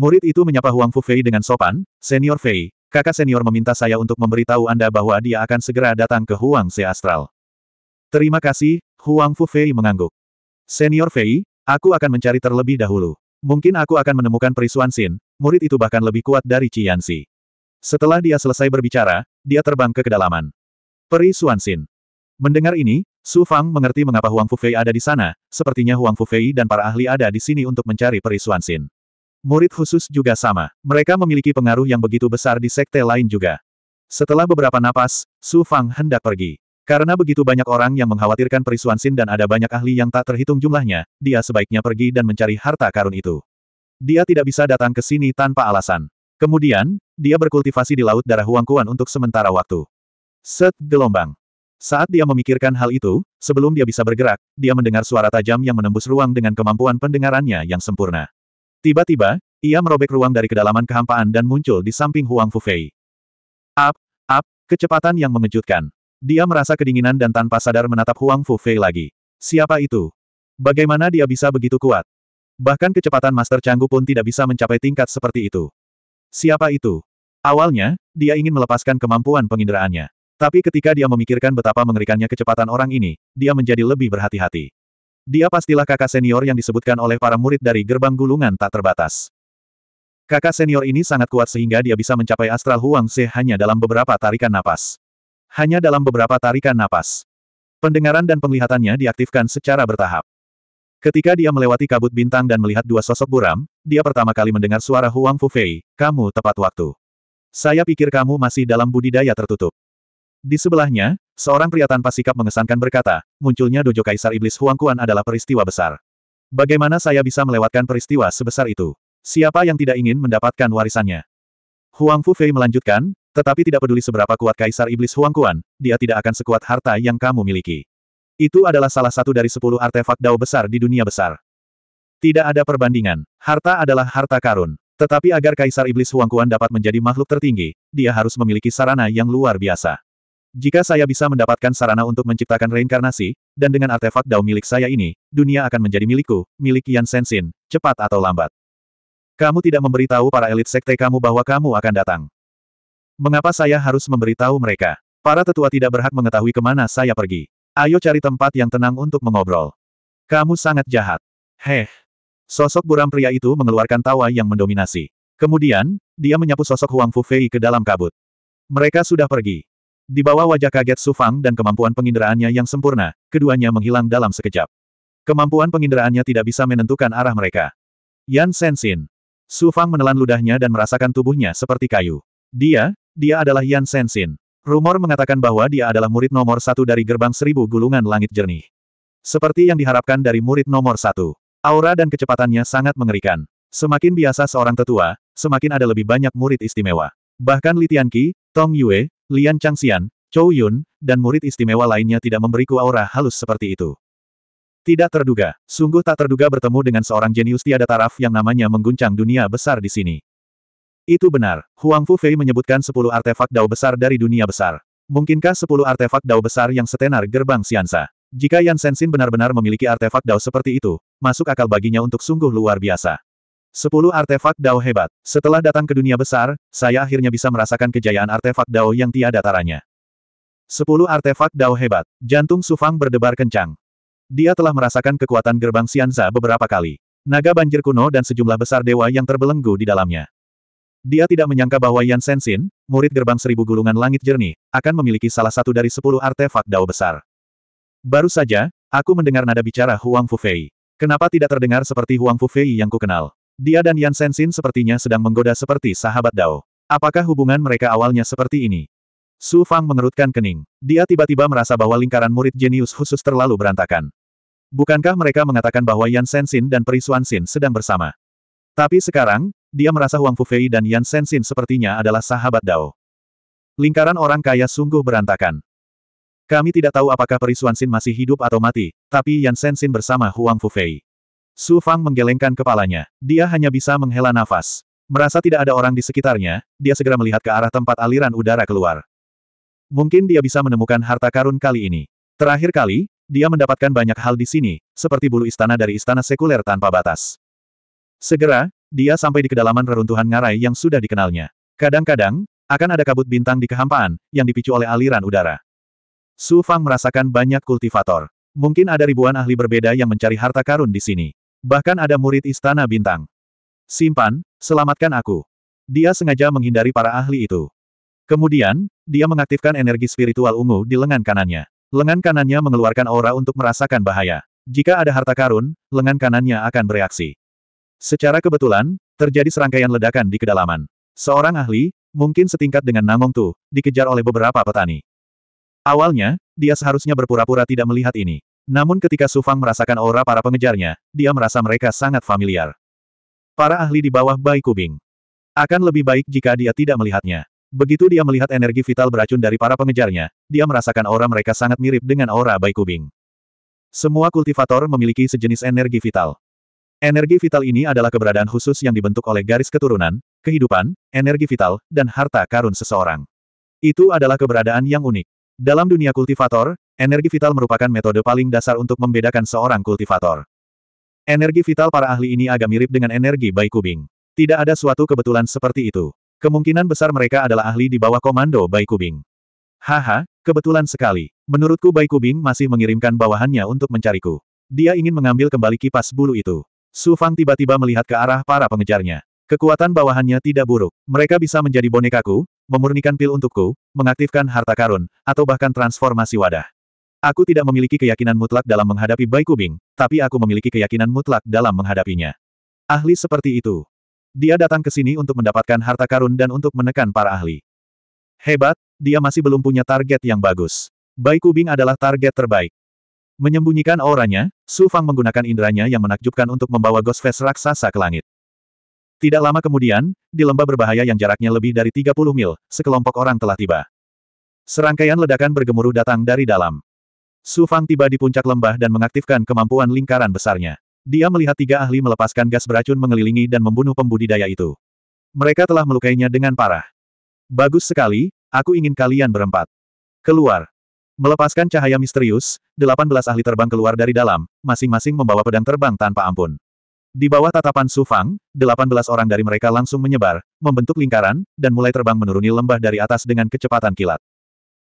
Murid itu menyapa Huang Fufei dengan sopan, Senior Fei, kakak senior meminta saya untuk memberitahu Anda bahwa dia akan segera datang ke Huang Se Astral. Terima kasih, Huang Fufei mengangguk. Senior Fei, aku akan mencari terlebih dahulu. Mungkin aku akan menemukan perisuan Xin. murid itu bahkan lebih kuat dari Xi. Setelah dia selesai berbicara, dia terbang ke kedalaman. Peri Suansin. Mendengar ini, Su Fang mengerti mengapa Huang Fufei ada di sana, sepertinya Huang Fufei dan para ahli ada di sini untuk mencari Peri Suansin. Murid khusus juga sama, mereka memiliki pengaruh yang begitu besar di sekte lain juga. Setelah beberapa napas, Su Fang hendak pergi. Karena begitu banyak orang yang mengkhawatirkan Peri Suansin dan ada banyak ahli yang tak terhitung jumlahnya, dia sebaiknya pergi dan mencari harta karun itu. Dia tidak bisa datang ke sini tanpa alasan. Kemudian, dia berkultivasi di Laut Darah Huang Kuan untuk sementara waktu. Set gelombang. Saat dia memikirkan hal itu, sebelum dia bisa bergerak, dia mendengar suara tajam yang menembus ruang dengan kemampuan pendengarannya yang sempurna. Tiba-tiba, ia merobek ruang dari kedalaman kehampaan dan muncul di samping Huang Fufei. Up, up, kecepatan yang mengejutkan. Dia merasa kedinginan dan tanpa sadar menatap Huang Fufei lagi. Siapa itu? Bagaimana dia bisa begitu kuat? Bahkan kecepatan Master Canggu pun tidak bisa mencapai tingkat seperti itu. Siapa itu? Awalnya, dia ingin melepaskan kemampuan penginderaannya. Tapi ketika dia memikirkan betapa mengerikannya kecepatan orang ini, dia menjadi lebih berhati-hati. Dia pastilah kakak senior yang disebutkan oleh para murid dari gerbang gulungan tak terbatas. Kakak senior ini sangat kuat sehingga dia bisa mencapai astral Huang Se hanya dalam beberapa tarikan napas. Hanya dalam beberapa tarikan napas. Pendengaran dan penglihatannya diaktifkan secara bertahap. Ketika dia melewati kabut bintang dan melihat dua sosok buram, dia pertama kali mendengar suara Huang Fufei, kamu tepat waktu. Saya pikir kamu masih dalam budidaya tertutup. Di sebelahnya, seorang pria tanpa sikap mengesankan berkata, munculnya dojo kaisar iblis Huang Kuan adalah peristiwa besar. Bagaimana saya bisa melewatkan peristiwa sebesar itu? Siapa yang tidak ingin mendapatkan warisannya? Huang Fufei melanjutkan, tetapi tidak peduli seberapa kuat kaisar iblis Huang Kuan, dia tidak akan sekuat harta yang kamu miliki. Itu adalah salah satu dari sepuluh artefak dao besar di dunia besar. Tidak ada perbandingan. Harta adalah harta karun. Tetapi agar Kaisar Iblis Huangkuan dapat menjadi makhluk tertinggi, dia harus memiliki sarana yang luar biasa. Jika saya bisa mendapatkan sarana untuk menciptakan reinkarnasi, dan dengan artefak dao milik saya ini, dunia akan menjadi milikku, milik Yan Sensin, cepat atau lambat. Kamu tidak memberitahu para elit sekte kamu bahwa kamu akan datang. Mengapa saya harus memberitahu mereka? Para tetua tidak berhak mengetahui kemana saya pergi. Ayo cari tempat yang tenang untuk mengobrol. Kamu sangat jahat. Heh. Sosok buram pria itu mengeluarkan tawa yang mendominasi. Kemudian, dia menyapu sosok Huang Fufei ke dalam kabut. Mereka sudah pergi. Di bawah wajah kaget Sufang dan kemampuan penginderaannya yang sempurna, keduanya menghilang dalam sekejap. Kemampuan penginderaannya tidak bisa menentukan arah mereka. Yan Sensin. Sufang menelan ludahnya dan merasakan tubuhnya seperti kayu. Dia, dia adalah Yan Sensin. Rumor mengatakan bahwa dia adalah murid nomor satu dari gerbang seribu gulungan langit jernih. Seperti yang diharapkan dari murid nomor satu. Aura dan kecepatannya sangat mengerikan. Semakin biasa seorang tetua, semakin ada lebih banyak murid istimewa. Bahkan Li Tianqi, Tong Yue, Lian Changxian, Chou Yun, dan murid istimewa lainnya tidak memberiku aura halus seperti itu. Tidak terduga, sungguh tak terduga bertemu dengan seorang jenius tiada taraf yang namanya mengguncang dunia besar di sini. Itu benar, Huang Fu Fei menyebutkan sepuluh artefak dao besar dari dunia besar. Mungkinkah sepuluh artefak dao besar yang setenar gerbang Siansa? Jika Yan Sensin benar-benar memiliki artefak dao seperti itu, masuk akal baginya untuk sungguh luar biasa. Sepuluh artefak dao hebat. Setelah datang ke dunia besar, saya akhirnya bisa merasakan kejayaan artefak dao yang tiada taranya. Sepuluh artefak dao hebat. Jantung Sufang berdebar kencang. Dia telah merasakan kekuatan gerbang Xianza beberapa kali. Naga banjir kuno dan sejumlah besar dewa yang terbelenggu di dalamnya. Dia tidak menyangka bahwa Yan Sensin, murid gerbang seribu gulungan langit jernih, akan memiliki salah satu dari sepuluh artefak dao besar. Baru saja, aku mendengar nada bicara Huang Fufei. Kenapa tidak terdengar seperti Huang Fufei yang kukenal? Dia dan Yan Sensin sepertinya sedang menggoda seperti sahabat dao. Apakah hubungan mereka awalnya seperti ini? Su Fang mengerutkan kening. Dia tiba-tiba merasa bahwa lingkaran murid jenius khusus terlalu berantakan. Bukankah mereka mengatakan bahwa Yan Sensin dan Perisuan Sin sedang bersama? Tapi sekarang, dia merasa Huang Fufei dan Yan Sensin sepertinya adalah sahabat Dao. Lingkaran orang kaya sungguh berantakan. Kami tidak tahu apakah Perisuan Sin masih hidup atau mati, tapi Yan Sensin bersama Huang Fufei. Su Fang menggelengkan kepalanya. Dia hanya bisa menghela nafas. Merasa tidak ada orang di sekitarnya, dia segera melihat ke arah tempat aliran udara keluar. Mungkin dia bisa menemukan harta karun kali ini. Terakhir kali, dia mendapatkan banyak hal di sini, seperti bulu istana dari istana sekuler tanpa batas. Segera, dia sampai di kedalaman reruntuhan ngarai yang sudah dikenalnya. Kadang-kadang, akan ada kabut bintang di kehampaan, yang dipicu oleh aliran udara. Su Fang merasakan banyak kultivator. Mungkin ada ribuan ahli berbeda yang mencari harta karun di sini. Bahkan ada murid istana bintang. Simpan, selamatkan aku. Dia sengaja menghindari para ahli itu. Kemudian, dia mengaktifkan energi spiritual ungu di lengan kanannya. Lengan kanannya mengeluarkan aura untuk merasakan bahaya. Jika ada harta karun, lengan kanannya akan bereaksi. Secara kebetulan, terjadi serangkaian ledakan di kedalaman. Seorang ahli, mungkin setingkat dengan Namong Tu, dikejar oleh beberapa petani. Awalnya, dia seharusnya berpura-pura tidak melihat ini. Namun ketika Sufang merasakan aura para pengejarnya, dia merasa mereka sangat familiar. Para ahli di bawah Bai Kubing. Akan lebih baik jika dia tidak melihatnya. Begitu dia melihat energi vital beracun dari para pengejarnya, dia merasakan aura mereka sangat mirip dengan aura Bai Kubing. Semua kultivator memiliki sejenis energi vital. Energi vital ini adalah keberadaan khusus yang dibentuk oleh garis keturunan, kehidupan, energi vital, dan harta karun seseorang. Itu adalah keberadaan yang unik. Dalam dunia kultivator, energi vital merupakan metode paling dasar untuk membedakan seorang kultivator. Energi vital para ahli ini agak mirip dengan energi Bai Kubing. Tidak ada suatu kebetulan seperti itu. Kemungkinan besar mereka adalah ahli di bawah komando Bai Kubing. Haha, kebetulan sekali. Menurutku Bai Kubing masih mengirimkan bawahannya untuk mencariku. Dia ingin mengambil kembali kipas bulu itu. Su Fang tiba-tiba melihat ke arah para pengejarnya. Kekuatan bawahannya tidak buruk. Mereka bisa menjadi bonekaku, memurnikan pil untukku, mengaktifkan harta karun, atau bahkan transformasi wadah. Aku tidak memiliki keyakinan mutlak dalam menghadapi Bai Kubing, tapi aku memiliki keyakinan mutlak dalam menghadapinya. Ahli seperti itu. Dia datang ke sini untuk mendapatkan harta karun dan untuk menekan para ahli. Hebat, dia masih belum punya target yang bagus. Bai Kubing adalah target terbaik. Menyembunyikan auranya, Su Fang menggunakan inderanya yang menakjubkan untuk membawa Ghost Face raksasa ke langit. Tidak lama kemudian, di lembah berbahaya yang jaraknya lebih dari 30 mil, sekelompok orang telah tiba. Serangkaian ledakan bergemuruh datang dari dalam. Su Fang tiba di puncak lembah dan mengaktifkan kemampuan lingkaran besarnya. Dia melihat tiga ahli melepaskan gas beracun mengelilingi dan membunuh pembudidaya itu. Mereka telah melukainya dengan parah. Bagus sekali, aku ingin kalian berempat. Keluar. Melepaskan cahaya misterius, 18 ahli terbang keluar dari dalam, masing-masing membawa pedang terbang tanpa ampun. Di bawah tatapan Su Fang, 18 orang dari mereka langsung menyebar, membentuk lingkaran, dan mulai terbang menuruni lembah dari atas dengan kecepatan kilat.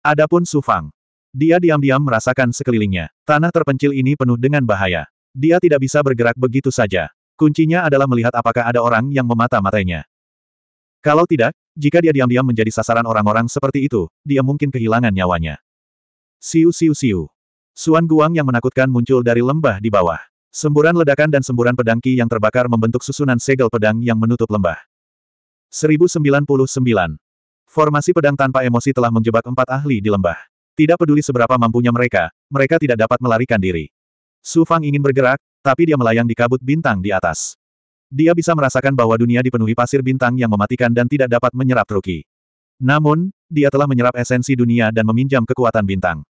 Adapun Su Fang, dia diam-diam merasakan sekelilingnya. Tanah terpencil ini penuh dengan bahaya. Dia tidak bisa bergerak begitu saja. Kuncinya adalah melihat apakah ada orang yang memata matanya Kalau tidak, jika dia diam-diam menjadi sasaran orang-orang seperti itu, dia mungkin kehilangan nyawanya. Siu siu siu. Suan Guang yang menakutkan muncul dari lembah di bawah. Semburan ledakan dan semburan pedangki yang terbakar membentuk susunan segel pedang yang menutup lembah. 1099. Formasi pedang tanpa emosi telah menjebak empat ahli di lembah. Tidak peduli seberapa mampunya mereka, mereka tidak dapat melarikan diri. Su Fang ingin bergerak, tapi dia melayang di kabut bintang di atas. Dia bisa merasakan bahwa dunia dipenuhi pasir bintang yang mematikan dan tidak dapat menyerap truki. Namun, dia telah menyerap esensi dunia dan meminjam kekuatan bintang.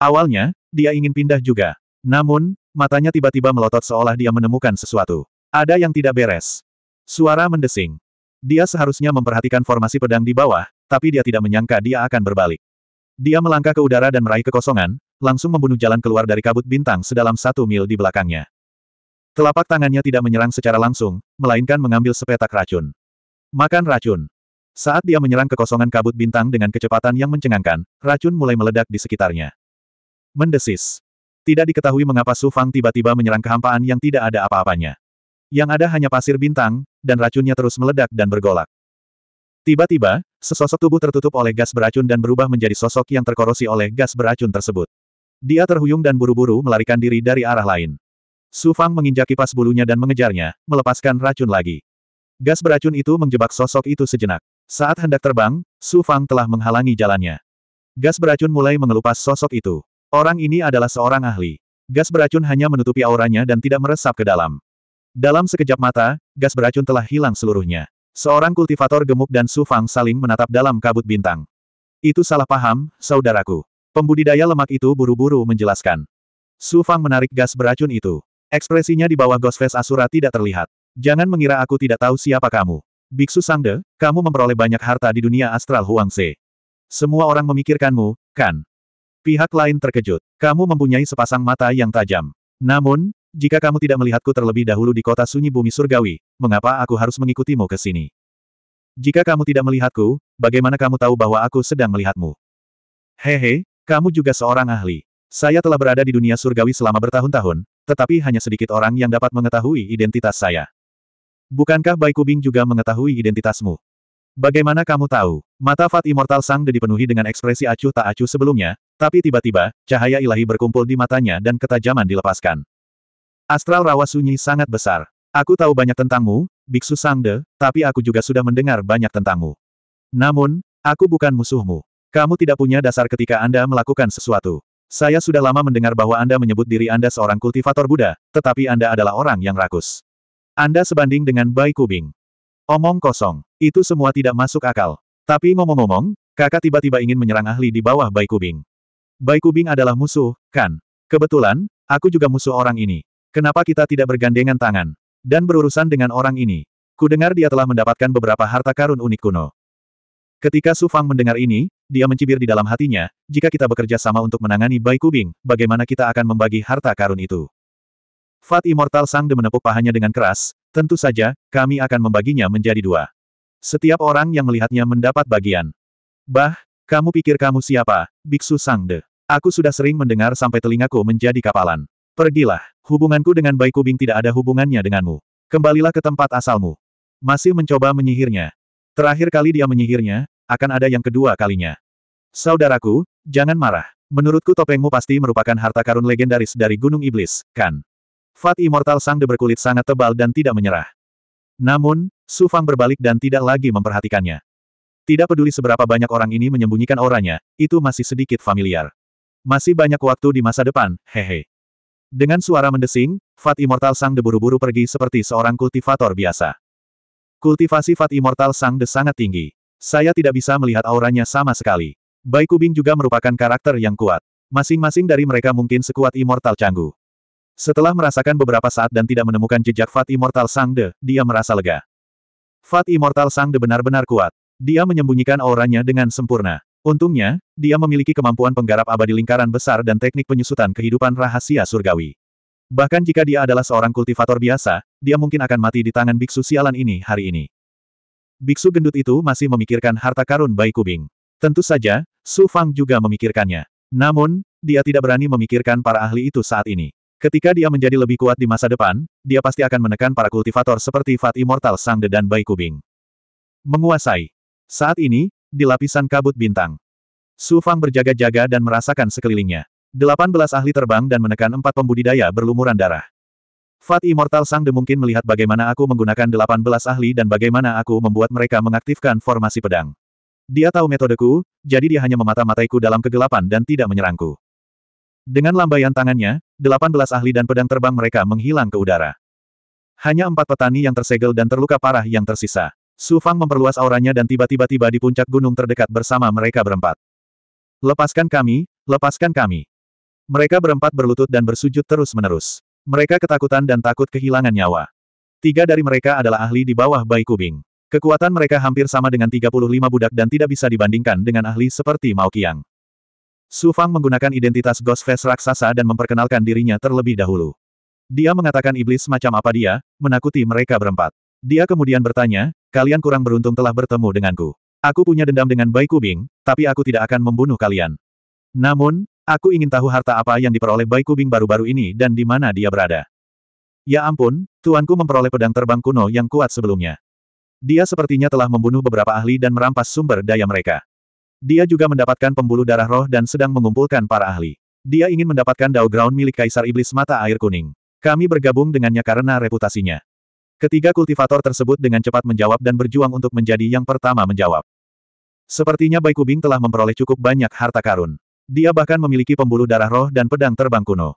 Awalnya, dia ingin pindah juga. Namun, matanya tiba-tiba melotot seolah dia menemukan sesuatu. Ada yang tidak beres. Suara mendesing. Dia seharusnya memperhatikan formasi pedang di bawah, tapi dia tidak menyangka dia akan berbalik. Dia melangkah ke udara dan meraih kekosongan, langsung membunuh jalan keluar dari kabut bintang sedalam satu mil di belakangnya. Telapak tangannya tidak menyerang secara langsung, melainkan mengambil sepetak racun. Makan racun. Saat dia menyerang kekosongan kabut bintang dengan kecepatan yang mencengangkan, racun mulai meledak di sekitarnya. Mendesis. Tidak diketahui mengapa Su Fang tiba-tiba menyerang kehampaan yang tidak ada apa-apanya. Yang ada hanya pasir bintang, dan racunnya terus meledak dan bergolak. Tiba-tiba, sesosok tubuh tertutup oleh gas beracun dan berubah menjadi sosok yang terkorosi oleh gas beracun tersebut. Dia terhuyung dan buru-buru melarikan diri dari arah lain. Su Fang menginjak kipas bulunya dan mengejarnya, melepaskan racun lagi. Gas beracun itu menjebak sosok itu sejenak. Saat hendak terbang, Su Fang telah menghalangi jalannya. Gas beracun mulai mengelupas sosok itu. Orang ini adalah seorang ahli. Gas beracun hanya menutupi auranya dan tidak meresap ke dalam. Dalam sekejap mata, gas beracun telah hilang seluruhnya. Seorang kultivator gemuk dan Su Fang saling menatap dalam kabut bintang. Itu salah paham, saudaraku. Pembudidaya lemak itu buru-buru menjelaskan. Su Fang menarik gas beracun itu. Ekspresinya di bawah Face Asura tidak terlihat. Jangan mengira aku tidak tahu siapa kamu. Biksu Sangde, kamu memperoleh banyak harta di dunia astral Huangze. Semua orang memikirkanmu, kan? Pihak lain terkejut. Kamu mempunyai sepasang mata yang tajam. Namun, jika kamu tidak melihatku terlebih dahulu di kota sunyi bumi surgawi, mengapa aku harus mengikutimu ke sini? Jika kamu tidak melihatku, bagaimana kamu tahu bahwa aku sedang melihatmu? Hehe, kamu juga seorang ahli. Saya telah berada di dunia surgawi selama bertahun-tahun, tetapi hanya sedikit orang yang dapat mengetahui identitas saya. Bukankah Bai Kubing juga mengetahui identitasmu? Bagaimana kamu tahu? Mata Fat Immortal Sang De dipenuhi dengan ekspresi acuh tak acuh sebelumnya, tapi tiba-tiba, cahaya ilahi berkumpul di matanya dan ketajaman dilepaskan. Astral rawa sunyi sangat besar. Aku tahu banyak tentangmu, Biksu Sang De, tapi aku juga sudah mendengar banyak tentangmu. Namun, aku bukan musuhmu. Kamu tidak punya dasar ketika Anda melakukan sesuatu. Saya sudah lama mendengar bahwa Anda menyebut diri Anda seorang kultivator Buddha, tetapi Anda adalah orang yang rakus. Anda sebanding dengan Bai Kubing. Omong kosong. Itu semua tidak masuk akal. Tapi ngomong-ngomong, kakak tiba-tiba ingin menyerang ahli di bawah Bai Kubing. Bai Kubing adalah musuh, kan? Kebetulan, aku juga musuh orang ini. Kenapa kita tidak bergandengan tangan? Dan berurusan dengan orang ini. Kudengar dia telah mendapatkan beberapa harta karun unik kuno. Ketika Su Fang mendengar ini, dia mencibir di dalam hatinya, jika kita bekerja sama untuk menangani Bai Kubing, bagaimana kita akan membagi harta karun itu? Fat Immortal Sang De menepuk pahanya dengan keras, tentu saja, kami akan membaginya menjadi dua. Setiap orang yang melihatnya mendapat bagian. Bah, kamu pikir kamu siapa, Biksu Sang De? Aku sudah sering mendengar sampai telingaku menjadi kapalan. Pergilah, hubunganku dengan Bai Kubing tidak ada hubungannya denganmu. Kembalilah ke tempat asalmu. Masih mencoba menyihirnya. Terakhir kali dia menyihirnya, akan ada yang kedua kalinya. Saudaraku, jangan marah. Menurutku topengmu pasti merupakan harta karun legendaris dari Gunung Iblis, kan? Fat Immortal Sang De berkulit sangat tebal dan tidak menyerah. Namun, Su Fang berbalik dan tidak lagi memperhatikannya. Tidak peduli seberapa banyak orang ini menyembunyikan auranya, itu masih sedikit familiar. Masih banyak waktu di masa depan, hehe. Dengan suara mendesing, Fat Immortal Sang De buru-buru pergi seperti seorang kultivator biasa. Kultivasi Fat Immortal Sang De sangat tinggi. Saya tidak bisa melihat auranya sama sekali. Bai Kubing juga merupakan karakter yang kuat. Masing-masing dari mereka mungkin sekuat Immortal Canggu. Setelah merasakan beberapa saat dan tidak menemukan jejak Fat Immortal Sangde, dia merasa lega. Fat Immortal Sangde benar-benar kuat. Dia menyembunyikan auranya dengan sempurna. Untungnya, dia memiliki kemampuan penggarap abadi lingkaran besar dan teknik penyusutan kehidupan rahasia surgawi. Bahkan jika dia adalah seorang kultivator biasa, dia mungkin akan mati di tangan biksu sialan ini hari ini. Biksu gendut itu masih memikirkan harta karun Bai Kubing. Tentu saja, Su Fang juga memikirkannya. Namun, dia tidak berani memikirkan para ahli itu saat ini. Ketika dia menjadi lebih kuat di masa depan, dia pasti akan menekan para kultivator seperti Fat Immortal Sangde dan Bai Kubing. Menguasai. Saat ini, di lapisan kabut bintang. Su Fang berjaga-jaga dan merasakan sekelilingnya. 18 ahli terbang dan menekan empat pembudidaya berlumuran darah. Fat Immortal Sangde mungkin melihat bagaimana aku menggunakan 18 ahli dan bagaimana aku membuat mereka mengaktifkan formasi pedang. Dia tahu metodeku, jadi dia hanya memata-mataiku dalam kegelapan dan tidak menyerangku. Dengan lambaian tangannya, 18 ahli dan pedang terbang mereka menghilang ke udara. Hanya empat petani yang tersegel dan terluka parah yang tersisa. Su Fang memperluas auranya dan tiba-tiba tiba di puncak gunung terdekat bersama mereka berempat. Lepaskan kami, lepaskan kami. Mereka berempat berlutut dan bersujud terus-menerus. Mereka ketakutan dan takut kehilangan nyawa. Tiga dari mereka adalah ahli di bawah Bai Kubing. Kekuatan mereka hampir sama dengan 35 budak dan tidak bisa dibandingkan dengan ahli seperti Mao Qiang. Su Fang menggunakan identitas Ghost Face raksasa dan memperkenalkan dirinya terlebih dahulu. Dia mengatakan iblis macam apa dia, menakuti mereka berempat. Dia kemudian bertanya, kalian kurang beruntung telah bertemu denganku. Aku punya dendam dengan Bai Kubing, tapi aku tidak akan membunuh kalian. Namun, aku ingin tahu harta apa yang diperoleh Bai Kubing baru-baru ini dan di mana dia berada. Ya ampun, tuanku memperoleh pedang terbang kuno yang kuat sebelumnya. Dia sepertinya telah membunuh beberapa ahli dan merampas sumber daya mereka. Dia juga mendapatkan pembuluh darah roh dan sedang mengumpulkan para ahli. Dia ingin mendapatkan Dao Ground milik Kaisar Iblis Mata Air Kuning. Kami bergabung dengannya karena reputasinya. Ketiga kultivator tersebut dengan cepat menjawab dan berjuang untuk menjadi yang pertama menjawab. Sepertinya Bai Kubing telah memperoleh cukup banyak harta karun. Dia bahkan memiliki pembuluh darah roh dan pedang terbang kuno.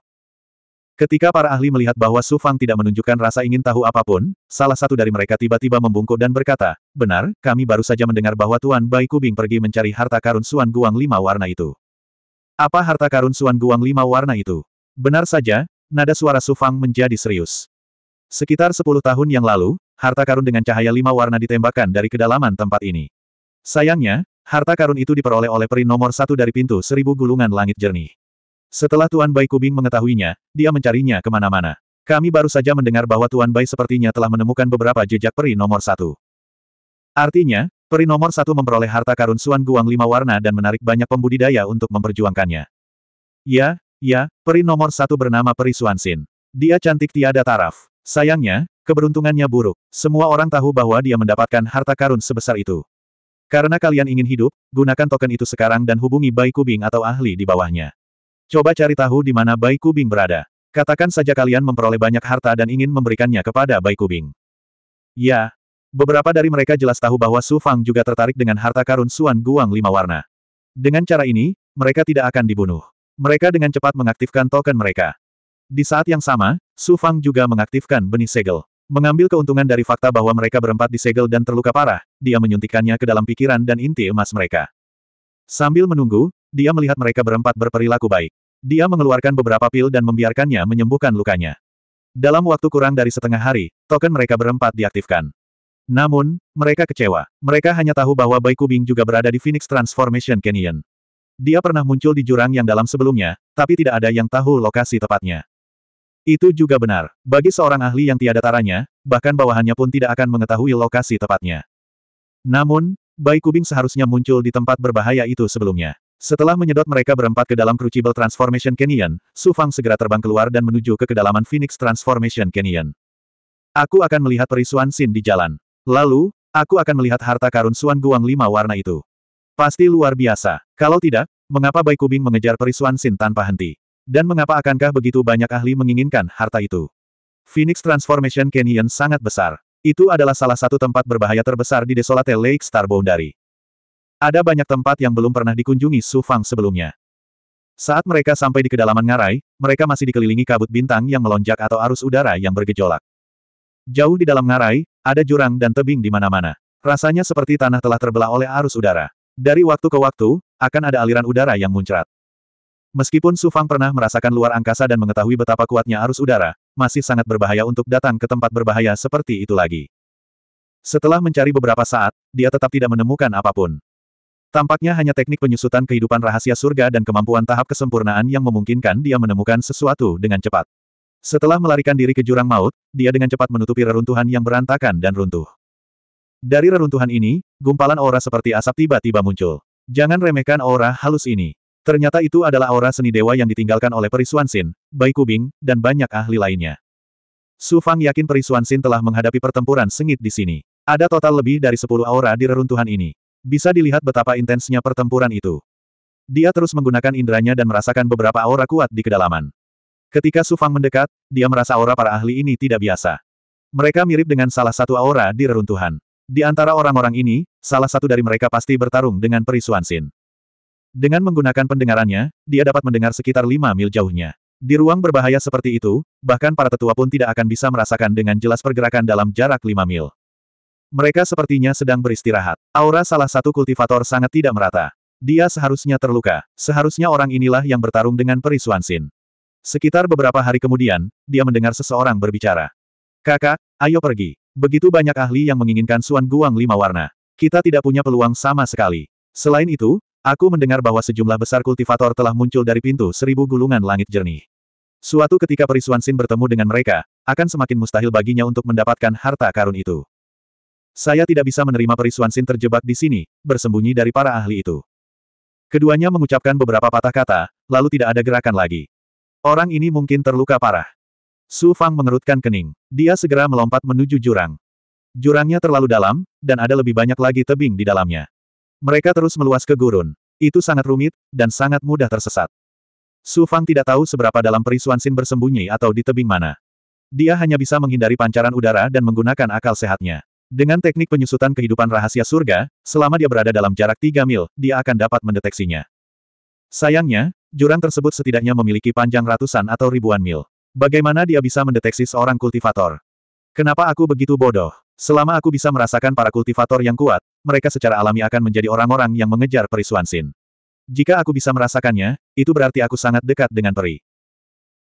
Ketika para ahli melihat bahwa Su Fang tidak menunjukkan rasa ingin tahu apapun, salah satu dari mereka tiba-tiba membungkuk dan berkata, Benar, kami baru saja mendengar bahwa Tuan Bai Kubing pergi mencari harta karun Suan Guang lima warna itu. Apa harta karun Suan Guang lima warna itu? Benar saja, nada suara Su Fang menjadi serius. Sekitar sepuluh tahun yang lalu, harta karun dengan cahaya lima warna ditembakkan dari kedalaman tempat ini. Sayangnya, harta karun itu diperoleh oleh peri nomor satu dari pintu seribu gulungan langit jernih. Setelah Tuan Bai Kubing mengetahuinya, dia mencarinya kemana-mana. Kami baru saja mendengar bahwa Tuan Bai sepertinya telah menemukan beberapa jejak peri nomor satu. Artinya, peri nomor satu memperoleh harta karun Suan Guang lima warna dan menarik banyak pembudidaya untuk memperjuangkannya. Ya, ya, peri nomor satu bernama Peri Suan Sin. Dia cantik tiada taraf. Sayangnya, keberuntungannya buruk. Semua orang tahu bahwa dia mendapatkan harta karun sebesar itu. Karena kalian ingin hidup, gunakan token itu sekarang dan hubungi Bai Kubing atau ahli di bawahnya. Coba cari tahu di mana Bai Kubing berada. Katakan saja kalian memperoleh banyak harta dan ingin memberikannya kepada Bai Kubing. Ya. Beberapa dari mereka jelas tahu bahwa Su Fang juga tertarik dengan harta karun Suan Guang lima warna. Dengan cara ini, mereka tidak akan dibunuh. Mereka dengan cepat mengaktifkan token mereka. Di saat yang sama, Su Fang juga mengaktifkan benih segel. Mengambil keuntungan dari fakta bahwa mereka berempat disegel dan terluka parah, dia menyuntikkannya ke dalam pikiran dan inti emas mereka. Sambil menunggu, dia melihat mereka berempat berperilaku baik. Dia mengeluarkan beberapa pil dan membiarkannya menyembuhkan lukanya. Dalam waktu kurang dari setengah hari, token mereka berempat diaktifkan. Namun, mereka kecewa. Mereka hanya tahu bahwa Bai Kubing juga berada di Phoenix Transformation Canyon. Dia pernah muncul di jurang yang dalam sebelumnya, tapi tidak ada yang tahu lokasi tepatnya. Itu juga benar. Bagi seorang ahli yang tiada taranya, bahkan bawahannya pun tidak akan mengetahui lokasi tepatnya. Namun, Bai Kubing seharusnya muncul di tempat berbahaya itu sebelumnya. Setelah menyedot mereka berempat ke dalam Crucible Transformation Canyon, Su Fang segera terbang keluar dan menuju ke kedalaman Phoenix Transformation Canyon. Aku akan melihat perisuan Sin di jalan. Lalu, aku akan melihat harta karun Suan Guang lima warna itu. Pasti luar biasa. Kalau tidak, mengapa Bai Kubing mengejar perisuan Sin tanpa henti? Dan mengapa akankah begitu banyak ahli menginginkan harta itu? Phoenix Transformation Canyon sangat besar. Itu adalah salah satu tempat berbahaya terbesar di Desolate Lake Star ada banyak tempat yang belum pernah dikunjungi Su Fang sebelumnya. Saat mereka sampai di kedalaman ngarai, mereka masih dikelilingi kabut bintang yang melonjak atau arus udara yang bergejolak. Jauh di dalam ngarai, ada jurang dan tebing di mana-mana. Rasanya seperti tanah telah terbelah oleh arus udara. Dari waktu ke waktu, akan ada aliran udara yang muncrat. Meskipun Su Fang pernah merasakan luar angkasa dan mengetahui betapa kuatnya arus udara, masih sangat berbahaya untuk datang ke tempat berbahaya seperti itu lagi. Setelah mencari beberapa saat, dia tetap tidak menemukan apapun. Tampaknya hanya teknik penyusutan kehidupan rahasia surga dan kemampuan tahap kesempurnaan yang memungkinkan dia menemukan sesuatu dengan cepat. Setelah melarikan diri ke jurang maut, dia dengan cepat menutupi reruntuhan yang berantakan dan runtuh. Dari reruntuhan ini, gumpalan aura seperti asap tiba-tiba muncul. Jangan remehkan aura halus ini. Ternyata itu adalah aura seni dewa yang ditinggalkan oleh Perisuan Sin, Bai Kubing, dan banyak ahli lainnya. Su Fang yakin Perisuan Sin telah menghadapi pertempuran sengit di sini. Ada total lebih dari 10 aura di reruntuhan ini. Bisa dilihat betapa intensnya pertempuran itu. Dia terus menggunakan inderanya dan merasakan beberapa aura kuat di kedalaman. Ketika Sufang mendekat, dia merasa aura para ahli ini tidak biasa. Mereka mirip dengan salah satu aura di reruntuhan. Di antara orang-orang ini, salah satu dari mereka pasti bertarung dengan perisuan Sin. Dengan menggunakan pendengarannya, dia dapat mendengar sekitar lima mil jauhnya. Di ruang berbahaya seperti itu, bahkan para tetua pun tidak akan bisa merasakan dengan jelas pergerakan dalam jarak lima mil. Mereka sepertinya sedang beristirahat. Aura salah satu kultivator sangat tidak merata. Dia seharusnya terluka. Seharusnya orang inilah yang bertarung dengan perisuan Sin. Sekitar beberapa hari kemudian, dia mendengar seseorang berbicara. Kakak, ayo pergi. Begitu banyak ahli yang menginginkan Suan Guang lima warna. Kita tidak punya peluang sama sekali. Selain itu, aku mendengar bahwa sejumlah besar kultivator telah muncul dari pintu seribu gulungan langit jernih. Suatu ketika perisuan Sin bertemu dengan mereka, akan semakin mustahil baginya untuk mendapatkan harta karun itu. Saya tidak bisa menerima perisuan Sin terjebak di sini, bersembunyi dari para ahli itu. Keduanya mengucapkan beberapa patah kata, lalu tidak ada gerakan lagi. Orang ini mungkin terluka parah. Su Fang mengerutkan kening. Dia segera melompat menuju jurang. Jurangnya terlalu dalam, dan ada lebih banyak lagi tebing di dalamnya. Mereka terus meluas ke gurun. Itu sangat rumit, dan sangat mudah tersesat. Su Fang tidak tahu seberapa dalam perisuan Sin bersembunyi atau di tebing mana. Dia hanya bisa menghindari pancaran udara dan menggunakan akal sehatnya. Dengan teknik penyusutan kehidupan rahasia surga, selama dia berada dalam jarak 3 mil, dia akan dapat mendeteksinya. Sayangnya, jurang tersebut setidaknya memiliki panjang ratusan atau ribuan mil. Bagaimana dia bisa mendeteksi seorang kultivator? Kenapa aku begitu bodoh? Selama aku bisa merasakan para kultivator yang kuat, mereka secara alami akan menjadi orang-orang yang mengejar Peri sin. Jika aku bisa merasakannya, itu berarti aku sangat dekat dengan peri.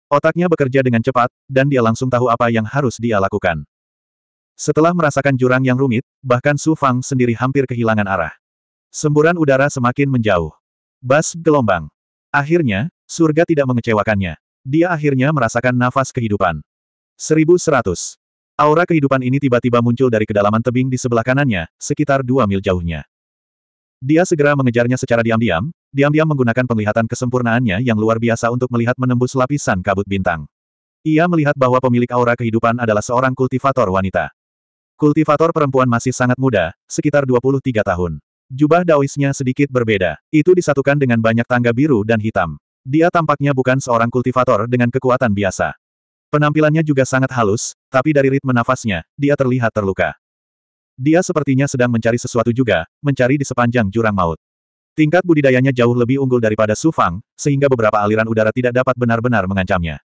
Otaknya bekerja dengan cepat, dan dia langsung tahu apa yang harus dia lakukan. Setelah merasakan jurang yang rumit, bahkan Su Fang sendiri hampir kehilangan arah. Semburan udara semakin menjauh. Bas gelombang. Akhirnya, surga tidak mengecewakannya. Dia akhirnya merasakan nafas kehidupan. 1100. Aura kehidupan ini tiba-tiba muncul dari kedalaman tebing di sebelah kanannya, sekitar dua mil jauhnya. Dia segera mengejarnya secara diam-diam, diam-diam menggunakan penglihatan kesempurnaannya yang luar biasa untuk melihat menembus lapisan kabut bintang. Ia melihat bahwa pemilik aura kehidupan adalah seorang kultivator wanita. Kultivator perempuan masih sangat muda, sekitar 23 tahun. Jubah daoisnya sedikit berbeda. Itu disatukan dengan banyak tangga biru dan hitam. Dia tampaknya bukan seorang kultivator dengan kekuatan biasa. Penampilannya juga sangat halus, tapi dari ritme nafasnya, dia terlihat terluka. Dia sepertinya sedang mencari sesuatu juga, mencari di sepanjang jurang maut. Tingkat budidayanya jauh lebih unggul daripada Sufang, sehingga beberapa aliran udara tidak dapat benar-benar mengancamnya.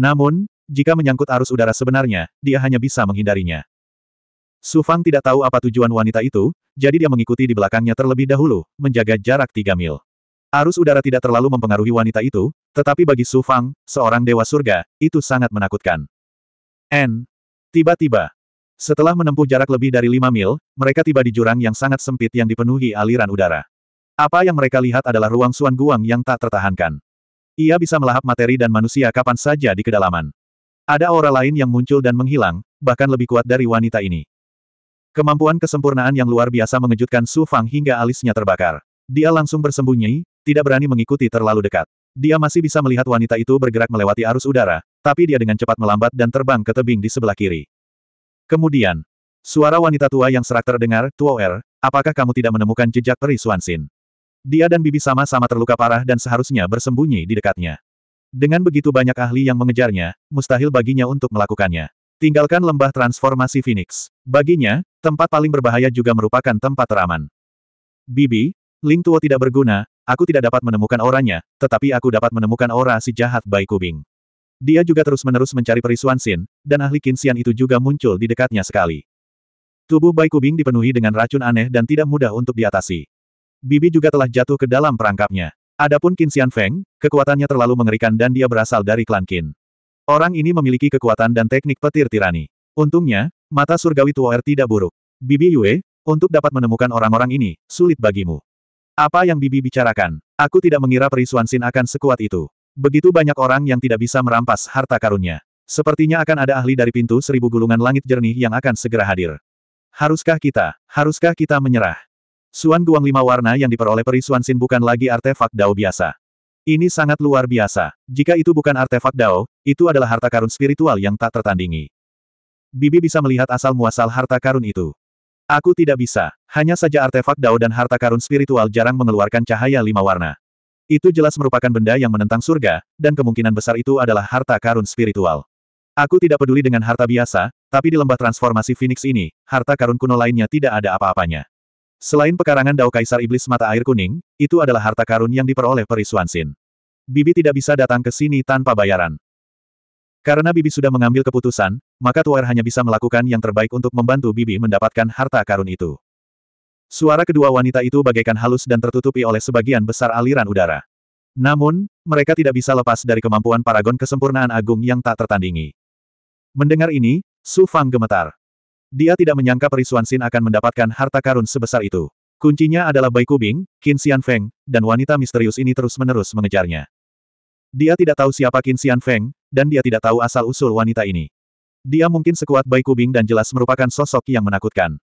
Namun, jika menyangkut arus udara sebenarnya, dia hanya bisa menghindarinya. Su Fang tidak tahu apa tujuan wanita itu, jadi dia mengikuti di belakangnya terlebih dahulu, menjaga jarak tiga mil. Arus udara tidak terlalu mempengaruhi wanita itu, tetapi bagi Su Fang, seorang dewa surga, itu sangat menakutkan. N. Tiba-tiba. Setelah menempuh jarak lebih dari lima mil, mereka tiba di jurang yang sangat sempit yang dipenuhi aliran udara. Apa yang mereka lihat adalah ruang Suan Guang yang tak tertahankan. Ia bisa melahap materi dan manusia kapan saja di kedalaman. Ada aura lain yang muncul dan menghilang, bahkan lebih kuat dari wanita ini. Kemampuan kesempurnaan yang luar biasa mengejutkan Su Fang hingga alisnya terbakar. Dia langsung bersembunyi, tidak berani mengikuti terlalu dekat. Dia masih bisa melihat wanita itu bergerak melewati arus udara, tapi dia dengan cepat melambat dan terbang ke tebing di sebelah kiri. Kemudian, suara wanita tua yang serak terdengar, Tuo Er, apakah kamu tidak menemukan jejak peri Suansin? Dia dan Bibi sama-sama terluka parah dan seharusnya bersembunyi di dekatnya. Dengan begitu banyak ahli yang mengejarnya, mustahil baginya untuk melakukannya. Tinggalkan lembah transformasi Phoenix. Baginya, tempat paling berbahaya juga merupakan tempat teraman. Bibi, Ling Tuo tidak berguna, aku tidak dapat menemukan orangnya, tetapi aku dapat menemukan aura si jahat Bai Kubing. Dia juga terus-menerus mencari perisuan Sin, dan ahli kinsian itu juga muncul di dekatnya sekali. Tubuh Bai Kubing dipenuhi dengan racun aneh dan tidak mudah untuk diatasi. Bibi juga telah jatuh ke dalam perangkapnya. Adapun Kinsian Feng, kekuatannya terlalu mengerikan dan dia berasal dari klan Qin. Orang ini memiliki kekuatan dan teknik petir tirani. Untungnya, mata surgawi Tuoer tidak buruk. Bibi Yue, untuk dapat menemukan orang-orang ini, sulit bagimu. Apa yang Bibi bicarakan? Aku tidak mengira perisuan Sin akan sekuat itu. Begitu banyak orang yang tidak bisa merampas harta karunnya. Sepertinya akan ada ahli dari pintu seribu gulungan langit jernih yang akan segera hadir. Haruskah kita, haruskah kita menyerah? Suan Guang lima warna yang diperoleh perisuan Sin bukan lagi artefak dao biasa. Ini sangat luar biasa. Jika itu bukan artefak Dao, itu adalah harta karun spiritual yang tak tertandingi. Bibi bisa melihat asal-muasal harta karun itu. Aku tidak bisa. Hanya saja artefak Dao dan harta karun spiritual jarang mengeluarkan cahaya lima warna. Itu jelas merupakan benda yang menentang surga, dan kemungkinan besar itu adalah harta karun spiritual. Aku tidak peduli dengan harta biasa, tapi di lembah transformasi Phoenix ini, harta karun kuno lainnya tidak ada apa-apanya. Selain pekarangan Dao Kaisar Iblis Mata Air Kuning, itu adalah harta karun yang diperoleh Peri Suansin. Bibi tidak bisa datang ke sini tanpa bayaran. Karena Bibi sudah mengambil keputusan, maka Tuer hanya bisa melakukan yang terbaik untuk membantu Bibi mendapatkan harta karun itu. Suara kedua wanita itu bagaikan halus dan tertutupi oleh sebagian besar aliran udara. Namun, mereka tidak bisa lepas dari kemampuan paragon kesempurnaan agung yang tak tertandingi. Mendengar ini, Su Fang gemetar. Dia tidak menyangka Perisuan Sin akan mendapatkan harta karun sebesar itu. Kuncinya adalah Bai Kubing, Qin Xian Feng, dan wanita misterius ini terus-menerus mengejarnya. Dia tidak tahu siapa Qin Xian Feng, dan dia tidak tahu asal-usul wanita ini. Dia mungkin sekuat Bai Kubing dan jelas merupakan sosok yang menakutkan.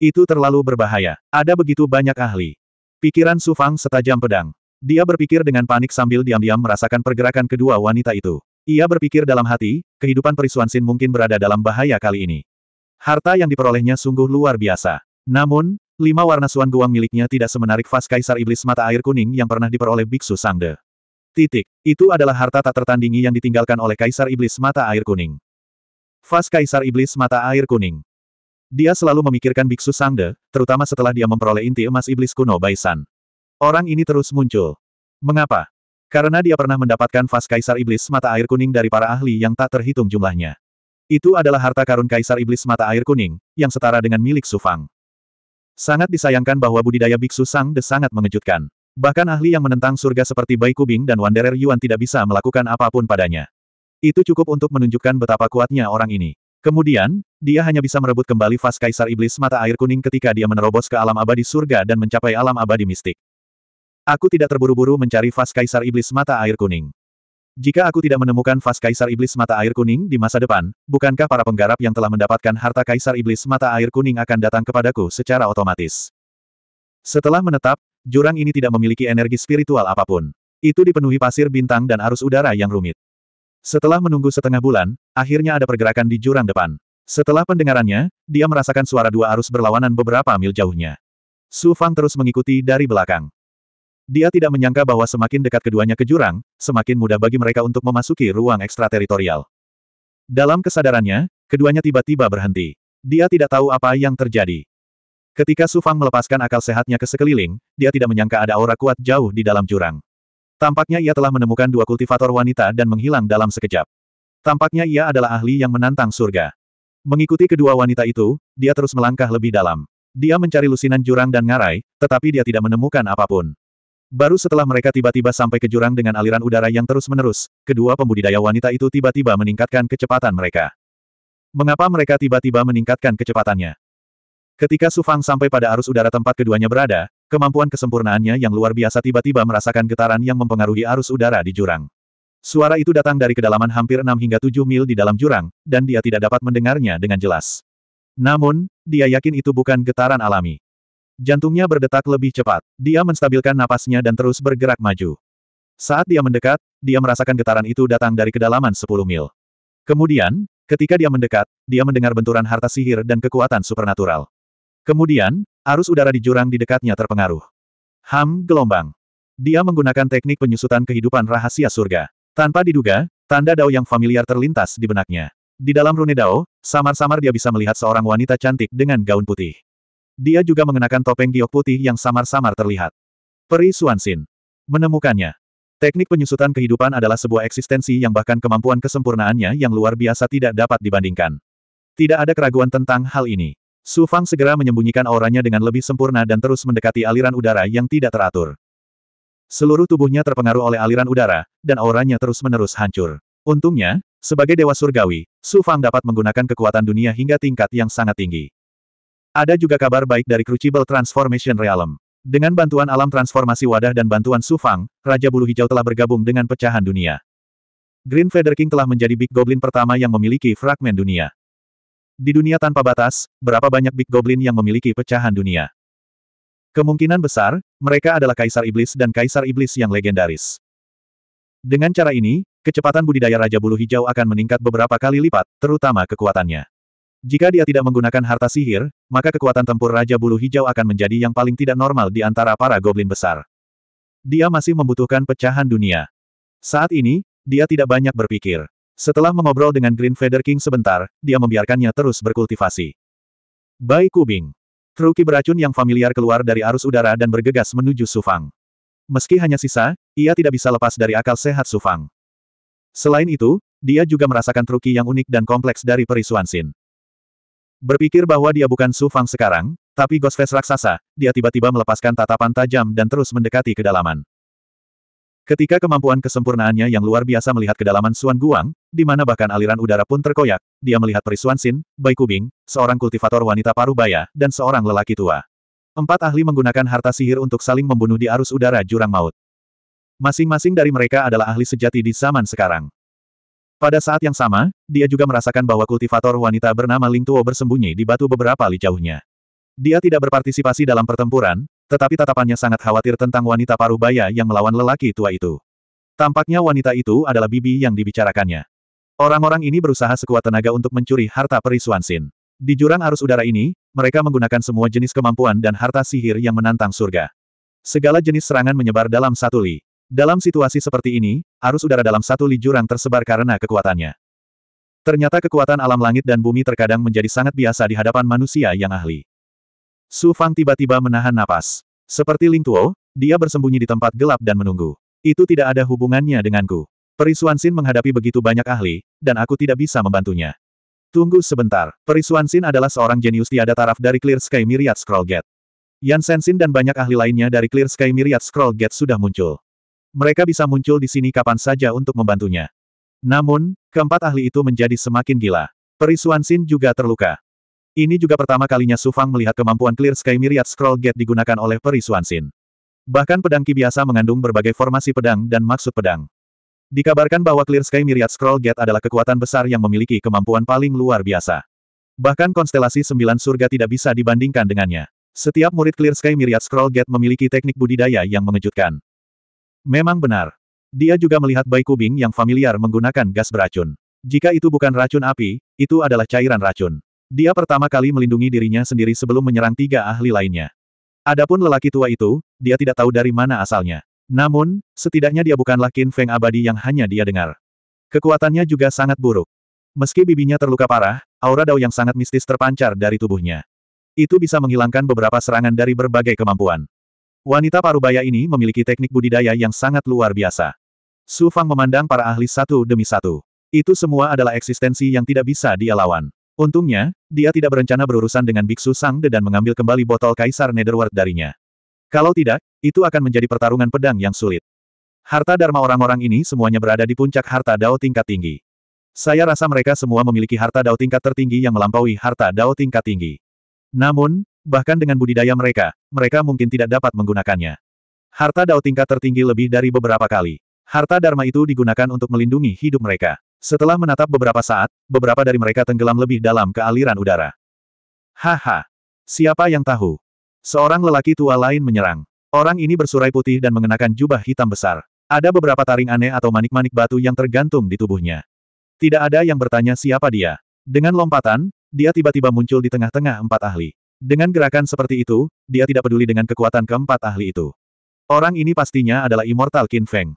Itu terlalu berbahaya. Ada begitu banyak ahli. Pikiran Su Fang setajam pedang. Dia berpikir dengan panik sambil diam-diam merasakan pergerakan kedua wanita itu. Ia berpikir dalam hati, kehidupan Perisuan Sin mungkin berada dalam bahaya kali ini. Harta yang diperolehnya sungguh luar biasa. Namun, lima warna suan guang miliknya tidak semenarik vas kaisar iblis mata air kuning yang pernah diperoleh Biksu Sangde. Titik. Itu adalah harta tak tertandingi yang ditinggalkan oleh kaisar iblis mata air kuning. Vas kaisar iblis mata air kuning. Dia selalu memikirkan Biksu Sangde, terutama setelah dia memperoleh inti emas iblis kuno Baisan. Orang ini terus muncul. Mengapa? Karena dia pernah mendapatkan vas kaisar iblis mata air kuning dari para ahli yang tak terhitung jumlahnya. Itu adalah harta karun Kaisar Iblis Mata Air Kuning, yang setara dengan milik Sufang. Sangat disayangkan bahwa budidaya Biksu Sang De sangat mengejutkan. Bahkan ahli yang menentang surga seperti Bai Kubing dan Wanderer Yuan tidak bisa melakukan apapun padanya. Itu cukup untuk menunjukkan betapa kuatnya orang ini. Kemudian, dia hanya bisa merebut kembali vas Kaisar Iblis Mata Air Kuning ketika dia menerobos ke alam abadi surga dan mencapai alam abadi mistik. Aku tidak terburu-buru mencari vas Kaisar Iblis Mata Air Kuning. Jika aku tidak menemukan vas kaisar iblis mata air kuning di masa depan, bukankah para penggarap yang telah mendapatkan harta kaisar iblis mata air kuning akan datang kepadaku secara otomatis? Setelah menetap, jurang ini tidak memiliki energi spiritual apapun. Itu dipenuhi pasir bintang dan arus udara yang rumit. Setelah menunggu setengah bulan, akhirnya ada pergerakan di jurang depan. Setelah pendengarannya, dia merasakan suara dua arus berlawanan beberapa mil jauhnya. Su Fang terus mengikuti dari belakang. Dia tidak menyangka bahwa semakin dekat keduanya ke jurang, semakin mudah bagi mereka untuk memasuki ruang ekstrateritorial. Dalam kesadarannya, keduanya tiba-tiba berhenti. Dia tidak tahu apa yang terjadi. Ketika Sufang melepaskan akal sehatnya ke sekeliling, dia tidak menyangka ada aura kuat jauh di dalam jurang. Tampaknya ia telah menemukan dua kultivator wanita dan menghilang dalam sekejap. Tampaknya ia adalah ahli yang menantang surga. Mengikuti kedua wanita itu, dia terus melangkah lebih dalam. Dia mencari lusinan jurang dan ngarai, tetapi dia tidak menemukan apapun. Baru setelah mereka tiba-tiba sampai ke jurang dengan aliran udara yang terus-menerus, kedua pembudidaya wanita itu tiba-tiba meningkatkan kecepatan mereka. Mengapa mereka tiba-tiba meningkatkan kecepatannya? Ketika Sufang sampai pada arus udara tempat keduanya berada, kemampuan kesempurnaannya yang luar biasa tiba-tiba merasakan getaran yang mempengaruhi arus udara di jurang. Suara itu datang dari kedalaman hampir 6 hingga 7 mil di dalam jurang, dan dia tidak dapat mendengarnya dengan jelas. Namun, dia yakin itu bukan getaran alami. Jantungnya berdetak lebih cepat. Dia menstabilkan napasnya dan terus bergerak maju. Saat dia mendekat, dia merasakan getaran itu datang dari kedalaman 10 mil. Kemudian, ketika dia mendekat, dia mendengar benturan harta sihir dan kekuatan supernatural. Kemudian, arus udara di jurang di dekatnya terpengaruh. Ham gelombang. Dia menggunakan teknik penyusutan kehidupan rahasia surga. Tanpa diduga, tanda dao yang familiar terlintas di benaknya. Di dalam rune dao, samar-samar dia bisa melihat seorang wanita cantik dengan gaun putih. Dia juga mengenakan topeng giok putih yang samar-samar terlihat. Peri Suansin. Menemukannya. Teknik penyusutan kehidupan adalah sebuah eksistensi yang bahkan kemampuan kesempurnaannya yang luar biasa tidak dapat dibandingkan. Tidak ada keraguan tentang hal ini. Su Fang segera menyembunyikan auranya dengan lebih sempurna dan terus mendekati aliran udara yang tidak teratur. Seluruh tubuhnya terpengaruh oleh aliran udara, dan auranya terus-menerus hancur. Untungnya, sebagai dewa surgawi, Su Fang dapat menggunakan kekuatan dunia hingga tingkat yang sangat tinggi. Ada juga kabar baik dari Crucible Transformation Realm. Dengan bantuan alam transformasi wadah dan bantuan Sufang, Raja Bulu Hijau telah bergabung dengan pecahan dunia. Green Feather King telah menjadi Big Goblin pertama yang memiliki fragmen dunia. Di dunia tanpa batas, berapa banyak Big Goblin yang memiliki pecahan dunia? Kemungkinan besar, mereka adalah Kaisar Iblis dan Kaisar Iblis yang legendaris. Dengan cara ini, kecepatan budidaya Raja Bulu Hijau akan meningkat beberapa kali lipat, terutama kekuatannya. Jika dia tidak menggunakan harta sihir, maka kekuatan tempur Raja Bulu Hijau akan menjadi yang paling tidak normal di antara para goblin besar. Dia masih membutuhkan pecahan dunia. Saat ini, dia tidak banyak berpikir. Setelah mengobrol dengan Green Feather King sebentar, dia membiarkannya terus berkultivasi. Bai Kubing. Truki beracun yang familiar keluar dari arus udara dan bergegas menuju Sufang. Meski hanya sisa, ia tidak bisa lepas dari akal sehat Sufang. Selain itu, dia juga merasakan truki yang unik dan kompleks dari perisuan Sin. Berpikir bahwa dia bukan Su Fang sekarang, tapi Ghost raksasa, dia tiba-tiba melepaskan tatapan tajam dan terus mendekati kedalaman. Ketika kemampuan kesempurnaannya yang luar biasa melihat kedalaman Suan Guang, di mana bahkan aliran udara pun terkoyak, dia melihat perisuan Sin, Bai Kubing, seorang kultivator wanita paruh baya, dan seorang lelaki tua. Empat ahli menggunakan harta sihir untuk saling membunuh di arus udara jurang maut. Masing-masing dari mereka adalah ahli sejati di zaman sekarang. Pada saat yang sama, dia juga merasakan bahwa kultivator wanita bernama Ling Tuo bersembunyi di batu beberapa li jauhnya. Dia tidak berpartisipasi dalam pertempuran, tetapi tatapannya sangat khawatir tentang wanita paruh baya yang melawan lelaki tua itu. Tampaknya wanita itu adalah bibi yang dibicarakannya. Orang-orang ini berusaha sekuat tenaga untuk mencuri harta peri Suansin. Di jurang arus udara ini, mereka menggunakan semua jenis kemampuan dan harta sihir yang menantang surga. Segala jenis serangan menyebar dalam satu li. Dalam situasi seperti ini, arus udara dalam satu li jurang tersebar karena kekuatannya. Ternyata kekuatan alam langit dan bumi terkadang menjadi sangat biasa di hadapan manusia yang ahli. Su Fang tiba-tiba menahan napas. Seperti Ling Tuo, dia bersembunyi di tempat gelap dan menunggu. Itu tidak ada hubungannya denganku. Perisuan Sin menghadapi begitu banyak ahli, dan aku tidak bisa membantunya. Tunggu sebentar, Perisuan Sin adalah seorang jenius tiada taraf dari Clear Sky Myriad Scroll Gate. Yan Sensin dan banyak ahli lainnya dari Clear Sky Myriad Scroll Gate sudah muncul mereka bisa muncul di sini kapan saja untuk membantunya. Namun, keempat ahli itu menjadi semakin gila. Perisuan Sin juga terluka. Ini juga pertama kalinya Sufang melihat kemampuan Clear Sky Myriad Scroll Gate digunakan oleh perisuan Sin. Bahkan pedang Ki biasa mengandung berbagai formasi pedang dan maksud pedang. Dikabarkan bahwa Clear Sky Myriad Scroll Gate adalah kekuatan besar yang memiliki kemampuan paling luar biasa. Bahkan konstelasi sembilan surga tidak bisa dibandingkan dengannya. Setiap murid Clear Sky Myriad Scroll Gate memiliki teknik budidaya yang mengejutkan. Memang benar. Dia juga melihat Bai Kubing yang familiar menggunakan gas beracun. Jika itu bukan racun api, itu adalah cairan racun. Dia pertama kali melindungi dirinya sendiri sebelum menyerang tiga ahli lainnya. Adapun lelaki tua itu, dia tidak tahu dari mana asalnya. Namun, setidaknya dia bukanlah Qin Feng abadi yang hanya dia dengar. Kekuatannya juga sangat buruk. Meski bibinya terluka parah, aura dao yang sangat mistis terpancar dari tubuhnya. Itu bisa menghilangkan beberapa serangan dari berbagai kemampuan. Wanita parubaya ini memiliki teknik budidaya yang sangat luar biasa. Su Fang memandang para ahli satu demi satu. Itu semua adalah eksistensi yang tidak bisa dia lawan. Untungnya, dia tidak berencana berurusan dengan Biksu Sang De dan mengambil kembali botol Kaisar Netherworld darinya. Kalau tidak, itu akan menjadi pertarungan pedang yang sulit. Harta dharma orang-orang ini semuanya berada di puncak harta dao tingkat tinggi. Saya rasa mereka semua memiliki harta dao tingkat tertinggi yang melampaui harta dao tingkat tinggi. Namun, Bahkan dengan budidaya mereka, mereka mungkin tidak dapat menggunakannya. Harta Dao tingkat tertinggi lebih dari beberapa kali. Harta Dharma itu digunakan untuk melindungi hidup mereka. Setelah menatap beberapa saat, beberapa dari mereka tenggelam lebih dalam ke aliran udara. Haha! Siapa yang tahu? Seorang lelaki tua lain menyerang. Orang ini bersurai putih dan mengenakan jubah hitam besar. Ada beberapa taring aneh atau manik-manik batu yang tergantung di tubuhnya. Tidak ada yang bertanya siapa dia. Dengan lompatan, dia tiba-tiba muncul di tengah-tengah empat ahli. Dengan gerakan seperti itu, dia tidak peduli dengan kekuatan keempat ahli itu. Orang ini pastinya adalah Immortal Qin Feng.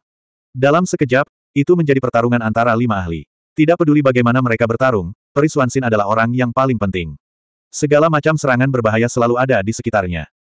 Dalam sekejap, itu menjadi pertarungan antara lima ahli. Tidak peduli bagaimana mereka bertarung, Perisuansin adalah orang yang paling penting. Segala macam serangan berbahaya selalu ada di sekitarnya.